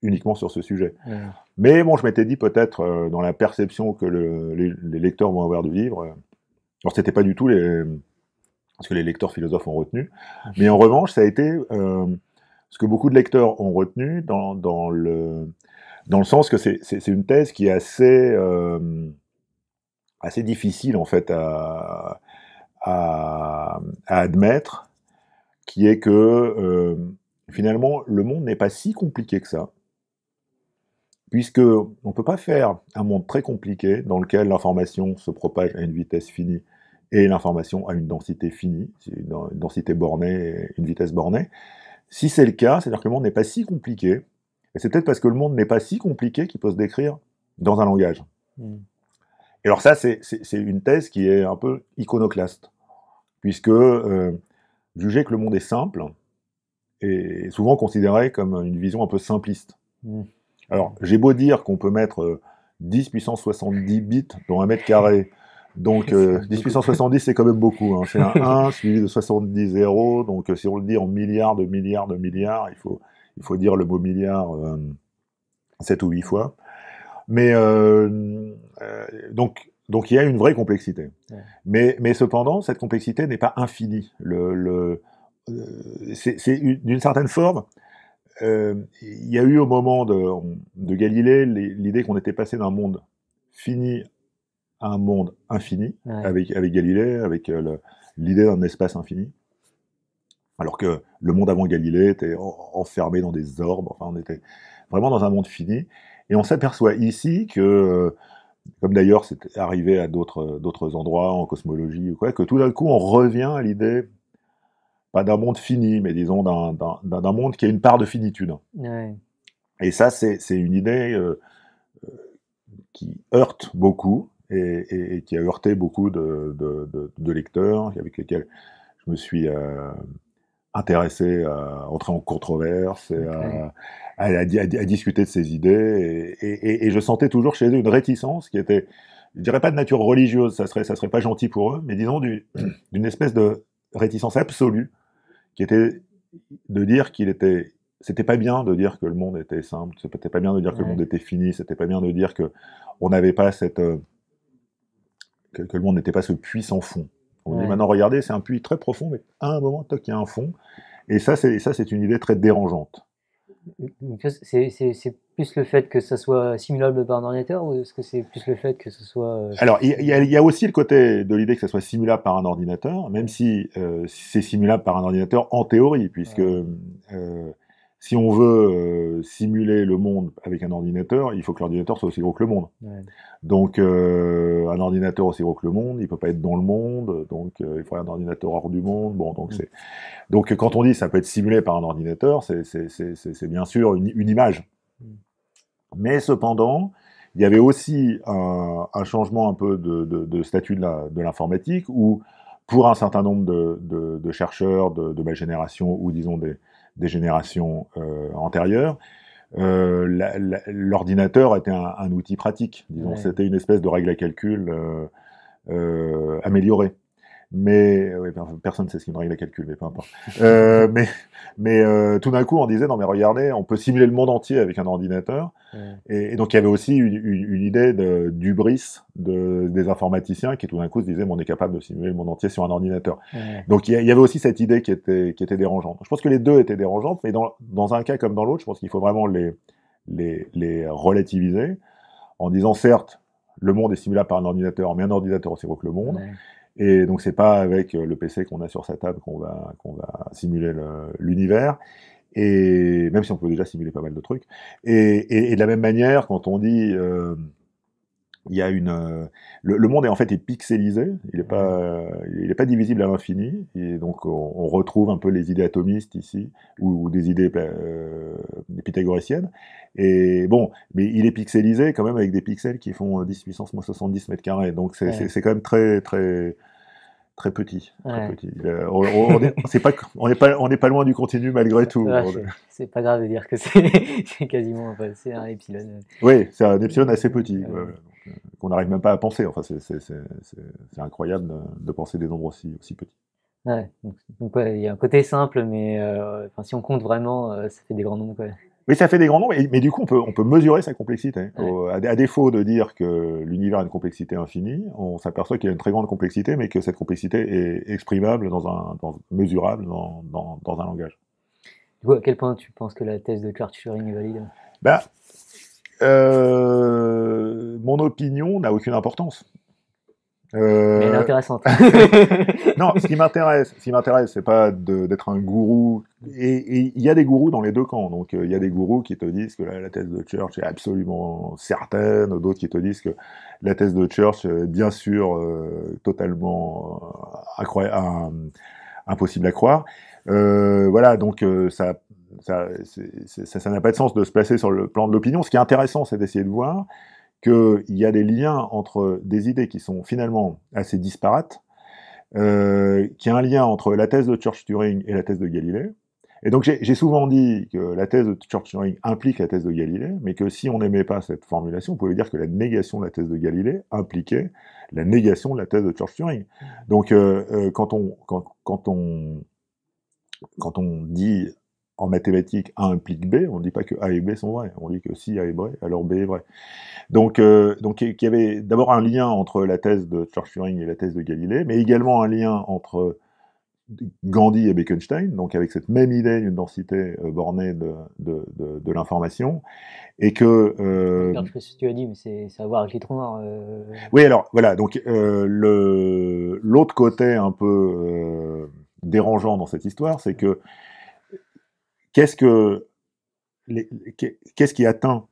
uniquement sur ce sujet. Mais bon, je m'étais dit peut-être euh, dans la perception que les, lecteurs vont avoir du livre. alors euh, alors c'était pas du tout ce que les lecteurs philosophes ont retenu, mais en revanche, ça a été ce que beaucoup de lecteurs ont retenu dans, dans le dans le sens que c'est une thèse qui est assez assez difficile en fait à, admettre, qui est que euh, finalement le monde n'est pas si compliqué que ça, puisque on ne peut pas faire un monde très compliqué dans lequel l'information se propage à une vitesse finie et l'information à une densité finie, une densité bornée, une vitesse bornée. Si c'est le cas, c'est-à-dire que le monde n'est pas si compliqué, et c'est peut-être parce que le monde n'est pas si compliqué qu'il peut se décrire dans un langage. Hmm alors ça, c'est une thèse qui est un peu iconoclaste, puisque euh, juger que le monde est simple est souvent considéré comme une vision un peu simpliste. Mmh. Alors, j'ai beau dire qu'on peut mettre 10 puissance 70 bits dans un mètre carré, donc 10 puissance 70, c'est quand même beaucoup. Hein. C'est un 1 suivi de 70 zéros, donc euh, si on le dit en milliards de milliards de milliards, il faut, il faut dire le mot milliard 7 euh, ou 8 fois. Mais euh, euh, donc donc il y a une vraie complexité. Mais, cependant, cette complexité n'est pas infinie. Le, euh, c'est d'une certaine forme. il y a eu au moment de, Galilée l'idée qu'on était passé d'un monde fini à un monde infini avec, avec Galilée, avec l'idée d'un espace infini. Alors que le monde avant Galilée était enfermé dans des orbes. Enfin, on était vraiment dans un monde fini. Et on s'aperçoit ici que, comme d'ailleurs c'est arrivé à d'autres endroits, en cosmologie ou quoi, que tout d'un coup on revient à l'idée, pas d'un monde fini, mais disons d'un monde qui a une part de finitude. Et ça, c'est une idée euh, euh, qui heurte beaucoup et, qui a heurté beaucoup de, lecteurs avec lesquels je me suis... Euh, intéressés à entrer en controverse, et à, discuter de ses idées. Et, je sentais toujours chez eux une réticence qui était, je dirais pas de nature religieuse, ça serait, ça serait pas gentil pour eux, mais disons d'une espèce de réticence absolue qui était de dire qu'il était, c'était pas bien de dire que le monde était simple, c'était pas bien de dire que le monde était fini, c'était pas bien de dire que on n'avait pas cette, euh, que, que le monde n'était pas ce puits sans fond. On dit maintenant, regardez, c'est un puits très profond, mais à un moment, toc, il y a un fond. Et ça, c'est ça, c'est une idée très dérangeante. C'est plus le fait que ça soit simulable par un ordinateur ou est-ce que c'est plus le fait que ce soit... Euh, Alors, il y, a, aussi le côté de l'idée que ça soit simulable par un ordinateur, même si euh, c'est simulable par un ordinateur en théorie, puisque euh, si on veut euh, simuler le monde avec un ordinateur, il faut que l'ordinateur soit aussi gros que le monde. Donc, euh, un ordinateur aussi gros que le monde, il peut pas être dans le monde, donc euh, il faut un ordinateur hors du monde. Bon, donc mm. c'est. Donc, quand on dit ça peut être simulé par un ordinateur, c'est bien sûr une, image. Mm. Mais cependant, il y avait aussi un, changement un peu de, statut de l'informatique où, pour un certain nombre de chercheurs de, ma génération ou disons des des générations euh, antérieures. Euh, l'ordinateur était un, outil pratique, disons, c'était une espèce de règle à calcul euh, améliorée. Mais euh, personne ne sait ce qui me règle les calculs, mais peu importe. Euh, mais mais euh, tout d'un coup, on disait non, mais regardez, on peut simuler le monde entier avec un ordinateur. Et, donc, il y avait aussi une, idée de, d'ubris de, des informaticiens qui tout d'un coup se disaient, on est capable de simuler le monde entier sur un ordinateur. Donc, il y, avait aussi cette idée qui était qui était dérangeante. Je pense que les deux étaient dérangeantes, mais dans dans un cas comme dans l'autre, je pense qu'il faut vraiment les les, les relativiser en disant certes le monde est simulable par un ordinateur, mais un ordinateur aussi gros que le monde. Et donc c'est pas avec euh, le PC qu'on a sur sa table qu'on va qu'on va simuler l'univers. Et même si on peut déjà simuler pas mal de trucs. Et, de la même manière, quand on dit euh, il y a une euh, le, monde est en fait est pixelisé, il n'est pas euh, il est pas divisible à l'infini et donc on, retrouve un peu les idées atomistes ici ou, des idées bah, euh, pythagoriciennes et bon mais il est pixelisé quand même avec des pixels qui font 10 euh, puissance moins 70 mètres carrés donc c'est quand même très très très petit. petit. on n'est pas, on pas, loin du continu malgré tout. c'est pas grave de dire que c'est quasiment un epsilon. Oui, c'est un epsilon assez petit qu'on n'arrive même pas à penser. Enfin, c'est incroyable de penser des nombres aussi, aussi petits. Ouais, donc, il y a un côté simple, mais euh, si on compte vraiment, euh, ça fait des grands nombres. Oui, ça fait des grands nombres, mais, du coup, on peut, on peut mesurer sa complexité. à, défaut de dire que l'univers a une complexité infinie, on s'aperçoit qu'il y a une très grande complexité, mais que cette complexité est exprimable, dans un, mesurable dans, dans, un langage. Du coup, à quel point tu penses que la thèse de Clark Turing est valide bah, euh, mon opinion n'a aucune importance. Euh... elle est intéressante. non, ce qui m'intéresse, ce qui m'intéresse, c'est pas d'être un gourou. Et il y a des gourous dans les deux camps. Donc euh, il y a des gourous qui te disent que la, thèse de Church est absolument certaine, d'autres qui te disent que la thèse de Church est bien sûr euh, totalement incroyable, impossible à croire. voilà, donc ça ça n'a pas de sens de se placer sur le plan de l'opinion. Ce qui est intéressant, c'est d'essayer de voir qu'il y a des liens entre des idées qui sont finalement assez disparates, euh, qu'il y a un lien entre la thèse de Church-Turing et la thèse de Galilée. Et donc j'ai souvent dit que la thèse de Church-Turing implique la thèse de Galilée, mais que si on n'aimait pas cette formulation, on pouvait dire que la négation de la thèse de Galilée impliquait la négation de la thèse de Church-Turing. Donc euh, euh, quand, on, quand, on, quand on dit en mathématiques, A implique B, on ne dit pas que A et B sont vrais, on dit que si A est vrai, alors B est vrai. Donc, euh, donc il y avait d'abord un lien entre la thèse de Charles Turing et la thèse de Galilée, mais également un lien entre Gandhi et Bekenstein, donc avec cette même idée d'une densité euh, bornée de, de, de, l'information, et que... Euh, ce que tu as dit, mais c'est à voir avec les euh. Oui, alors, voilà, donc euh, l'autre côté un peu dérangeant dans cette histoire, c'est que Qu'est-ce que qu'est-ce qui atteint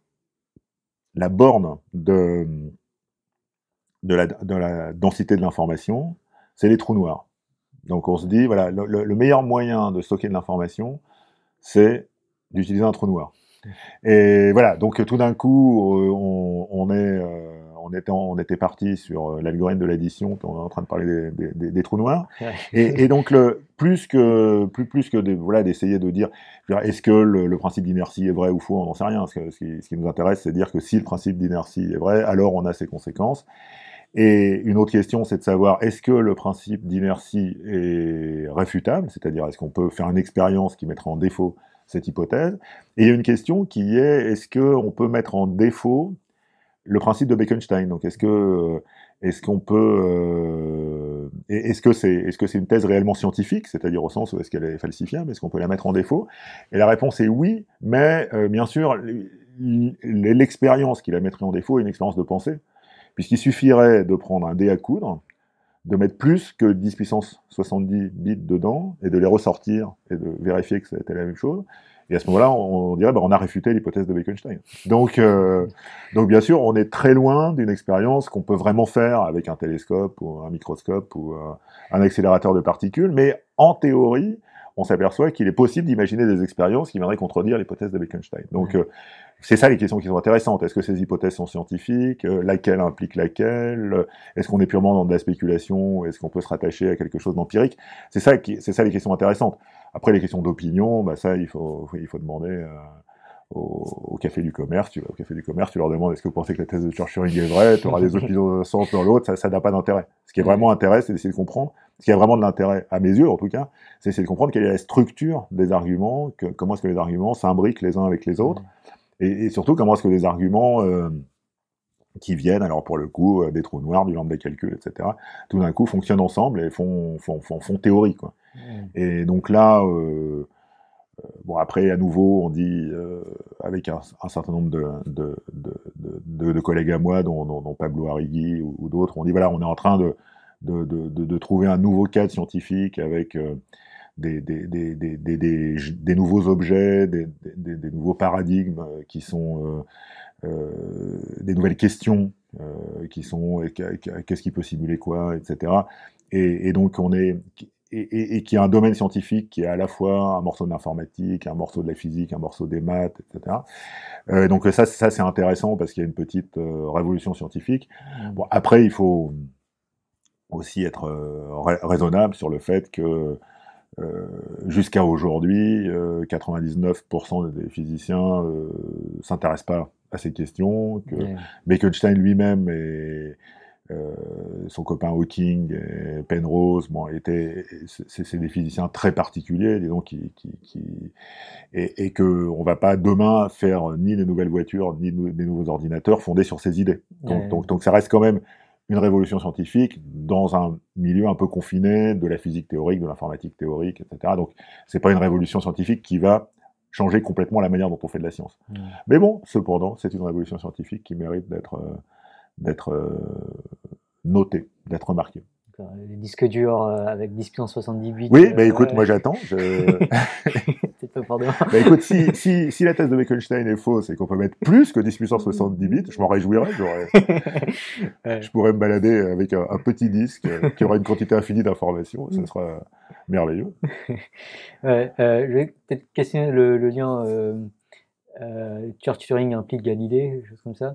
la borne de, de, la, densité de l'information C'est les trous noirs. Donc on se dit, voilà, le, meilleur moyen de stocker de l'information, c'est d'utiliser un trou noir. Et voilà, donc tout d'un coup, euh, on, est... Euh, on était, on parti sur euh, l'algorithme de l'addition, on est en train de parler des, trous noirs. et, donc, plus que, de, voilà, d'essayer de dire, est-ce que le, principe d'inertie est vrai ou faux, on n'en sait rien. Ce, qui, nous intéresse, c'est de dire que si le principe d'inertie est vrai, alors on a ses conséquences. Et une autre question, c'est de savoir est-ce que le principe d'inertie est réfutable, c'est-à-dire est-ce qu'on peut faire une expérience qui mettra en défaut cette hypothèse. Et une question qui est est-ce qu'on peut mettre en défaut le principe de Bekenstein. Donc, est-ce que euh, est-ce qu'on peut euh, est-ce que c'est est-ce que c'est une thèse réellement scientifique, c'est-à-dire au sens où est-ce qu'elle est falsifiable, est-ce qu'on peut la mettre en défaut Et la réponse est oui, mais euh, bien sûr, l'expérience qui la mettrait en défaut est une expérience de pensée, puisqu'il suffirait de prendre un dé à coudre, de mettre plus que 10 puissance 70 bits dedans et de les ressortir et de vérifier que c'était la même chose. Et à ce moment-là, on dirait, bah, on a réfuté l'hypothèse de Bekenstein. Donc, euh, donc bien sûr, on est très loin d'une expérience qu'on peut vraiment faire avec un télescope ou un microscope ou euh, un accélérateur de particules, mais en théorie, on s'aperçoit qu'il est possible d'imaginer des expériences qui viendraient contredire l'hypothèse de Bekenstein. Donc, euh, c'est ça les questions qui sont intéressantes. Est-ce que ces hypothèses sont scientifiques Laquelle implique laquelle Est-ce qu'on est purement dans de la spéculation Est-ce qu'on peut se rattacher à quelque chose d'empirique C'est ça, c'est ça les questions intéressantes. Après, les questions d'opinion, bah, ça, il faut, il faut demander euh, au, café du commerce. Tu vas au café du commerce, tu leur demandes est-ce que vous pensez que la thèse de Churchill est vraie Tu auras des opinions de sens dans l'autre, ça n'a pas d'intérêt. Ce qui est vraiment intéressant, c'est d'essayer de comprendre. Ce qui a vraiment de l'intérêt, à mes yeux en tout cas, c'est d'essayer de comprendre quelle est la structure des arguments, comment est-ce que les arguments s'imbriquent les uns avec les autres, mmh. et, surtout comment est-ce que les arguments euh, qui viennent, alors pour le coup, euh, des trous noirs, du lambda des calculs, etc., tout d'un coup fonctionnent ensemble et font, font, font théorie. Quoi. Hmm. Et donc là, euh, euh, bon après à nouveau, on dit euh, avec un, certain nombre de, de, de, de collègues à moi, dont, Pablo Arrigui ou, d'autres, on dit voilà, on est en train de, trouver un nouveau cadre scientifique avec des, des, des, des, nouveaux objets, des, nouveaux paradigmes qui sont des nouvelles questions qui sont qu'est-ce qui peut simuler quoi, etc. Et, et, donc on est et, qui est un domaine scientifique qui est à la fois un morceau d'informatique, un morceau de la physique, un morceau des maths, etc. Euh, donc ça, ça c'est intéressant parce qu'il y a une petite euh, révolution scientifique. Bon, après, il faut aussi être euh, raisonnable sur le fait que jusqu'à aujourd'hui, 99% des physiciens s'intéressent pas à ces questions, mais que Einstein lui-même est euh, son copain Hawking, Penrose, bon, étaient, c'est des physiciens très particuliers, disons, qui, qui, et, et, que on va pas demain faire ni les nouvelles voitures ni les nouveaux ordinateurs fondés sur ces idées. Donc, ça reste quand même une révolution scientifique dans un milieu un peu confiné de la physique théorique, de l'informatique théorique, etc. Donc, c'est pas une révolution scientifique qui va changer complètement la manière dont on fait de la science. Mais bon, cependant, c'est une révolution scientifique qui mérite d'être euh, d'être euh, noté, d'être remarqué. Les disque dur euh, avec 10 puissance 78. Oui, mais euh, bah, écoute, moi j'attends. Je... bah écoute, si, si, si, la thèse de Wittgenstein est fausse et qu'on peut mettre plus que 10 puissance je m'en réjouirais. Je pourrais me balader avec un, petit disque qui aura une quantité infinie d'informations. Ce sera merveilleux. je vais peut-être questionner le, lien euh, turing implique Galilée, chose comme ça.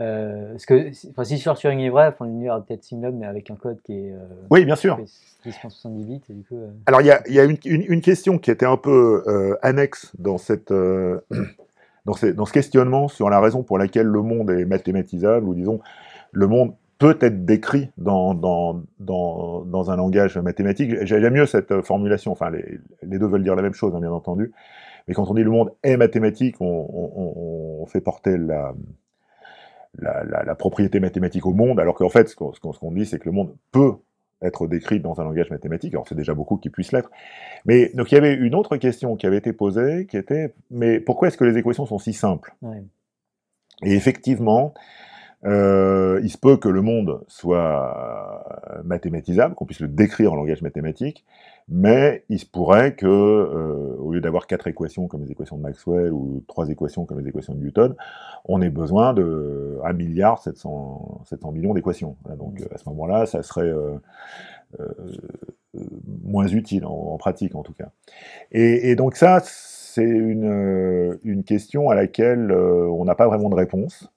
Euh, parce que enfin, si sur une est vrai, enfin, l'univers peut-être similaire, mais avec un code qui est. Euh, oui, bien sûr. Euh. Alors, il y a, une, question qui était un peu annexe dans, cette, ce questionnement sur la raison pour laquelle le monde est mathématisable, ou disons, le monde peut être décrit dans, un langage mathématique. J'aime mieux cette formulation, enfin, les, deux veulent dire la même chose, hein, bien entendu. Mais quand on dit le monde est mathématique, on fait porter la, la, propriété mathématique au monde, alors qu'en fait, ce qu'on dit, c'est que le monde peut être décrit dans un langage mathématique, alors c'est déjà beaucoup qui puissent l'être. Mais donc il y avait une autre question qui avait été posée, qui était, mais pourquoi est-ce que les équations sont si simples Et effectivement, euh, il se peut que le monde soit mathématisable, qu'on puisse le décrire en langage mathématique, mais il se pourrait que, euh, au lieu d'avoir quatre équations comme les équations de Maxwell ou trois équations comme les équations de Newton, on ait besoin de 1 milliard 700, millions d'équations. Donc mm. euh, à ce moment-là, ça serait moins utile en, pratique en tout cas. Et, donc ça, c'est une, question à laquelle on n'a pas vraiment de réponse.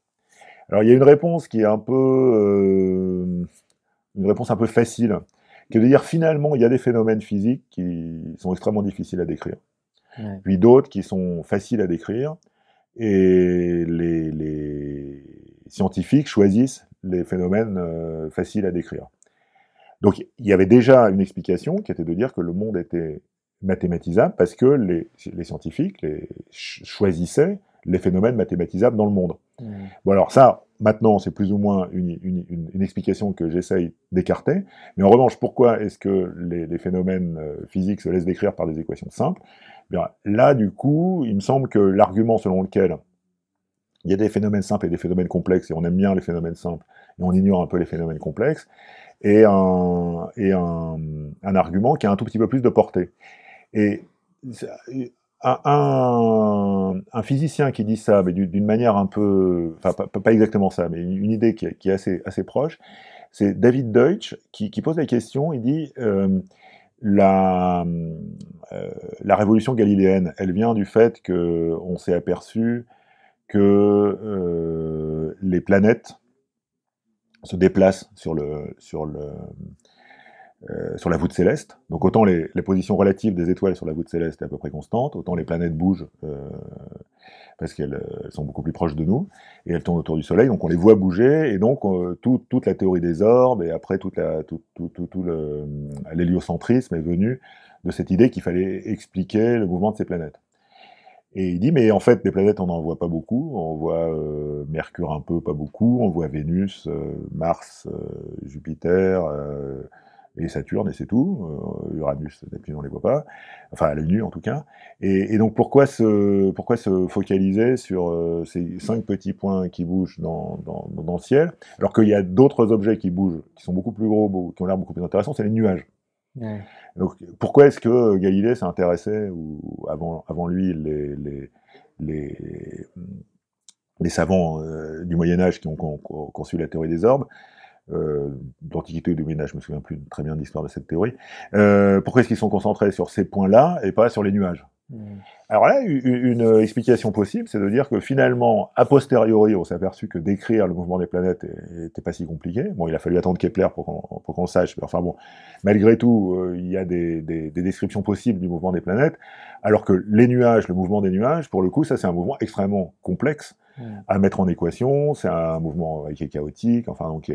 Alors il y a une réponse qui est un peu euh, une réponse un peu facile, qui est de dire finalement il y a des phénomènes physiques qui sont extrêmement difficiles à décrire, puis d'autres qui sont faciles à décrire, et les, scientifiques choisissent les phénomènes euh, faciles à décrire. Donc il y avait déjà une explication qui était de dire que le monde était mathématisable parce que les, scientifiques choisissaient les phénomènes mathématisables dans le monde. Bon, alors ça, maintenant, c'est plus ou moins une, explication que j'essaye d'écarter. Mais en revanche, pourquoi est-ce que les, phénomènes euh, physiques se laissent décrire par des équations simples eh Là, du coup, il me semble que l'argument selon lequel il y a des phénomènes simples et des phénomènes complexes, et on aime bien les phénomènes simples, et on ignore un peu les phénomènes complexes, est un, et un, un argument qui a un tout petit peu plus de portée. Et un, un, physicien qui dit ça, mais d'une manière un peu, enfin pas, exactement ça, mais une idée qui, est assez, assez proche, c'est David Deutsch qui, qui, pose la question, il dit euh, la, euh, la révolution galiléenne, elle vient du fait que on s'est aperçu que euh, les planètes se déplacent sur le, sur le, euh, sur la voûte céleste. Donc autant les, positions relatives des étoiles sur la voûte céleste est à peu près constante, autant les planètes bougent euh, parce qu'elles euh, sont beaucoup plus proches de nous, et elles tournent autour du Soleil, donc on les voit bouger, et donc toute la théorie des orbes, et après tout, tout, l'héliocentrisme est venu de cette idée qu'il fallait expliquer le mouvement de ces planètes. Et il dit, mais en fait, les planètes, on n'en voit pas beaucoup. On voit Mercure un peu, pas beaucoup. On voit Vénus, Mars, Jupiter, et Saturne, et c'est tout. Euh, Uranus, Neptune, on les voit pas. Enfin, à l'œil nu, en tout cas. Et, donc, pourquoi se, pourquoi se focaliser sur euh, ces cinq petits points qui bougent dans, le ciel, alors qu'il y a d'autres objets qui bougent, qui sont beaucoup plus gros, qui ont l'air beaucoup plus intéressants, c'est les nuages. Donc, pourquoi est-ce que Galilée s'intéressait, ou avant, avant lui, les, les, les, savants euh, du Moyen Âge qui ont conçu la théorie des orbes, euh, d'Antiquité ou de Ménage, je me souviens plus très bien de l'histoire de cette théorie. Euh, pourquoi est-ce qu'ils sont concentrés sur ces points-là et pas sur les nuages Hmm. Alors là, une explication possible, c'est de dire que finalement, a posteriori, on s'est aperçu que décrire le mouvement des planètes n'était pas si compliqué. Bon, il a fallu attendre Kepler pour qu'on le sache, mais enfin bon, malgré tout, euh, il y a des, descriptions possibles du mouvement des planètes, alors que les nuages, le mouvement des nuages, pour le coup, ça c'est un mouvement extrêmement complexe hmm. à mettre en équation, c'est un mouvement euh, qui est chaotique, enfin donc...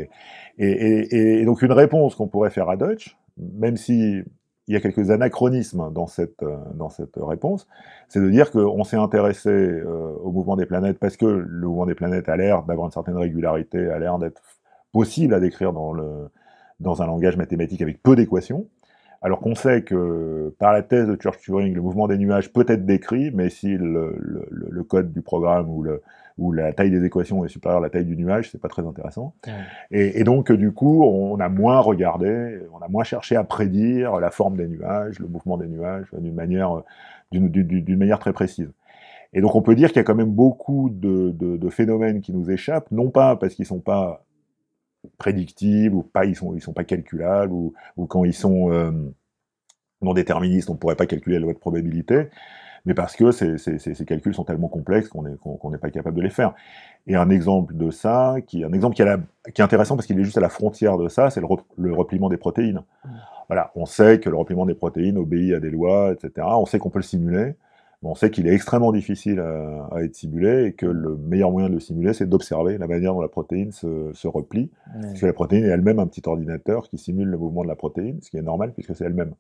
et donc une réponse qu'on pourrait faire à Deutsch, même si il y a quelques anachronismes dans cette, euh, dans cette réponse. C'est de dire qu'on s'est intéressé euh, au mouvement des planètes parce que le mouvement des planètes a l'air d'avoir une certaine régularité, a l'air d'être possible à décrire dans, le, dans un langage mathématique avec peu d'équations. Alors qu'on sait que par la thèse de Church-Turing, le mouvement des nuages peut être décrit, mais si le, le code du programme ou le, où la taille des équations est supérieure à la taille du nuage, c'est pas très intéressant. Et, donc, du coup, on a moins regardé, on a moins cherché à prédire la forme des nuages, le mouvement des nuages, euh, d'une manière, euh, d'une manière très précise. Et donc, on peut dire qu'il y a quand même beaucoup de, phénomènes qui nous échappent, non pas parce qu'ils sont pas prédictibles ou pas, ils sont, ils sont pas calculables ou, quand ils sont euh, non déterministes, on pourrait pas calculer la loi de probabilité, mais parce que ces, calculs sont tellement complexes qu'on n'est pas capable de les faire. Et un exemple de ça, qui, un exemple qui, est intéressant parce qu'il est juste à la frontière de ça, c'est le, repliement des protéines. Mmh. on sait que le repliement des protéines obéit à des lois, etc. On sait qu'on peut le simuler, mais on sait qu'il est extrêmement difficile à, être simulé et que le meilleur moyen de le simuler, c'est d'observer la manière dont la protéine se, replie, parce que la protéine est elle-même un petit ordinateur qui simule le mouvement de la protéine, ce qui est normal puisque c'est elle-même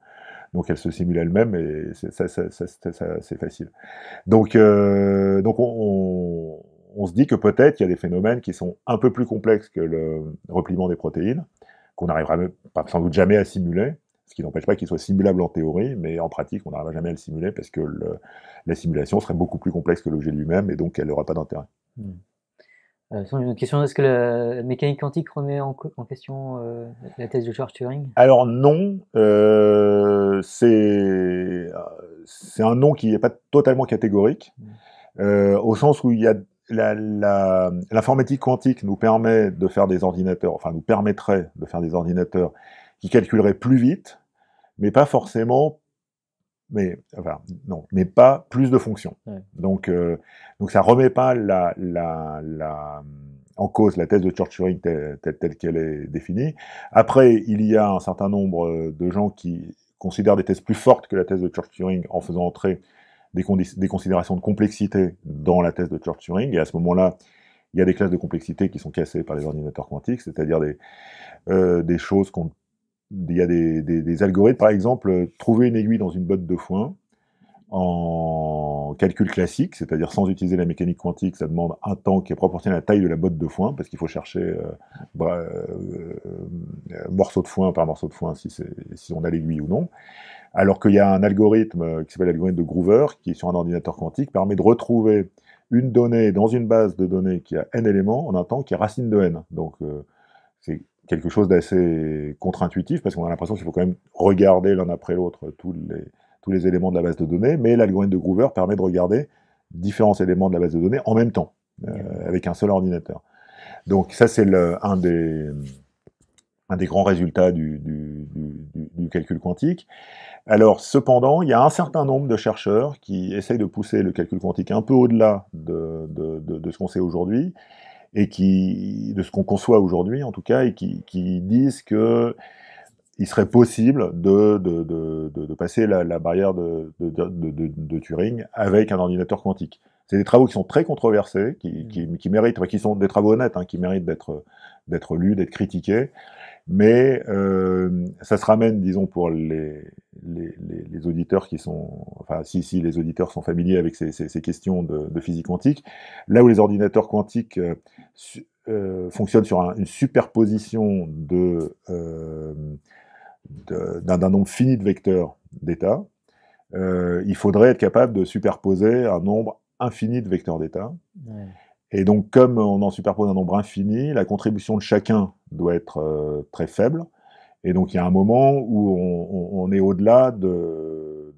donc elle se simule elle-même et ça, c'est facile. Donc, euh, donc on, se dit que peut-être il y a des phénomènes qui sont un peu plus complexes que le repliement des protéines, qu'on n'arrivera sans doute jamais à simuler, ce qui n'empêche pas qu'ils soit simulable en théorie, mais en pratique, on n'arrivera jamais à le simuler parce que la simulation serait beaucoup plus complexe que l'objet lui-même et donc elle n'aura pas d'intérêt. Hmm. Euh, question, est-ce que la mécanique quantique remet en, question euh, la thèse de George Turing Alors non, euh, c'est un non qui n'est pas totalement catégorique, mm. au sens où il y a l'informatique quantique nous permet de faire des ordinateurs, enfin nous permettrait de faire des ordinateurs qui calculeraient plus vite, mais pas forcément mais enfin non, mais pas plus de fonctions. Donc ça euh, donc ça remet pas la, la, en cause la thèse de Church-Turing telle, qu'elle est définie. Après, il y a un certain nombre euh, de gens qui considèrent des thèses plus fortes que la thèse de Church-Turing en faisant entrer des, des, considérations de complexité dans la thèse de Church-Turing et à ce moment-là, il y a des classes de complexité qui sont cassées par les ordinateurs quantiques, c'est-à-dire des, euh, des choses qu'on il y a des, algorithmes, par exemple, euh, trouver une aiguille dans une botte de foin en calcul classique, c'est-à-dire sans utiliser la mécanique quantique, ça demande un temps qui est proportionnel à la taille de la botte de foin, parce qu'il faut chercher euh, euh, morceau de foin par morceau de foin si, si on a l'aiguille ou non. Alors qu'il y a un algorithme qui s'appelle l'algorithme de Groover, qui sur un ordinateur quantique permet de retrouver une donnée dans une base de données qui a n éléments en un temps qui est racine de n. Donc c'est quelque chose d'assez contre-intuitif, parce qu'on a l'impression qu'il faut quand même regarder l'un après l'autre tous les, tous les éléments de la base de données, mais l'algorithme de Groover permet de regarder différents éléments de la base de données en même temps, euh, avec un seul ordinateur. Donc ça, c'est un des, un des grands résultats du, calcul quantique. Alors, cependant, il y a un certain nombre de chercheurs qui essayent de pousser le calcul quantique un peu au-delà de, de, de, ce qu'on sait aujourd'hui, et qui, de ce qu'on conçoit aujourd'hui en tout cas, et qui, disent que il serait possible de, passer la, barrière de, Turing avec un ordinateur quantique. C'est des travaux qui sont très controversés, qui, qui, mmh. méritent, qui sont des travaux honnêtes, hein, qui méritent d'être lus, d'être critiqués mais euh, ça se ramène, disons, pour les, les, les, auditeurs qui sont, enfin, si, si les auditeurs sont familiers avec ces, ces, questions de, physique quantique, là où les ordinateurs quantiques euh, euh, fonctionnent sur une superposition de, d'un, nombre fini de vecteurs d'état, il faudrait être capable de superposer un nombre infini de vecteurs d'état. Ouais. Et donc, comme on en superpose un nombre infini, la contribution de chacun doit être euh, très faible. Et donc, il y a un moment où on, est au-delà euh,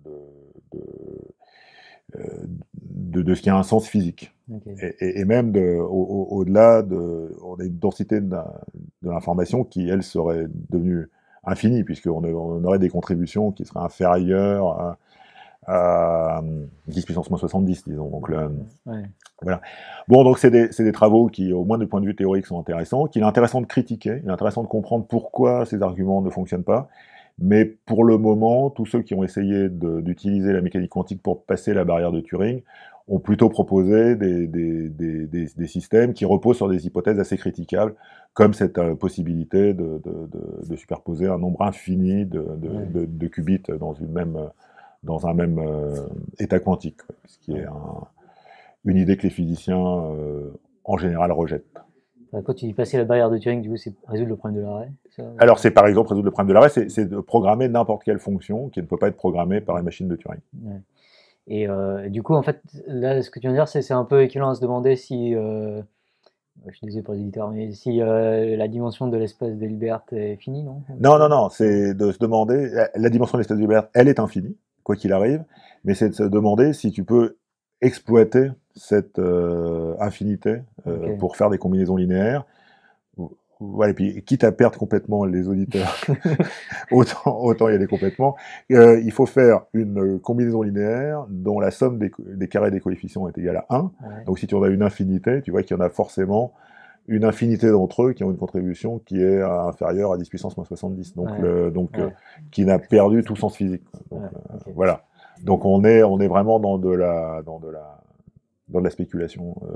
de, de, ce qui a un sens physique. Et, même au-delà de... On a une densité de l'information qui, elle, serait devenue infinie, puisqu'on on aurait des contributions qui seraient inférieures à, 10 euh, puissance moins 70, disons. Donc, le, voilà. Bon, donc c'est des, travaux qui, au moins du point de vue théorique, sont intéressants, qu'il est intéressant de critiquer, il est intéressant de comprendre pourquoi ces arguments ne fonctionnent pas. Mais pour le moment, tous ceux qui ont essayé d'utiliser la mécanique quantique pour passer la barrière de Turing ont plutôt proposé des, des, systèmes qui reposent sur des hypothèses assez critiquables, comme cette euh, possibilité de, superposer un nombre infini de, qubits dans, une même, dans un même euh, état quantique, ce qui est un, une idée que les physiciens euh, en général rejettent. Quand tu dis passer la barrière de Turing, du coup, c'est résoudre le problème de l'arrêt Alors, c'est par exemple résoudre le problème de l'arrêt, c'est de programmer n'importe quelle fonction qui ne peut pas être programmée par la machine de Turing. Euh, et du coup, en fait, là, ce que tu viens de dire, c'est un peu équivalent à se demander si, euh, je suis désolé pour les mais si la dimension de l'espace Hilbert est finie, non Non, non, non, c'est de se demander, la dimension de l'espace Hilbert, elle est infinie, quoi qu'il arrive, mais c'est de se demander si tu peux exploiter cette euh, infinité euh, pour faire des combinaisons linéaires. ouais et puis quitte à perdre complètement les auditeurs, autant, autant y aller complètement, euh, il faut faire une combinaison linéaire dont la somme des, carrés des coefficients est égale à 1. Donc si tu en as une infinité, tu vois qu'il y en a forcément une infinité d'entre eux qui ont une contribution qui est inférieure à 10 puissance moins 70, donc, donc qui n'a perdu tout sens physique. Donc, voilà. Donc on est, on est vraiment dans de la... Dans de la dans de la spéculation euh,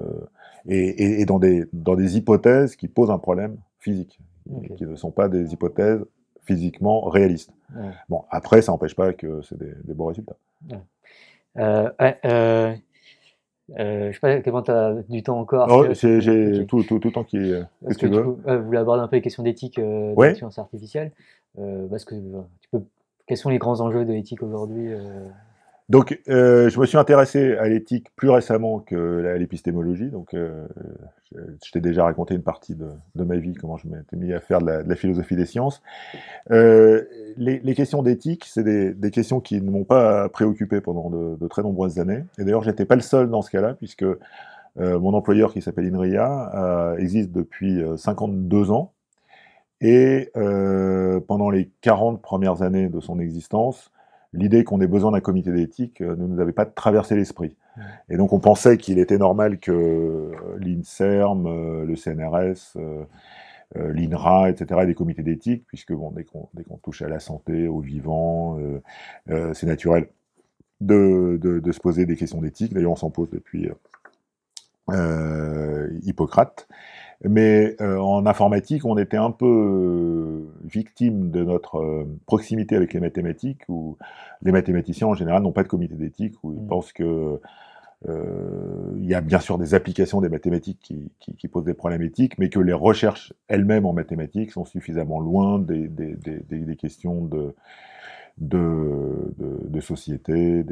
et, dans, des, dans des hypothèses qui posent un problème physique, qui ne sont pas des hypothèses physiquement réalistes. Bon, après, ça n'empêche pas que c'est des, des, bons résultats. Je euh, euh, euh, je sais pas tu as du temps encore. Oh, j'ai tout, tout, tout, le temps qui est. ce que, tu veux. vous voulez aborder un peu les questions d'éthique de l'intelligence science artificielle parce que, tu peux, Quels sont les grands enjeux de l'éthique aujourd'hui donc, euh, je me suis intéressé à l'éthique plus récemment que à l'épistémologie. Donc, euh, je t'ai déjà raconté une partie de, ma vie, comment je m'étais mis à faire de la, philosophie des sciences. Euh, les, questions d'éthique, c'est des, questions qui ne m'ont pas préoccupé pendant de, très nombreuses années. Et d'ailleurs, je n'étais pas le seul dans ce cas-là, puisque mon employeur qui s'appelle INRIA existe depuis 52 ans. Et pendant les 40 premières années de son existence, l'idée qu'on ait besoin d'un comité d'éthique euh, ne nous avait pas traversé l'esprit. Et donc on pensait qu'il était normal que euh, l'INSERM, euh, le CNRS, l'INRA, etc., aient des comités d'éthique, puisque bon, dès qu'on touche à la santé, au vivant, c'est naturel de, se poser des questions d'éthique. D'ailleurs, on s'en pose depuis Hippocrate. Mais euh, en informatique, on était un peu euh, victime de notre euh, proximité avec les mathématiques, où les mathématiciens en général n'ont pas de comité d'éthique, où ils mm. pensent que il y a bien sûr des applications des mathématiques qui, posent des problèmes éthiques, mais que les recherches elles-mêmes en mathématiques sont suffisamment loin des questions de de, sociétés,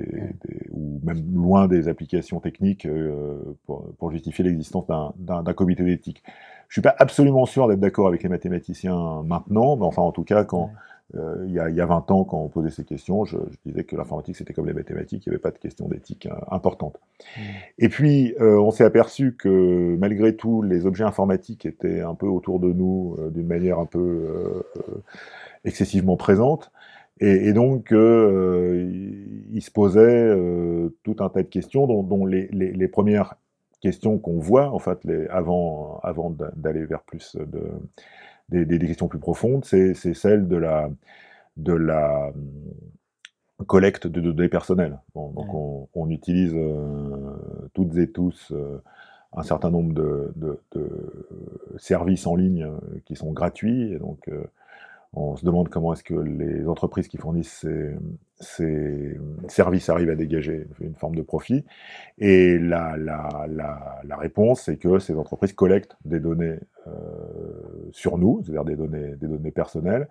ou même loin des applications techniques euh, pour, justifier l'existence d'un comité d'éthique. Je ne suis pas absolument sûr d'être d'accord avec les mathématiciens maintenant, mais enfin en tout cas quand euh, il y, a, y, a 20 ans, quand on posait ces questions, je, disais que l'informatique c'était comme les mathématiques, il n'y avait pas de question d'éthique euh, importante. Et puis on s'est aperçu que malgré tout, les objets informatiques étaient un peu autour de nous d'une manière un peu excessivement présente. Et, donc, euh, il se posait euh, tout un tas de questions, dont, les, premières questions qu'on voit, en fait, les, avant, avant d'aller vers plus de, des, questions plus profondes, c'est celle de la, de la euh, collecte de données personnelles. donc on, utilise toutes et tous un certain nombre de, services en ligne qui sont gratuits, donc on se demande comment est-ce que les entreprises qui fournissent ces, services arrivent à dégager une forme de profit. Et la, la, réponse, c'est que ces entreprises collectent des données euh, sur nous, c'est-à-dire des données, des données personnelles,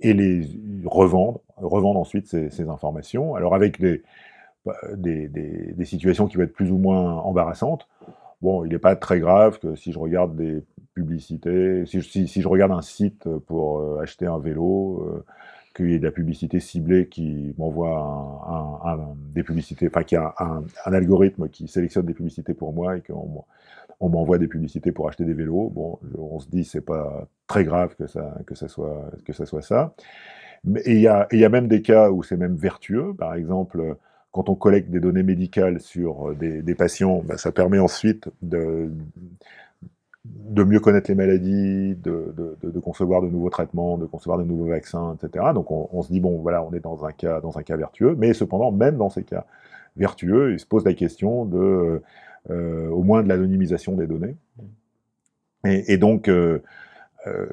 et les revendent, revendent ensuite ces, informations. Alors avec des, des situations qui vont être plus ou moins embarrassantes. Bon, il n'est pas très grave que si je regarde des publicités, si, je regarde un site pour euh, acheter un vélo, euh, qu'il y ait de la publicité ciblée qui m'envoie des publicités, enfin qu'il y a un, algorithme qui sélectionne des publicités pour moi et qu'on m'envoie des publicités pour acheter des vélos. Bon, on se dit c'est pas très grave que ça que ça soit que ça soit ça. il y a, y a même des cas où c'est même vertueux. Par exemple, quand on collecte des données médicales sur euh, des, patients, ben, ça permet ensuite de, mieux connaître les maladies, de, concevoir de nouveaux traitements, de concevoir de nouveaux vaccins, etc. Donc on, se dit bon voilà on est dans un cas dans un cas vertueux, mais cependant même dans ces cas vertueux, il se pose la question de euh, au moins de l'anonymisation des données et, donc euh,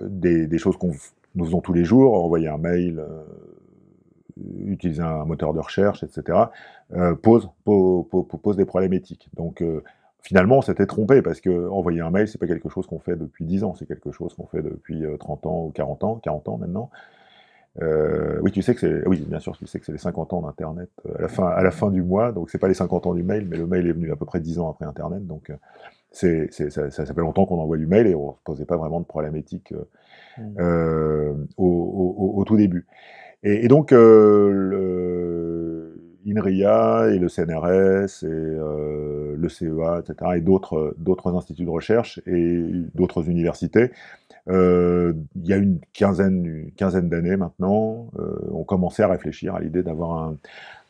des, choses qu'on nous faisons tous les jours, envoyer un mail utiliser un moteur de recherche, etc., euh, pose, des problèmes éthiques. Donc, euh, finalement, on s'était trompé, parce que envoyer un mail, c'est pas quelque chose qu'on fait depuis 10 ans, c'est quelque chose qu'on fait depuis 30 euh, ans ou 40 ans, 40 ans maintenant. oui, tu sais que c'est, oui, bien sûr, tu sais que c'est les 50 ans d'Internet à la fin, du mois. Donc c'est pas les 50 ans du mail, mais le mail est venu à peu près 10 ans après Internet. Donc ça, fait longtemps qu'on envoie du mail et on se posait pas vraiment de problème éthique mmh. au, tout début. Et, donc, euh, le INRIA et le CNRS et euh, le CEA, etc., et d'autres, d'autres instituts de recherche et d'autres universités, euh, il y a une quinzaine, une quinzaine d'années maintenant, euh, on commençait à réfléchir à l'idée d'avoir un,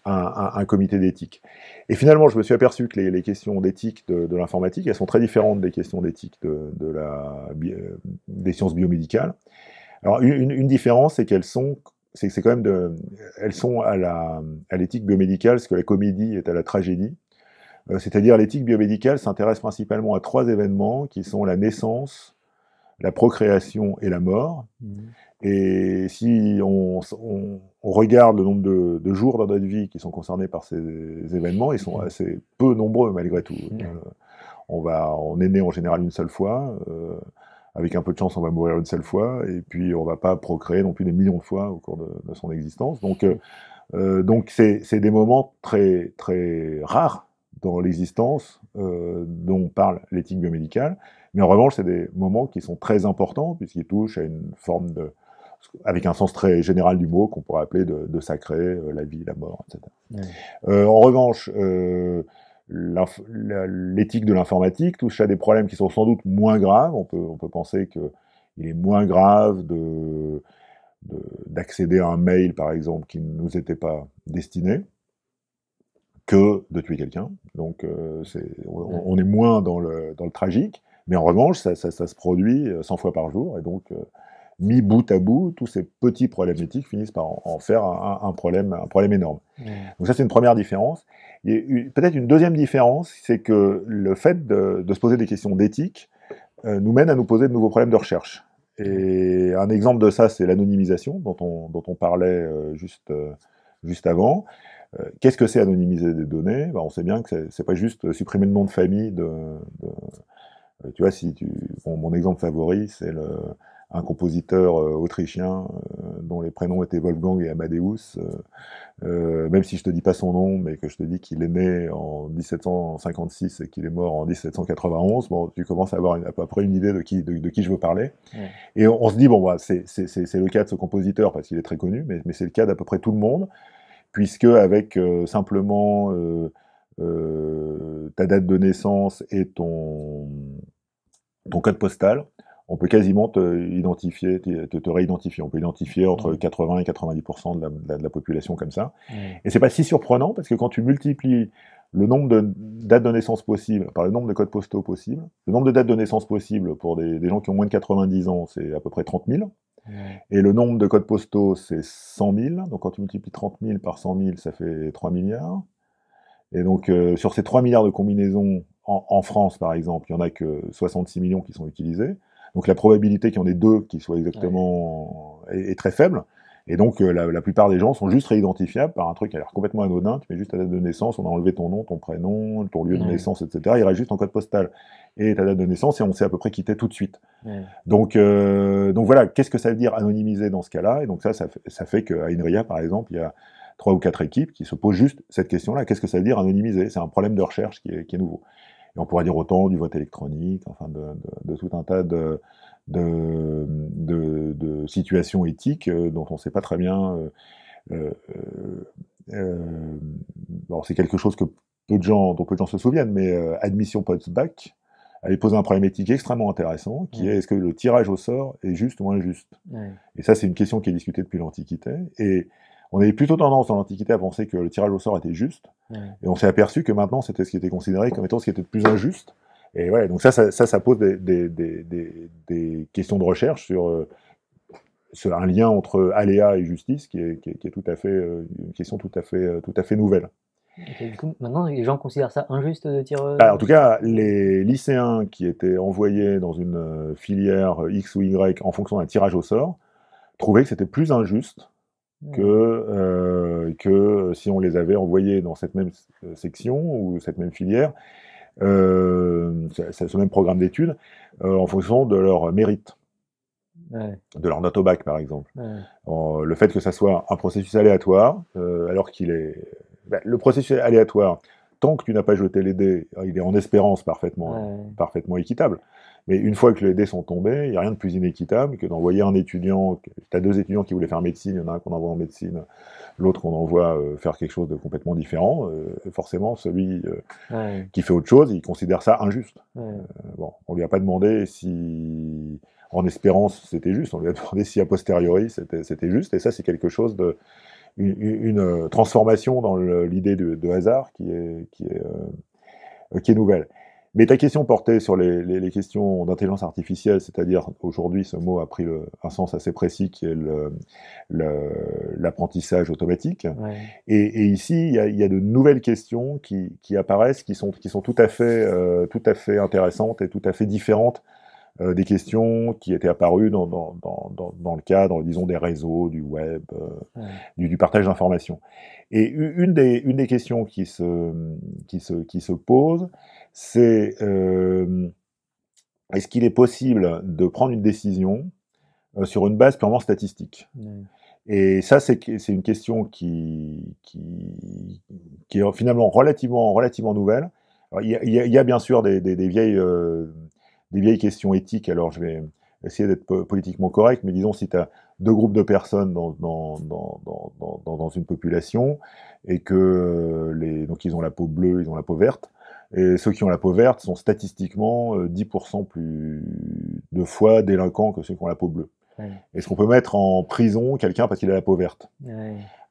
un, un, un, comité d'éthique. Et finalement, je me suis aperçu que les, les questions d'éthique de, de l'informatique, elles sont très différentes des questions d'éthique de, de la, euh, des sciences biomédicales. Alors, une, une différence, c'est qu'elles sont c'est que c'est quand même de, elles sont à la, l'éthique biomédicale, ce que la comédie est à la tragédie. Euh, c'est-à-dire l'éthique biomédicale s'intéresse principalement à trois événements qui sont la naissance, la procréation et la mort. Mmh. Et si on, regarde le nombre de, jours dans notre vie qui sont concernés par ces événements, ils sont mmh. assez peu nombreux malgré tout. Mmh. Euh, on, va, on est né en général une seule fois. Euh, avec un peu de chance, on va mourir une seule fois, et puis on va pas procréer non plus des millions de fois au cours de, son existence. Donc, euh, euh, donc c'est des moments très très rares dans l'existence euh, dont parle l'éthique biomédicale, mais en revanche, c'est des moments qui sont très importants puisqu'ils touchent à une forme de avec un sens très général du mot qu'on pourrait appeler de, sacré, la vie, la mort, etc. en revanche, l'éthique de l'informatique touche à des problèmes qui sont sans doute moins graves. On peut, penser qu'il est moins grave d'accéder à un mail, par exemple, qui ne nous était pas destiné, que de tuer quelqu'un. Donc, euh, on, est moins dans le, tragique, mais en revanche, ça, se produit 100 euh, fois par jour, et donc, euh, mis bout à bout, tous ces petits problèmes éthiques finissent par en, faire un, problème, un problème énorme. Donc ça, c'est une première différence. Peut-être une deuxième différence, c'est que le fait de, se poser des questions d'éthique euh, nous mène à nous poser de nouveaux problèmes de recherche. Et un exemple de ça, c'est l'anonymisation dont on, parlait euh, juste, euh, juste avant. Qu'est-ce que c'est anonymiser des données ben, On sait bien que n'est pas juste supprimer le nom de famille tu vois, si mon exemple favori, c'est le, un compositeur euh, autrichien euh, dont les prénoms étaient Wolfgang et Amadeus, euh, même si je te dis pas son nom, mais que je te dis qu'il est né en 1756 et qu'il est mort en 1791, bon, tu commences à avoir à peu près une idée de qui, de, qui je veux parler. Et on, se dit, bon, bah, c'est le cas de ce compositeur parce qu'il est très connu, mais, mais c'est le cas d'à peu près tout le monde, puisque avec simplement ta date de naissance et ton, ton code postal, on peut quasiment te identifier, te, réidentifier. On peut identifier entre 80 et 90% de la, population comme ça. Et Et c'est pas si surprenant parce que quand tu multiplies le nombre de dates de naissance possibles par le nombre de codes postaux possibles, le nombre de dates de naissance possibles pour des, gens qui ont moins de 90 ans, c'est à peu près 30 000. Et le nombre de codes postaux, c'est 100 000. Donc quand tu multiplies 30 000 par 100 000, ça fait 3 milliards. Et donc euh, sur ces 3 milliards de combinaisons en, en, France, par exemple, il n'y en a que 66 millions qui sont utilisés. Donc la probabilité qu'il y en ait deux qui soient exactement est, très faible. Et donc euh, la, plupart des gens sont juste réidentifiables par un truc qui a l'air complètement anodin. Tu mets juste ta date de naissance, on a enlevé ton nom, ton prénom, ton lieu de naissance, etc. Il reste juste ton code postal et ta date de naissance et on s'est à peu près quitté tout de suite. Donc, euh, donc voilà, qu'est-ce que ça veut dire anonymiser dans ce cas-là Et donc ça, ça, fait qu'à INRIA, par exemple, il y a trois ou quatre équipes qui se posent juste cette question-là. Qu'est-ce que ça veut dire anonymiser C'est un problème de recherche qui est nouveau on pourrait dire autant du vote électronique, enfin de, tout un tas de, situations éthiques euh, dont on ne sait pas très bien. Euh, euh, c'est quelque chose que gens, dont peu de gens se souviennent, mais admission Admission bac avait posé un problème éthique extrêmement intéressant, qui est est-ce que le tirage au sort est juste ou injuste Et ça, c'est une question qui est discutée depuis l'Antiquité. Et on avait plutôt tendance dans l'Antiquité à penser que le tirage au sort était juste, et on s'est aperçu que maintenant c'était ce qui était considéré comme étant ce qui était le plus injuste. Et ouais, donc ça, ça, ça, pose des, questions de recherche euh, sur, un lien entre aléa et justice qui est, tout à fait euh, une question tout à fait, euh, tout à fait nouvelle. Et maintenant, les gens considèrent ça injuste de tirer. Bah, en tout cas, les lycéens qui étaient envoyés dans une filière X ou Y en fonction d'un tirage au sort trouvaient que c'était plus injuste que, euh, que si on les avait envoyés dans cette même euh, section ou cette même filière, euh, ce même programme d'études, en fonction de leur mérite. de leur note au bac par exemple. le fait que ça soit un processus aléatoire, alors qu'il est... Bah, le processus aléatoire, tant que tu n'as pas jeté les dés, hein, il est en espérance parfaitement, parfaitement équitable. Mais une fois que les dés sont tombés, il n'y a rien de plus inéquitable que d'envoyer un étudiant, tu as deux étudiants qui voulaient faire médecine, il y en a un qu'on envoie en médecine, l'autre qu'on envoie euh, faire quelque chose de complètement différent. Euh, forcément, celui euh, qui fait autre chose, il considère ça injuste. On bon, on lui a pas demandé si en espérance c'était juste, on lui a demandé si a posteriori c'était juste, et ça c'est quelque chose de une, transformation dans l'idée de, hasard qui est, qui est, qui est nouvelle. Mais ta question portait sur les, questions d'intelligence artificielle, c'est-à-dire aujourd'hui ce mot a pris un sens assez précis qui est l'apprentissage automatique. Et, ici, il y, a, de nouvelles questions qui, apparaissent, qui sont, qui sont tout, à fait, euh, tout à fait intéressantes et tout à fait différentes euh, des questions qui étaient apparues dans, le cadre, disons, des réseaux, du web, euh, du, partage d'informations. Et une des, une des questions qui se, qui qui se pose, c'est euh, est-ce qu'il est possible de prendre une décision euh, sur une base purement statistique Et ça, c'est une question qui, qui, qui, est finalement relativement, relativement nouvelle. Alors, il, y a, il, y a, bien sûr des, des, des vieilles, euh, des vieilles questions éthiques, alors je vais essayer d'être politiquement correct, mais disons si tu as deux groupes de personnes dans, dans, dans, dans, une population et que les, donc ils ont la peau bleue, ils ont la peau verte, et ceux qui ont la peau verte sont statistiquement 10% euh, plus de fois délinquants que ceux qui ont la peau bleue. Est-ce qu'on peut mettre en prison quelqu'un parce qu'il a la peau verte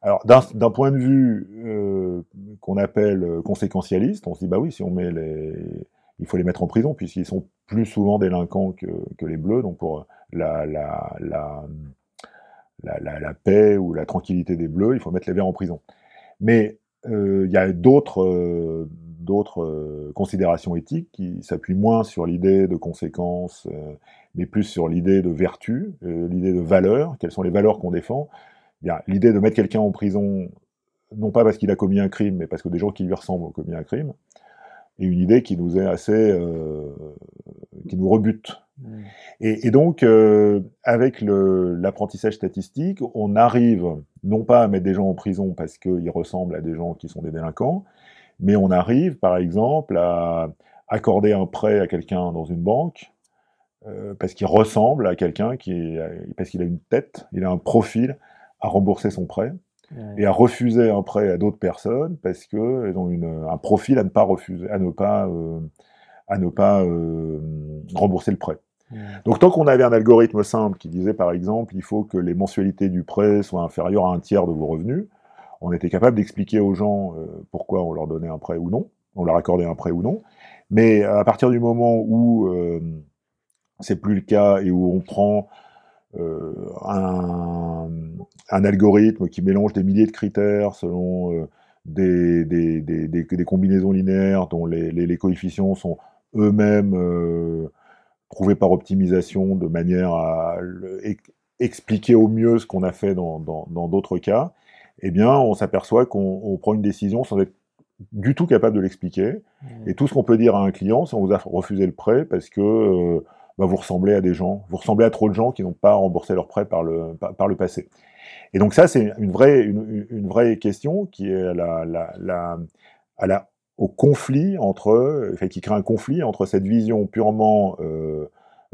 Alors, d'un point de vue euh, qu'on appelle euh, conséquentialiste, on se dit, bah oui, si on met les... Il faut les mettre en prison puisqu'ils sont plus souvent délinquants que, que les bleus. Donc, pour la, la, la, la, paix ou la tranquillité des bleus, il faut mettre les verts en prison. Mais il y a d'autres d'autres euh, considérations éthiques qui s'appuient moins sur l'idée de conséquences, euh, mais plus sur l'idée de vertu, euh, l'idée de valeur, quelles sont les valeurs qu'on défend. Eh l'idée de mettre quelqu'un en prison, non pas parce qu'il a commis un crime, mais parce que des gens qui lui ressemblent ont commis un crime, est une idée qui nous est assez... qui nous rebute. Mm. Et, donc, avec l'apprentissage statistique, on arrive non pas à mettre des gens en prison parce qu'ils ressemblent à des gens qui sont des délinquants, mais on arrive, par exemple, à accorder un prêt à quelqu'un dans une banque euh, parce qu'il ressemble à quelqu'un qui euh, parce qu'il a une tête, il a un profil à rembourser son prêt et à refuser un prêt à d'autres personnes parce qu'elles euh, ont un profil à ne pas refuser, à ne pas, à ne pas rembourser le prêt. Donc tant qu'on avait un algorithme simple qui disait par exemple il faut que les mensualités du prêt soient inférieures à un tiers de vos revenus, on était capable d'expliquer aux gens euh, pourquoi on leur donnait un prêt ou non, on leur accordait un prêt ou non. Mais à partir du moment où ce euh, c'est plus le cas et où on prend euh, un, algorithme qui mélange des milliers de critères selon des, combinaisons linéaires dont les, coefficients sont eux-mêmes prouvés par optimisation de manière à expliquer au mieux ce qu'on a fait dans d'autres cas, eh bien, on s'aperçoit qu'on prend une décision sans être du tout capable de l'expliquer. Et tout ce qu'on peut dire à un client, c'est on vous a refusé le prêt parce que euh, bah, vous ressemblez à des gens, vous ressemblez à trop de gens qui n'ont pas remboursé leur prêt par le, par, le passé. Et donc ça, c'est une vraie, une, vraie question qui est la, à la, au conflit entre, qui crée un conflit entre cette vision purement euh,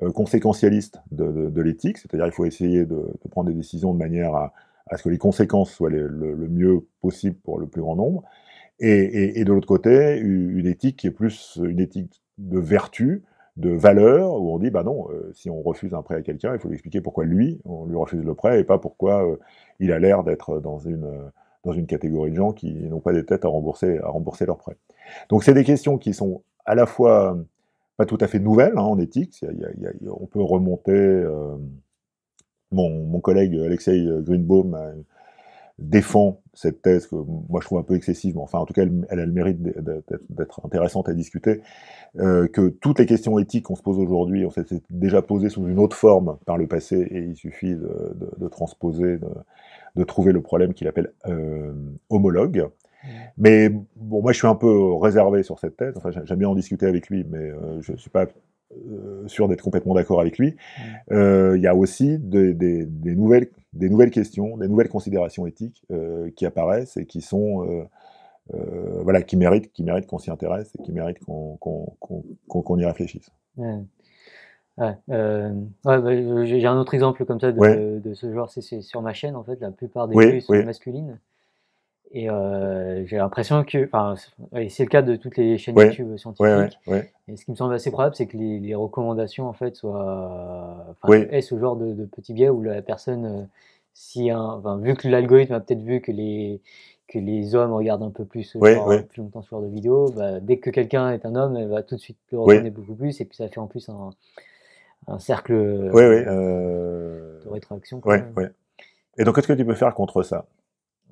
euh, conséquentialiste de, l'éthique, c'est-à-dire il faut essayer de, de prendre des décisions de manière à à ce que les conséquences soient le, mieux possible pour le plus grand nombre, et, de l'autre côté, une éthique qui est plus une éthique de vertu, de valeur, où on dit, bah non, euh, si on refuse un prêt à quelqu'un, il faut lui expliquer pourquoi lui, on lui refuse le prêt, et pas pourquoi euh, il a l'air d'être dans une, euh, dans une catégorie de gens qui n'ont pas des têtes à rembourser, à rembourser leur prêt. Donc c'est des questions qui sont à la fois pas tout à fait nouvelles hein, en éthique, on peut remonter mon, collègue Alexei Greenbaum euh, défend cette thèse que moi je trouve un peu excessive, mais enfin en tout cas elle, a le mérite d'être intéressante à discuter, euh, que toutes les questions éthiques qu'on se pose aujourd'hui, on s'est déjà posées sous une autre forme par le passé, et il suffit de, transposer, de, trouver le problème qu'il appelle euh, homologue. Mais bon, moi je suis un peu réservé sur cette thèse, j'aime bien en discuter avec lui, mais je ne suis pas euh, sûr d'être complètement d'accord avec lui. Euh, il y a aussi des, nouvelles, des nouvelles questions, des nouvelles considérations éthiques euh, qui apparaissent et qui sont voilà, qui méritent, qui méritent qu'on s'y intéresse et qui méritent qu'on y réfléchisse. Bah, j'ai un autre exemple comme ça de, ce genre, c'est sur ma chaîne en fait, la plupart des vues sont masculines. Et euh, j'ai l'impression que, enfin, c'est le cas de toutes les chaînes YouTube scientifiques. et ce qui me semble assez probable, c'est que les, recommandations, en fait, soient, est ce genre de, petit biais où la personne, euh, si un, vu que l'algorithme a peut-être vu que les que les hommes regardent un peu plus, longtemps ce genre de vidéos, bah, dès que quelqu'un est un homme, elle va tout de suite le regarder beaucoup plus, et puis ça fait en plus un, cercle euh, de rétroaction. Et donc, qu'est-ce que tu peux faire contre ça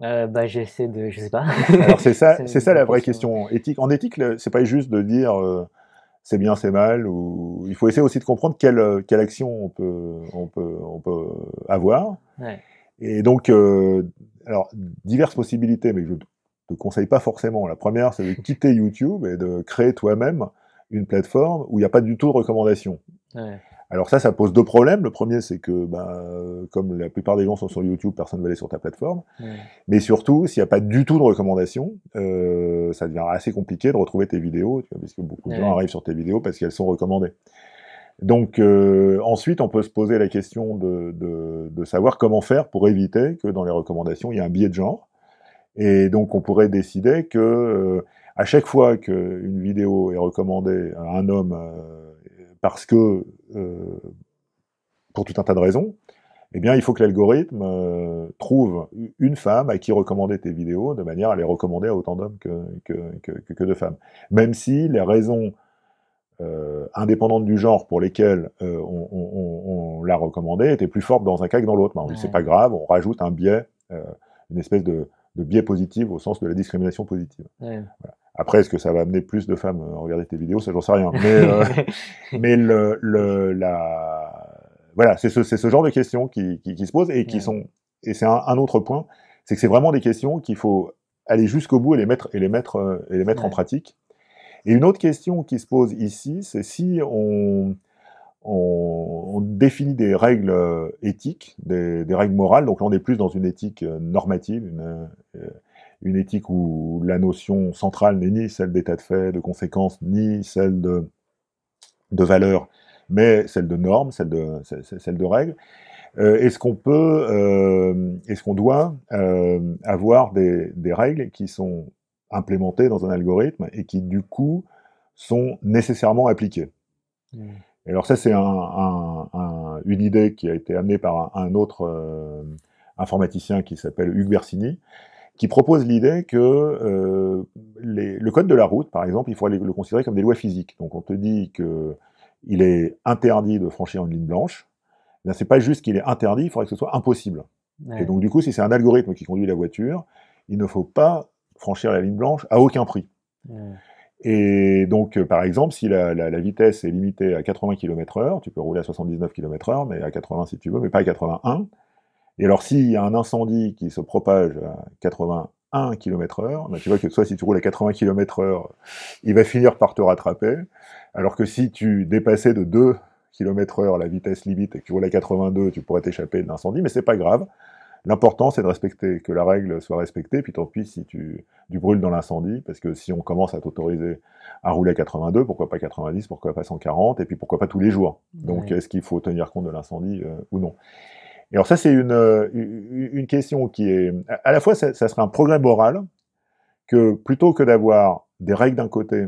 euh, bah, j'essaie de, je sais pas. Alors c'est ça, c'est ça la vraie question. Éthique, en éthique, c'est pas juste de dire euh, c'est bien, c'est mal, ou il faut essayer aussi de comprendre quelle, euh, quelle action on peut, on peut, on peut avoir. Et donc, alors diverses possibilités, mais je te conseille pas forcément. La première, c'est de quitter YouTube et de créer toi-même une plateforme où il n'y a pas du tout de recommandations. Alors ça, ça pose deux problèmes. Le premier, c'est que ben, comme la plupart des gens sont sur YouTube, personne ne va aller sur ta plateforme. Mais surtout, s'il n'y a pas du tout de recommandations, euh, ça devient assez compliqué de retrouver tes vidéos, tu parce que beaucoup de gens arrivent sur tes vidéos parce qu'elles sont recommandées. Donc euh, ensuite, on peut se poser la question de, savoir comment faire pour éviter que dans les recommandations, il y ait un biais de genre. Et donc on pourrait décider que euh, à chaque fois qu'une vidéo est recommandée à un homme parce que, euh, pour tout un tas de raisons, eh bien, il faut que l'algorithme euh, trouve une femme à qui recommander tes vidéos de manière à les recommander à autant d'hommes que, que, de femmes. Même si les raisons euh, indépendantes du genre pour lesquelles on, l'a recommandé étaient plus fortes dans un cas que dans l'autre. c'est pas grave, on rajoute un biais, une espèce de, biais positif au sens de la discrimination positive. Voilà. Après, est-ce que ça va amener plus de femmes à regarder tes vidéos Ça, j'en sais rien. Euh, mais, le, le, la... voilà, c'est ce, genre de questions qui, se posent et qui sont. Et c'est un, autre point, c'est que c'est vraiment des questions qu'il faut aller jusqu'au bout et les mettre et les mettre euh, et les mettre en pratique. Et une autre question qui se pose ici, c'est si on, on, définit des règles euh, éthiques, des, règles morales. Donc là, on est plus dans une éthique normative. Une, une éthique où la notion centrale n'est ni celle d'état de fait, de conséquence, ni celle de, de valeur, mais celle de normes, celle de, règles. Euh, est-ce qu'on peut, euh, est-ce qu'on doit euh, avoir des, règles qui sont implémentées dans un algorithme et qui du coup sont nécessairement appliquées mmh. alors ça c'est une idée qui a été amenée par un, autre informaticien qui s'appelle Hugues Bersini, qui propose l'idée que euh, le code de la route, par exemple, il faut le considérer comme des lois physiques. Donc on te dit qu'il est interdit de franchir une ligne blanche. Ce ben, c'est pas juste qu'il est interdit, il faudrait que ce soit impossible. Et donc du coup, si c'est un algorithme qui conduit la voiture, il ne faut pas franchir la ligne blanche à aucun prix. Et donc, euh, par exemple, si la, la, vitesse est limitée à 80 km/h, tu peux rouler à 79 km/h, mais à 80 si tu veux, mais pas à 81. Et alors, s'il y a un incendie qui se propage à 81 km h tu vois que soit si tu roules à 80 km heure, il va finir par te rattraper, alors que si tu dépassais de 2 km heure la vitesse limite et que tu roules à 82, tu pourrais t'échapper de l'incendie, mais c'est pas grave. L'important, c'est de respecter, que la règle soit respectée, puis tant pis si tu, brûles dans l'incendie, parce que si on commence à t'autoriser à rouler à 82, pourquoi pas 90, pourquoi pas 140, et puis pourquoi pas tous les jours. Donc, est-ce qu'il faut tenir compte de l'incendie euh, ou non et alors ça, c'est une, euh, une question qui est... À la fois, ça, serait un progrès moral que plutôt que d'avoir des règles d'un côté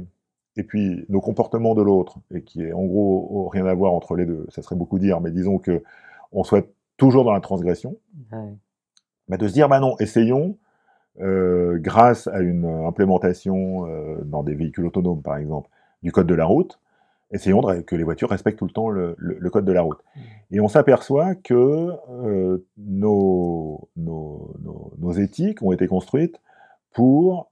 et puis nos comportements de l'autre, et qui est en gros oh, rien à voir entre les deux, ça serait beaucoup dire, mais disons que on soit toujours dans la transgression, mais de se dire, ben non, essayons, euh, grâce à une implémentation euh, dans des véhicules autonomes par exemple, du code de la route, essayons de, que les voitures respectent tout le temps le, code de la route. Mmh. Et on s'aperçoit que euh, nos, nos, éthiques ont été construites pour,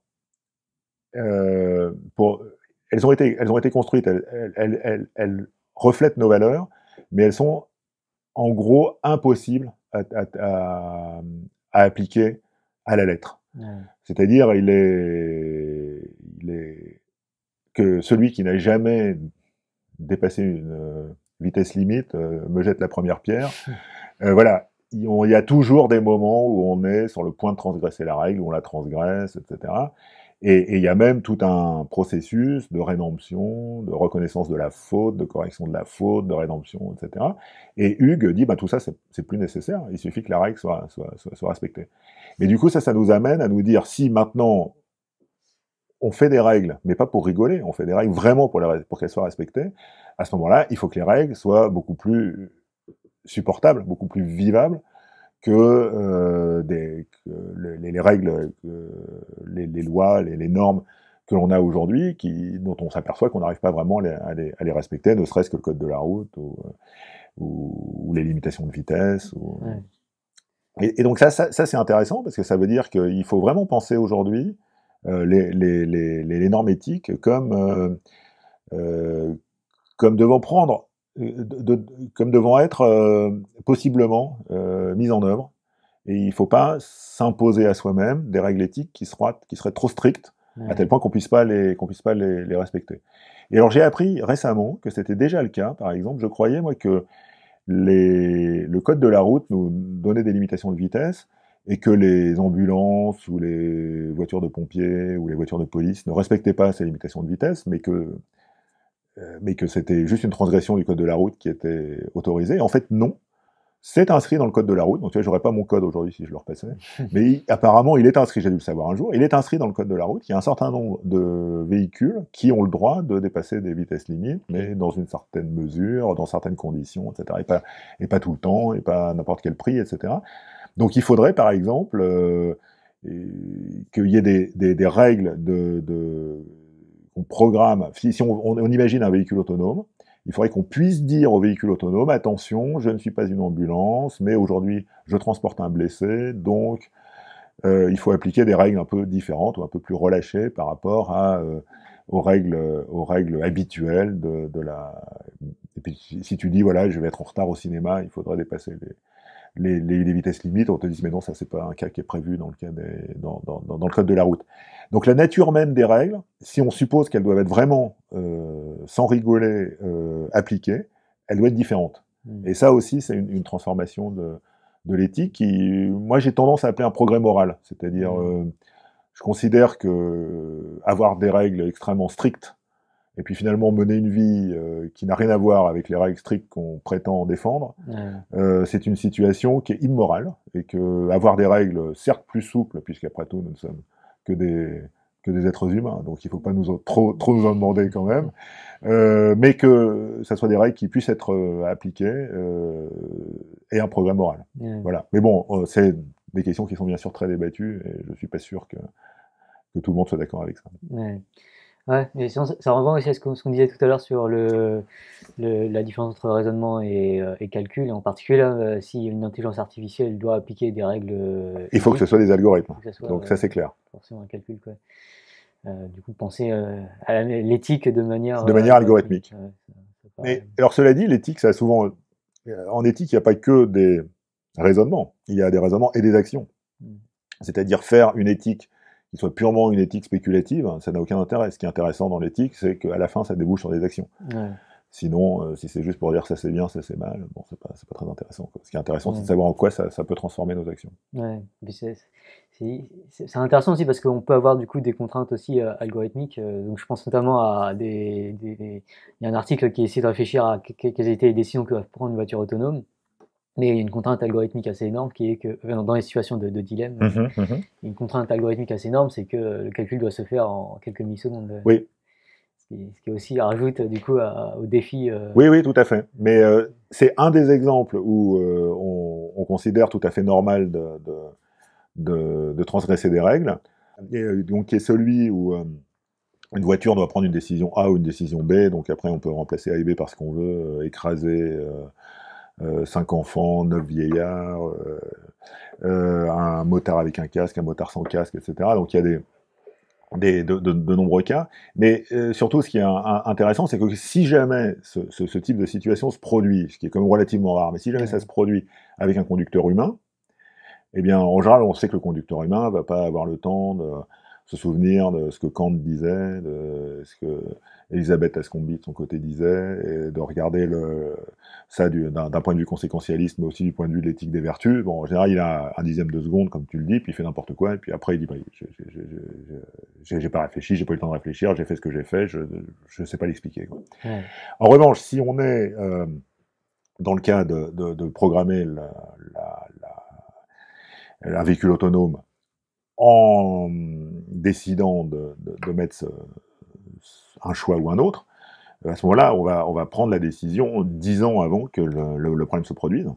euh, pour elles ont été, elles ont été construites, elles, elles, reflètent nos valeurs, mais elles sont en gros impossibles à, à, appliquer à la lettre. Mmh. C'est-à-dire, il est, il est que celui qui n'a jamais dépasser une euh, vitesse limite, euh, me jette la première pierre. Euh, voilà, il y a toujours des moments où on est sur le point de transgresser la règle, où on la transgresse, etc. Et, il y a même tout un processus de rédemption, de reconnaissance de la faute, de correction de la faute, de rédemption, etc. Et Hugues dit, bah, tout ça, c'est plus nécessaire. Il suffit que la règle soit, soit respectée. Mais du coup, ça, ça nous amène à nous dire, si maintenant on fait des règles, mais pas pour rigoler, on fait des règles vraiment pour, qu'elles soient respectées. À ce moment-là, il faut que les règles soient beaucoup plus supportables, beaucoup plus vivables que, euh, les, règles, les, lois, les, normes que l'on a aujourd'hui, qui, dont on s'aperçoit qu'on n'arrive pas vraiment à les, respecter, ne serait-ce que le code de la route ou, euh, les limitations de vitesse. Et, donc ça, ça c'est intéressant parce que ça veut dire qu'il faut vraiment penser aujourd'hui euh, les, normes éthiques comme, euh, euh, comme devant prendre, être possiblement mises en œuvre. Et il ne faut pas s'imposer à soi-même des règles éthiques qui, seraient trop strictes, à tel point qu'on ne puisse pas, les, qu'on puisse pas respecter. Et alors j'ai appris récemment que c'était déjà le cas, par exemple, je croyais moi que le code de la route nous donnait des limitations de vitesse, et que les ambulances ou les voitures de pompiers ou les voitures de police ne respectaient pas ces limitations de vitesse, mais que, euh, mais que c'était juste une transgression du code de la route qui était autorisée. En fait, non. C'est inscrit dans le code de la route. Donc, tu vois, j'aurais pas mon code aujourd'hui si je le repassais. Mais apparemment, il est inscrit, j'ai dû le savoir un jour, il est inscrit dans le code de la route. Il y a un certain nombre de véhicules qui ont le droit de dépasser des vitesses limites, mais dans une certaine mesure, dans certaines conditions, etc. Et pas, et pas tout le temps, et pas à n'importe quel prix, etc. Donc il faudrait par exemple euh, qu'il y ait des, règles de, qu'on programme. Si, on, imagine un véhicule autonome, il faudrait qu'on puisse dire au véhicule autonome attention, je ne suis pas une ambulance, mais aujourd'hui je transporte un blessé, donc euh, il faut appliquer des règles un peu différentes ou un peu plus relâchées par rapport euh, aux règles aux règles habituelles de, la. Et puis si tu dis voilà, je vais être en retard au cinéma, il faudrait dépasser les les, vitesses limites, on te dit mais non, ça c'est pas un cas qui est prévu dans le, cas des, dans, le code de la route. Donc la nature même des règles, si on suppose qu'elles doivent être vraiment, euh, sans rigoler, euh, appliquées, elles doivent être différentes. Hmm. Et ça aussi, c'est une, transformation de, l'éthique qui, moi, j'ai tendance à appeler un progrès moral. C'est-à-dire, hmm. euh, je considère que euh, avoir des règles extrêmement strictes et puis finalement mener une vie euh, qui n'a rien à voir avec les règles strictes qu'on prétend défendre, euh, c'est une situation qui est immorale et que avoir des règles certes plus souples, puisqu'après tout nous ne sommes que des que des êtres humains, donc il ne faut pas nous trop trop nous en demander quand même, euh, mais que ça soit des règles qui puissent être appliquées et un programme moral. Voilà. Mais bon, c'est des questions qui sont bien sûr très débattues et je ne suis pas sûr que que tout le monde soit d'accord avec ça. Ouais, mais ça, ça renvoie aussi à ce qu'on disait tout à l'heure sur le, la différence entre raisonnement et, euh, et calcul. Et en particulier, euh, si une intelligence artificielle doit appliquer des règles euh, Il faut que ce soit des algorithmes. Donc ça, c'est clair. forcément un calcul. Quoi. du coup, penser à l'éthique de manière, De manière algorithmique. Mais, alors cela dit, l'éthique, ça a souvent... En éthique, il n'y a pas que des raisonnements, il y a des raisonnements et des actions. Mm. C'est-à-dire faire une éthique qu'il soit purement une éthique spéculative, hein, ça n'a aucun intérêt. Ce qui est intéressant dans l'éthique, c'est qu'à la fin, ça débouche sur des actions. Sinon, euh, si c'est juste pour dire ça c'est bien, ça c'est mal, bon, c'est pas, très intéressant. Ce qui est intéressant, c'est de savoir en quoi ça, peut transformer nos actions. C'est intéressant aussi parce qu'on peut avoir du coup des contraintes aussi euh, algorithmiques. Euh, donc je pense notamment à Il y a un article qui essaie de réfléchir à quelles étaient les décisions que va prendre une voiture autonome. Mais il y a une contrainte algorithmique assez énorme qui est que, dans les situations de, dilemme, mmh mmh une contrainte algorithmique assez énorme, c'est que le calcul doit se faire en quelques millisecondes. Oui. Ce qui, aussi rajoute du coup au défi. Euh, oui, oui, tout à fait. Mais euh, c'est un des exemples où euh, on, considère tout à fait normal de, de, transgresser des règles. Et, donc, qui est celui où une voiture doit prendre une décision A ou une décision B, donc après on peut remplacer A et B parce qu'on veut, écraser euh, cinq enfants, neuf vieillards, euh, euh, un motard avec un casque, un motard sans casque, etc. Donc il y a des, de, nombreux cas. Mais surtout, ce qui est intéressant, c'est que si jamais ce, type de situation se produit, ce qui est quand même relativement rare, mais si jamais ça se produit avec un conducteur humain, eh bien, en général, on sait que le conducteur humain va pas avoir le temps de se souvenir de ce que Kant disait, de ce que Elisabeth Ascombi de son côté disait, de regarder le, ça d'un point de vue conséquentialiste, mais aussi du point de vue de l'éthique des vertus. Bon, en général, il a un dixième de seconde, comme tu le dis, puis il fait n'importe quoi, et puis après, il dit, bah, j'ai pas réfléchi, j'ai pas eu le temps de réfléchir, j'ai fait ce que j'ai fait, je ne sais pas l'expliquer. En revanche, si on est euh, dans le cas de, programmer la, un véhicule autonome en décidant de, de mettre ce, un choix ou un autre, euh, à ce moment-là, on va, on va prendre la décision dix ans avant que le, problème se produise.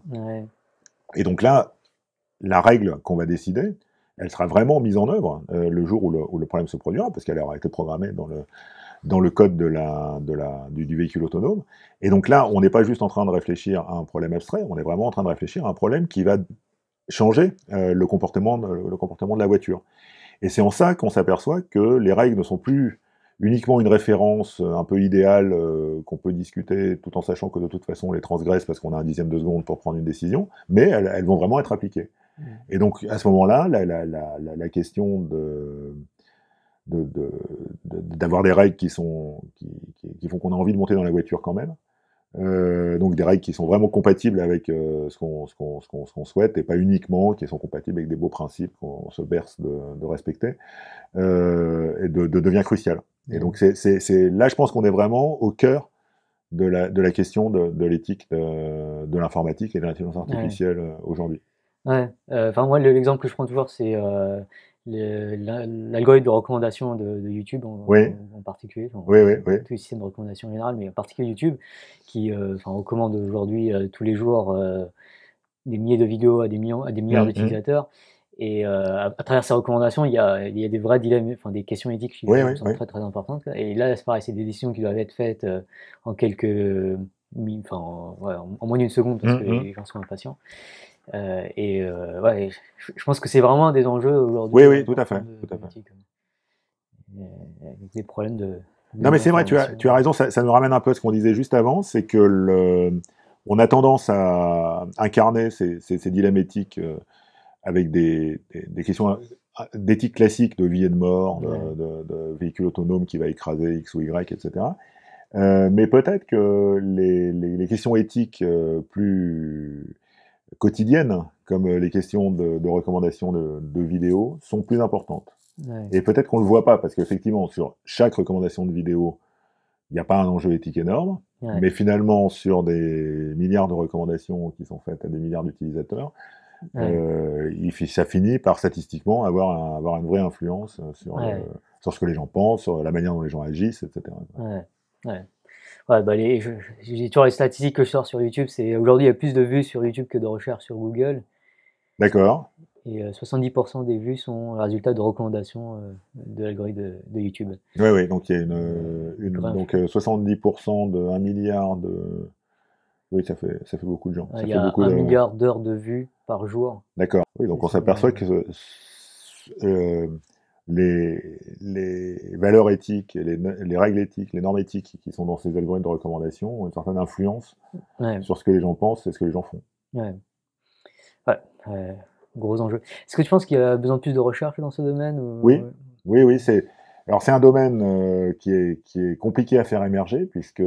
Et donc là, la règle qu'on va décider, elle sera vraiment mise en œuvre euh, le jour où le, problème se produira, parce qu'elle aura été programmée dans le, dans le code de la, de du, véhicule autonome. Et donc là, on n'est pas juste en train de réfléchir à un problème abstrait, on est vraiment en train de réfléchir à un problème qui va changer euh, le, comportement le comportement de la voiture. Et c'est en ça qu'on s'aperçoit que les règles ne sont plus uniquement une référence euh, un peu idéale euh, qu'on peut discuter tout en sachant que de toute façon on les transgresse parce qu'on a un dixième de seconde pour prendre une décision, mais elles, vont vraiment être appliquées. Mmh. Et donc à ce moment-là, la, question de d'avoir des règles qui, sont, qui, font qu'on a envie de monter dans la voiture quand même. Euh, donc des règles qui sont vraiment compatibles avec ce qu'on qu'on souhaite et pas uniquement qui sont compatibles avec des beaux principes qu'on se berce de, respecter, et de, de, devient crucial. Et mm. donc, c'est là, je pense qu'on est vraiment au cœur de la, question de, l'éthique de, l'informatique et de l'intelligence artificielle euh, aujourd'hui. Ouais. Euh, enfin, moi, l'exemple que je prends toujours, c'est euh, l'algorithme de recommandation de, YouTube en, particulier. oui, oui, oui. Tout système de recommandation générale, mais en particulier YouTube, qui recommande aujourd'hui tous les jours des milliers de vidéos à des, millions, à des milliards mm, mm. d'utilisateurs. Et euh, à, travers ces recommandations, il y a, il y a des vrais dilemmes, enfin des questions éthiques qui sont très très importantes. Et là, c'est pareil, c'est des décisions qui doivent être faites euh, en quelques, en, moins d'une seconde parce mm, que mm. les gens sont impatients. Euh, et ouais, je, pense que c'est vraiment des enjeux aujourd'hui. Oui, oui, tout à fait, Il tout à des problèmes de. non, mais c'est vrai, tu as, tu as raison. Ça, ça, nous ramène un peu à ce qu'on disait juste avant, c'est que le, on a tendance à incarner ces, ces, ces dilemmes éthiques avec des, questions ah, d'éthique classique de vie et de mort, de, véhicule autonome qui va écraser X ou Y, etc. Euh, mais peut-être que les, questions éthiques euh, plus quotidiennes, comme euh, les questions de, de recommandation de, vidéos, sont plus importantes. Et peut-être qu'on ne le voit pas, parce qu'effectivement, sur chaque recommandation de vidéo, il n'y a pas un enjeu éthique énorme, mais finalement, sur des milliards de recommandations qui sont faites à des milliards d'utilisateurs, euh, il, ça finit par statistiquement avoir, avoir une vraie influence euh, sur, euh, sur ce que les gens pensent, sur la manière dont les gens agissent, etc. Ouais. Bah, les, j'ai toujours les statistiques que je sors sur YouTube. C'est aujourd'hui il y a plus de vues sur YouTube que de recherches sur Google. D'accord. Et 70% des vues sont le résultat de recommandations de l'algorithme de, YouTube. Oui, oui. Donc il y a une, donc 70% de 1 milliard de oui, ça fait, ça fait beaucoup de gens. Ah, il y a un milliard d'heures de vues par jour. D'accord. Oui, donc on s'aperçoit que euh, euh, les, les, valeurs éthiques, les, les, règles éthiques, les normes éthiques qui sont dans ces algorithmes de recommandation ont une certaine influence sur ce que les gens pensent et ce que les gens font. Ouais. ouais. gros enjeu. Est-ce que tu penses qu'il y a besoin de plus de recherche dans ce domaine Oui, oui, oui. C'est alors c'est un domaine euh, qui, est, qui est compliqué à faire émerger puisque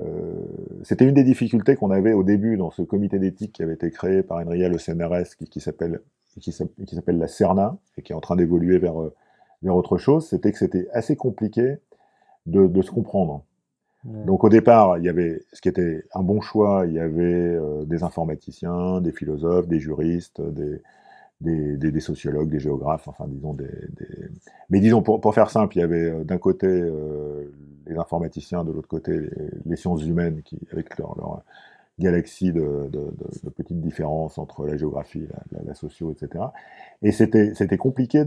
euh, c'était une des difficultés qu'on avait au début dans ce comité d'éthique qui avait été créé par Enria, le CNRS, qui, s'appelle qui s'appelle la CERNA et qui est en train d'évoluer vers, euh, vers autre chose, c'était que c'était assez compliqué de, se comprendre. Donc au départ, il y avait ce qui était un bon choix, il y avait euh, des informaticiens, des philosophes, des juristes, des, des, sociologues, des géographes, enfin disons des, mais disons pour, faire simple, il y avait euh, d'un côté euh, les informaticiens, de l'autre côté les, sciences humaines qui avec leur, leur galaxie de, de, petites différences entre la géographie, la, socio, etc. Et c'était c'était compliqué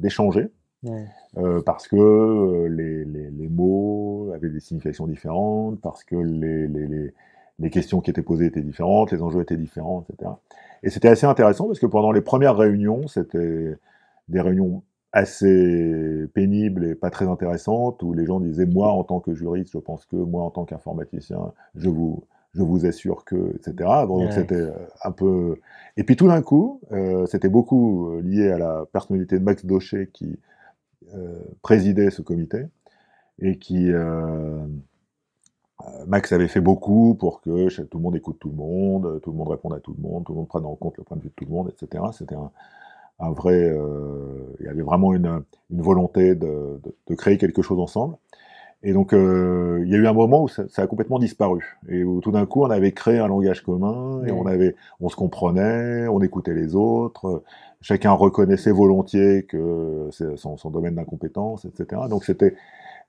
d'échanger. Euh, parce que les, mots avaient des significations différentes, parce que les, les les questions qui étaient posées étaient différentes, les enjeux étaient différents, etc. Et c'était assez intéressant parce que pendant les premières réunions, c'était des réunions assez pénibles et pas très intéressantes où les gens disaient moi en tant que juriste, je pense que moi en tant qu'informaticien, je vous assure que, etc. donc c'était euh, un peu. Et puis tout d'un coup, euh, c'était beaucoup euh, lié à la personnalité de Max Dauchet qui présidait ce comité et qui euh, Max avait fait beaucoup pour que tout le monde écoute tout le monde, euh, tout le monde réponde à tout le monde, tout le monde prenne en compte le point de vue de tout le monde, etc. C'était un, vrai, euh, il y avait vraiment une, volonté de, créer quelque chose ensemble. Et donc il y a eu un moment où ça, a complètement disparu et où tout d'un coup on avait créé un langage commun et on avait, on se comprenait, on écoutait les autres, chacun reconnaissait volontiers que c'est son, son domaine d'incompétence, etc. Donc c'était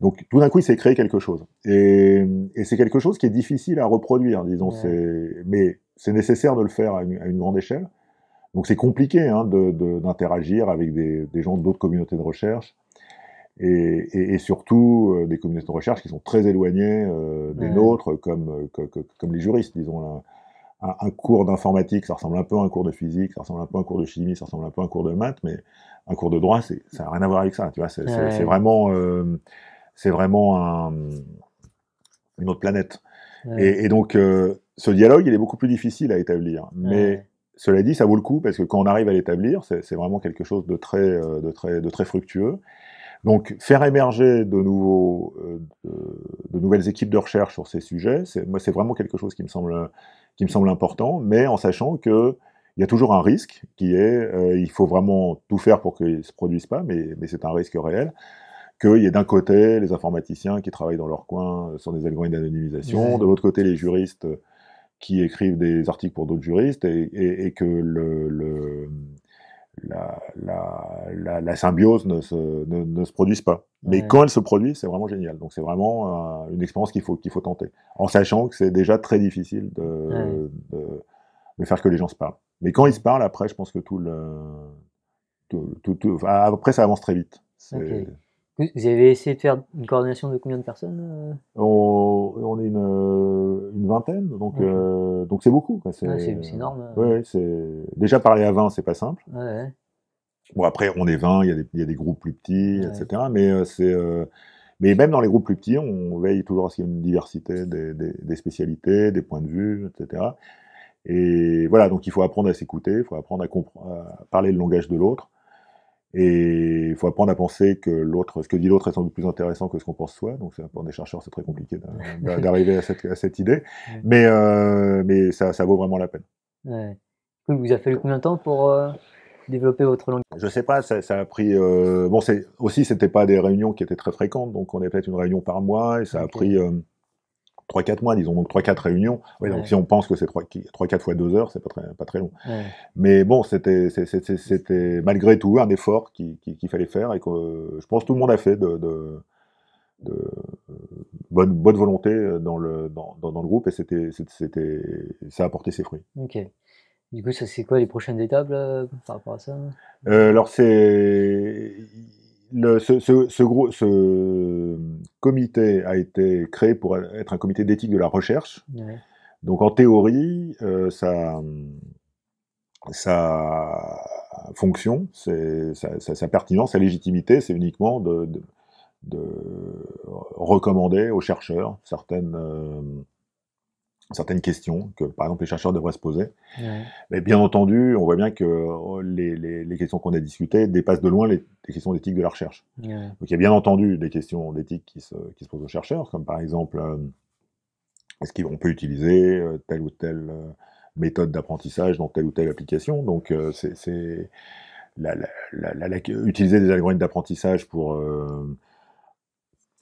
donc tout d'un coup, il s'est créé quelque chose. Et, c'est quelque chose qui est difficile à reproduire, disons. Mais c'est nécessaire de le faire à une, grande échelle. Donc c'est compliqué hein, d'interagir avec des, gens d'autres communautés de recherche. Et, surtout euh, des communautés de recherche qui sont très éloignées euh, des nôtres, euh, comme, les juristes, disons. Un, cours d'informatique, ça ressemble un peu à un cours de physique, ça ressemble un peu à un cours de chimie, ça ressemble un peu à un cours de maths, mais un cours de droit, ça n'a rien à voir avec ça. Tu vois, c'est vraiment c'est vraiment une autre planète. Et, donc, euh, ce dialogue, il est beaucoup plus difficile à établir. Mais cela dit, ça vaut le coup parce que quand on arrive à l'établir, c'est vraiment quelque chose euh, de très, de très, fructueux. Donc, faire émerger de, nouveaux, euh, de, nouvelles équipes de recherche sur ces sujets, c'est vraiment quelque chose qui me semble, important, mais en sachant qu'il y a toujours un risque qui est, il faut vraiment tout faire pour qu'il ne se produise pas, mais c'est un risque réel qu'il y ait d'un côté les informaticiens qui travaillent dans leur coin euh, sur des algorithmes d'anonymisation, de l'autre côté les juristes euh, qui écrivent des articles pour d'autres juristes, et, que le, la, symbiose ne se, ne, se produise pas. Mais quand elle se produit, c'est vraiment génial. Donc c'est vraiment euh, une expérience qu'il faut, qu'il faut tenter. En sachant que c'est déjà très difficile de, de, faire que les gens se parlent. Mais quand ils se parlent, après, je pense que tout le. Tout, tout, après, ça avance très vite. C'est vous avez essayé de faire une coordination de combien de personnes euh on, est une, euh, vingtaine, donc euh, donc c'est beaucoup. C'est énorme. Hein. déjà parler à 20, c'est pas simple. Bon après, on est 20, il y, a des groupes plus petits, etc. Mais c'est mais même dans les groupes plus petits, on veille toujours à ce qu'il y ait une diversité des, spécialités, des points de vue, etc. Et voilà, donc il faut apprendre à s'écouter, il faut apprendre à, parler le langage de l'autre. Et il faut apprendre à penser que l'autre, ce que dit l'autre est sans doute plus intéressant que ce qu'on pense soi. Donc, pour des chercheurs, c'est très compliqué d'arriver à, cette, idée. Mais, euh, mais ça, vaut vraiment la peine. vous a fallu combien de temps pour euh, développer votre langue Je sais pas, ça, a pris. Euh, bon, c'est aussi, c'était pas des réunions qui étaient très fréquentes, donc on est peut-être une réunion par mois et ça a pris. 3-4 mois, disons, donc 3-4 réunions. Donc si on pense que c'est 3-4 fois 2 heures, c'est pas très, pas très long. Mais bon, c'était malgré tout un effort qu'il qui, fallait faire et que euh, je pense tout le monde a fait de, de, euh, bonne, bonne volonté euh, dans le, dans, dans, le groupe et c'était ça a apporté ses fruits. Ok. Du coup, c'est quoi les prochaines étapes par rapport à ça Alors, c'est ce, gros, ce comité a été créé pour être un comité d'éthique de la recherche. Donc en théorie, euh, sa fonction, sa, sa, pertinence, sa légitimité, c'est uniquement de, de, de, recommander aux chercheurs certaines, euh, certaines questions que, par exemple, les chercheurs devraient se poser. Mais bien entendu, on voit bien que euh, les, les, questions qu'on a discutées dépassent de loin les, questions d'éthique de la recherche. Donc il y a bien entendu des questions d'éthique qui se, qui se posent aux chercheurs, comme par exemple, euh, est-ce qu'on peut utiliser euh, telle ou telle méthode d'apprentissage dans telle ou telle application Donc c'est... la, utiliser des algorithmes d'apprentissage pour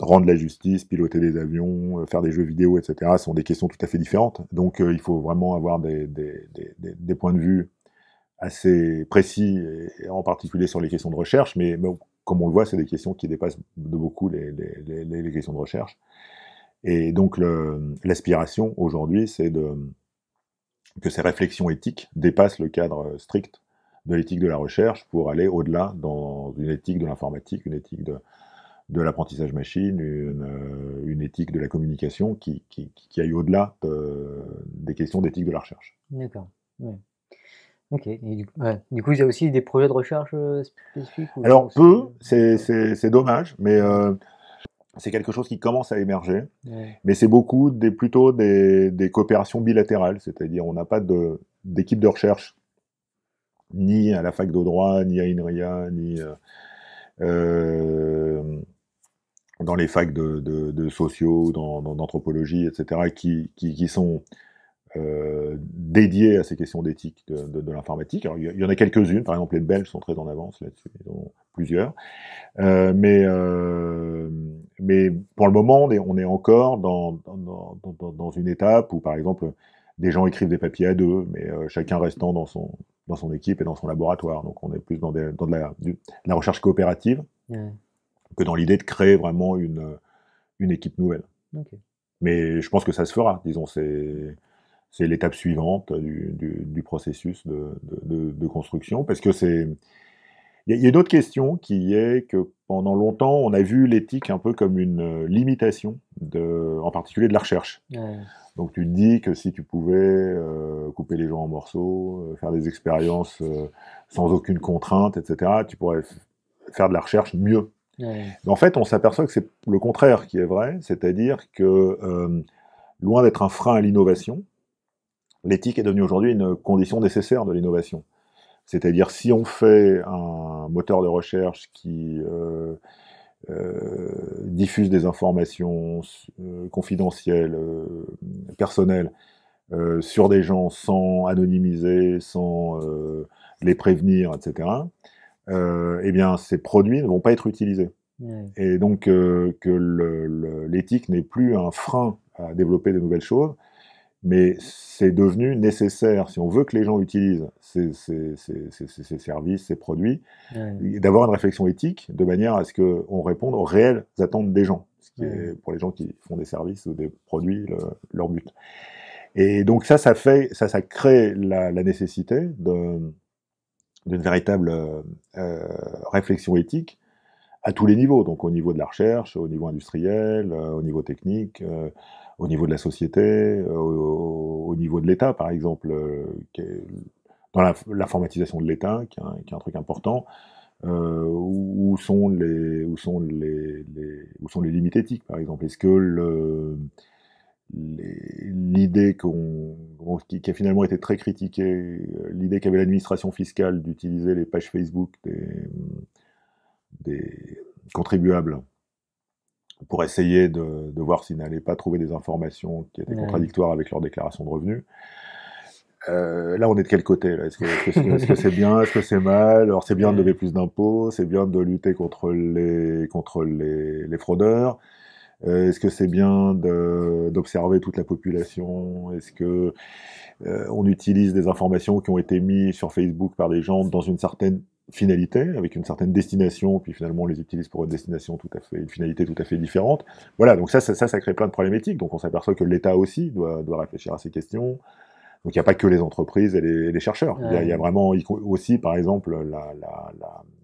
rendre la justice, piloter des avions, euh, faire des jeux vidéo, etc., sont des questions tout à fait différentes. Donc euh, il faut vraiment avoir des, points de vue assez précis, en particulier sur les questions de recherche, mais, comme on le voit, c'est des questions qui dépassent de beaucoup les, les questions de recherche. Et donc l'aspiration aujourd'hui, c'est que ces réflexions éthiques dépassent le cadre strict de l'éthique de la recherche pour aller au-delà dans une éthique de l'informatique, une éthique de, de l'apprentissage machine, une, euh, une, éthique de la communication qui, qui, qui aille au-delà euh, des questions d'éthique de la recherche. D'accord. Ok. du, coup, il y a aussi des projets de recherche euh, spécifiques Alors, peu, c'est dommage, mais c'est quelque chose qui commence à émerger. Mais c'est beaucoup des, plutôt des, des coopérations bilatérales, c'est-à-dire on n'a pas d'équipe de, de, recherche ni à la fac de droit, ni à INRIA, ni dans les facs de, sociaux, d'anthropologie, etc., qui, sont euh, dédiés à ces questions d'éthique de, l'informatique. il y en a quelques-unes, par exemple les Belges sont très en avance là-dessus, ils plusieurs. Euh, mais, euh, mais pour le moment, on est, encore dans, dans, une étape où, par exemple, des gens écrivent des papiers à deux, mais euh, chacun restant dans son, dans son équipe et dans son laboratoire. Donc on est plus dans, de, la, recherche coopérative que dans l'idée de créer vraiment une, euh, une équipe nouvelle. Mais je pense que ça se fera, disons, c'est c'est l'étape suivante du, du, processus de, de, construction, parce que c'est... Il y a, une d'autres questions qui est que pendant longtemps, on a vu l'éthique un peu comme une euh, limitation, de, en particulier de la recherche. Donc tu te dis que si tu pouvais euh, couper les gens en morceaux, faire des expériences sans aucune contrainte, etc., tu pourrais faire de la recherche mieux. Mais en fait, on s'aperçoit que c'est le contraire qui est vrai, c'est-à-dire que euh, loin d'être un frein à l'innovation, l'éthique est devenue aujourd'hui une condition nécessaire de l'innovation. C'est-à-dire si on fait un moteur de recherche qui euh, euh, diffuse des informations confidentielles, personnelles, sur des gens sans anonymiser, sans les prévenir, etc., euh, eh bien, ces produits ne vont pas être utilisés. Et donc, euh, que l'éthique n'est plus un frein à développer de nouvelles choses, mais c'est devenu nécessaire, si on veut que les gens utilisent ces, services, ces produits, d'avoir une réflexion éthique de manière à ce qu'on réponde aux réelles attentes des gens, ce qui est pour les gens qui font des services ou des produits leur but. Et donc ça, ça fait, ça, ça crée la nécessité de, d'une véritable euh, euh, réflexion éthique à tous les niveaux, donc au niveau de la recherche, au niveau industriel, euh, au niveau technique, au niveau de la société, au, niveau de l'État, par exemple, dans l'informatisation de l'État, qui, est un truc important, où, sont les, où, sont les, les, où sont les limites éthiques, par exemple Est-ce que le l'idée qui, a finalement été très critiquée, euh, l'idée qu'avait l'administration fiscale d'utiliser les pages Facebook des, contribuables pour essayer de, voir s'ils n'allaient pas trouver des informations qui étaient contradictoires avec leur déclaration de revenus. Euh, là, on est de quel côté Est-ce que c'est bien Est-ce que c'est mal Alors, c'est bien de lever plus d'impôts, c'est bien de lutter contre les fraudeurs, euh, est-ce que c'est bien d'observer toute la population Est-ce que euh, on utilise des informations qui ont été mises sur Facebook par des gens dans une certaine finalité, avec une certaine destination, puis finalement on les utilise pour une destination tout à fait, une finalité tout à fait différente. Voilà, donc ça, ça, ça, crée plein de problématiques. Donc on s'aperçoit que l'État aussi doit, réfléchir à ces questions. Donc il n'y a pas que les entreprises et les, chercheurs. Il y, a vraiment aussi, par exemple,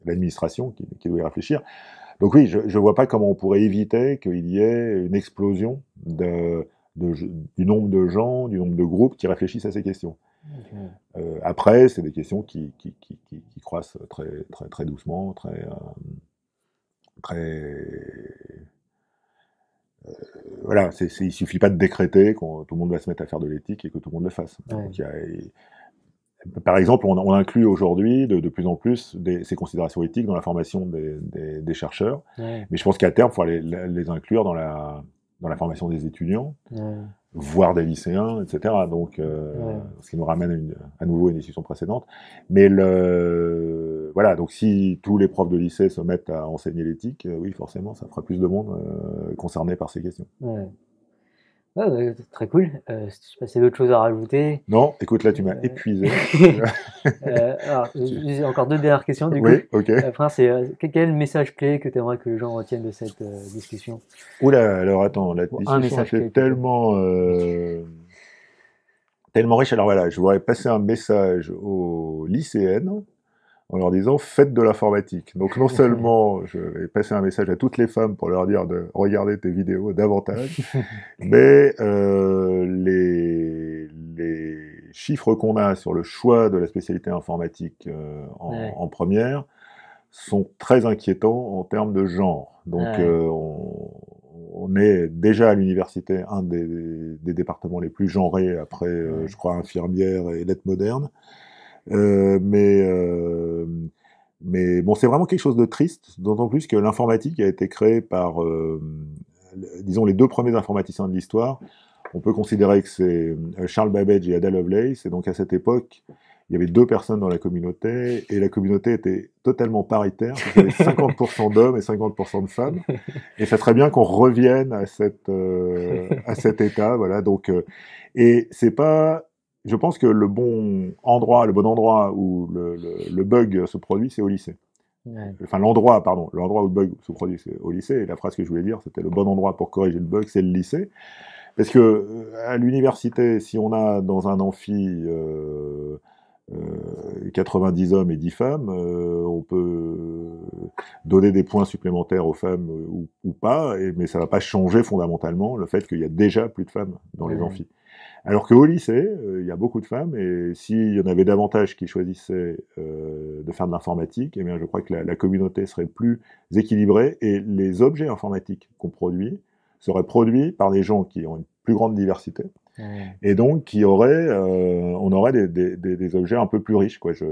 l'administration qui, qui doit y réfléchir. Donc oui, je ne vois pas comment on pourrait éviter qu'il y ait une explosion du nombre de gens, du nombre de groupes qui réfléchissent à ces questions. Euh, après, c'est des questions qui, croissent très, très, doucement, très... Euh, très... Euh, voilà, suffit pas de décréter que tout le monde va se mettre à faire de l'éthique et que tout le monde le fasse par exemple, on, on inclut aujourd'hui de, de, plus en plus des, ces considérations éthiques dans la formation des, des, des chercheurs. Mais je pense qu'à terme, il faudra les, les, inclure dans la, dans la formation des étudiants, voire des lycéens, etc. Donc, euh, ce qui nous ramène à, une, à nouveau à une discussion précédente. Mais le, voilà, donc si tous les profs de lycée se mettent à enseigner l'éthique, euh, oui, forcément, ça fera plus de monde euh, concerné par ces questions. Ah, bah, très cool. Euh, si tu d'autres choses à rajouter. Non, écoute, là, tu m'as euh, épuisé. Euh, alors, j'ai encore deux dernières questions, du oui, ok. Après, c'est euh, quel message clé que tu aimerais que les gens retiennent de cette discussion Oula, alors attends, la discussion, c'est tellement, tellement riche. Alors voilà, je voudrais passer un message aux lycéennes en leur disant faites de l'informatique. Donc non seulement je vais passer un message à toutes les femmes pour leur dire de regarder tes vidéos davantage, mais euh, les, chiffres qu'on a sur le choix de la spécialité informatique euh, en, première sont très inquiétants en termes de genre. Donc euh, on, est déjà à l'université un des, départements les plus genrés après, je crois, infirmière et lettres modernes. Euh, mais euh, mais bon, c'est vraiment quelque chose de triste, d'autant plus que l'informatique a été créée par, euh, disons, les deux premiers informaticiens de l'histoire. On peut considérer que c'est Charles Babbage et Ada Lovelace, et donc à cette époque, il y avait deux personnes dans la communauté, et la communauté était totalement paritaire, il y avait 50% d'hommes et 50% de femmes, et ça serait bien qu'on revienne à, cette, à cet état, voilà, donc, et c'est pas je pense que le bon endroit, le bon endroit où le, bug se produit, c'est au lycée. Enfin, l'endroit, pardon, l'endroit où le bug se produit, c'est au lycée. la phrase que je voulais dire, c'était le bon endroit pour corriger le bug, c'est le lycée. Parce que euh, à l'université, si on a dans un amphi 90 euh, euh, hommes et 10 femmes, on peut donner des points supplémentaires aux femmes ou, pas, et, mais ça ne va pas changer fondamentalement le fait qu'il y a déjà plus de femmes dans les amphis. Alors qu'au lycée, euh, il y a beaucoup de femmes, et s'il y en avait davantage qui choisissaient euh, de faire de l'informatique, eh je crois que la, la, communauté serait plus équilibrée, et les objets informatiques qu'on produit seraient produits par des gens qui ont une plus grande diversité, Mmh. Et donc, aurait, euh, on aurait des, objets un peu plus riches. Quoi. Je,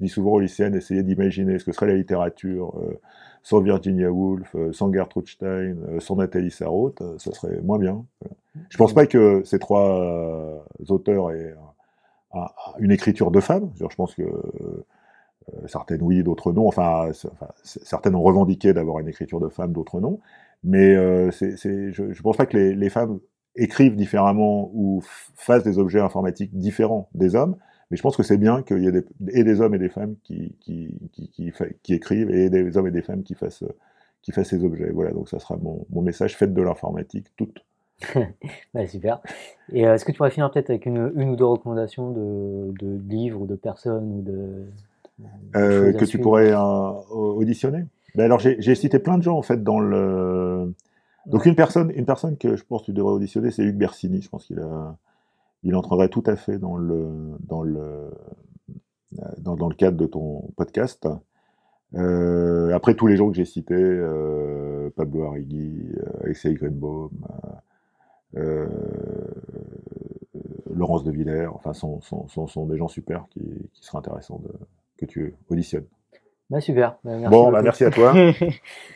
dis souvent aux lycéennes, essayez d'imaginer ce que serait la littérature euh, sans Virginia Woolf, euh, sans Gertrude Stein, sans Nathalie Sarraute, ça serait moins bien. Je pense pas que ces trois auteurs aient une écriture de femme. Je pense que certaines oui, d'autres non. Enfin, certaines ont revendiqué d'avoir une écriture de femme, d'autres non. Mais je, ne pense pas que les femmes écrivent différemment ou fassent des objets informatiques différents des hommes, mais je pense que c'est bien qu'il y ait des, hommes et des femmes qui, qui, qui, qui, écrivent et des hommes et des femmes qui fassent, qui fassent ces objets. Voilà, donc ça sera mon, mon message, faites de l'informatique toute. Bah, super. Et euh, est-ce que tu pourrais finir peut-être avec une, une, ou deux recommandations de, de, livres ou de personnes ou de, euh, que tu pourrais euh, auditionner ben, alors j'ai cité plein de gens en fait dans le donc une personne, une personne que je pense que tu devrais auditionner, c'est Hugues Bersini. Je pense qu'il il entrerait tout à fait dans le, dans le, euh, dans, le cadre de ton podcast. Euh, après tous les gens que j'ai cités, euh, Pablo Arrigui, Alexei Greenbaum, Laurence de Villers, enfin, sont, sont, des gens super qui, seraient intéressants que tu auditionnes. Bah, super, bah, bon, bah, merci à toi.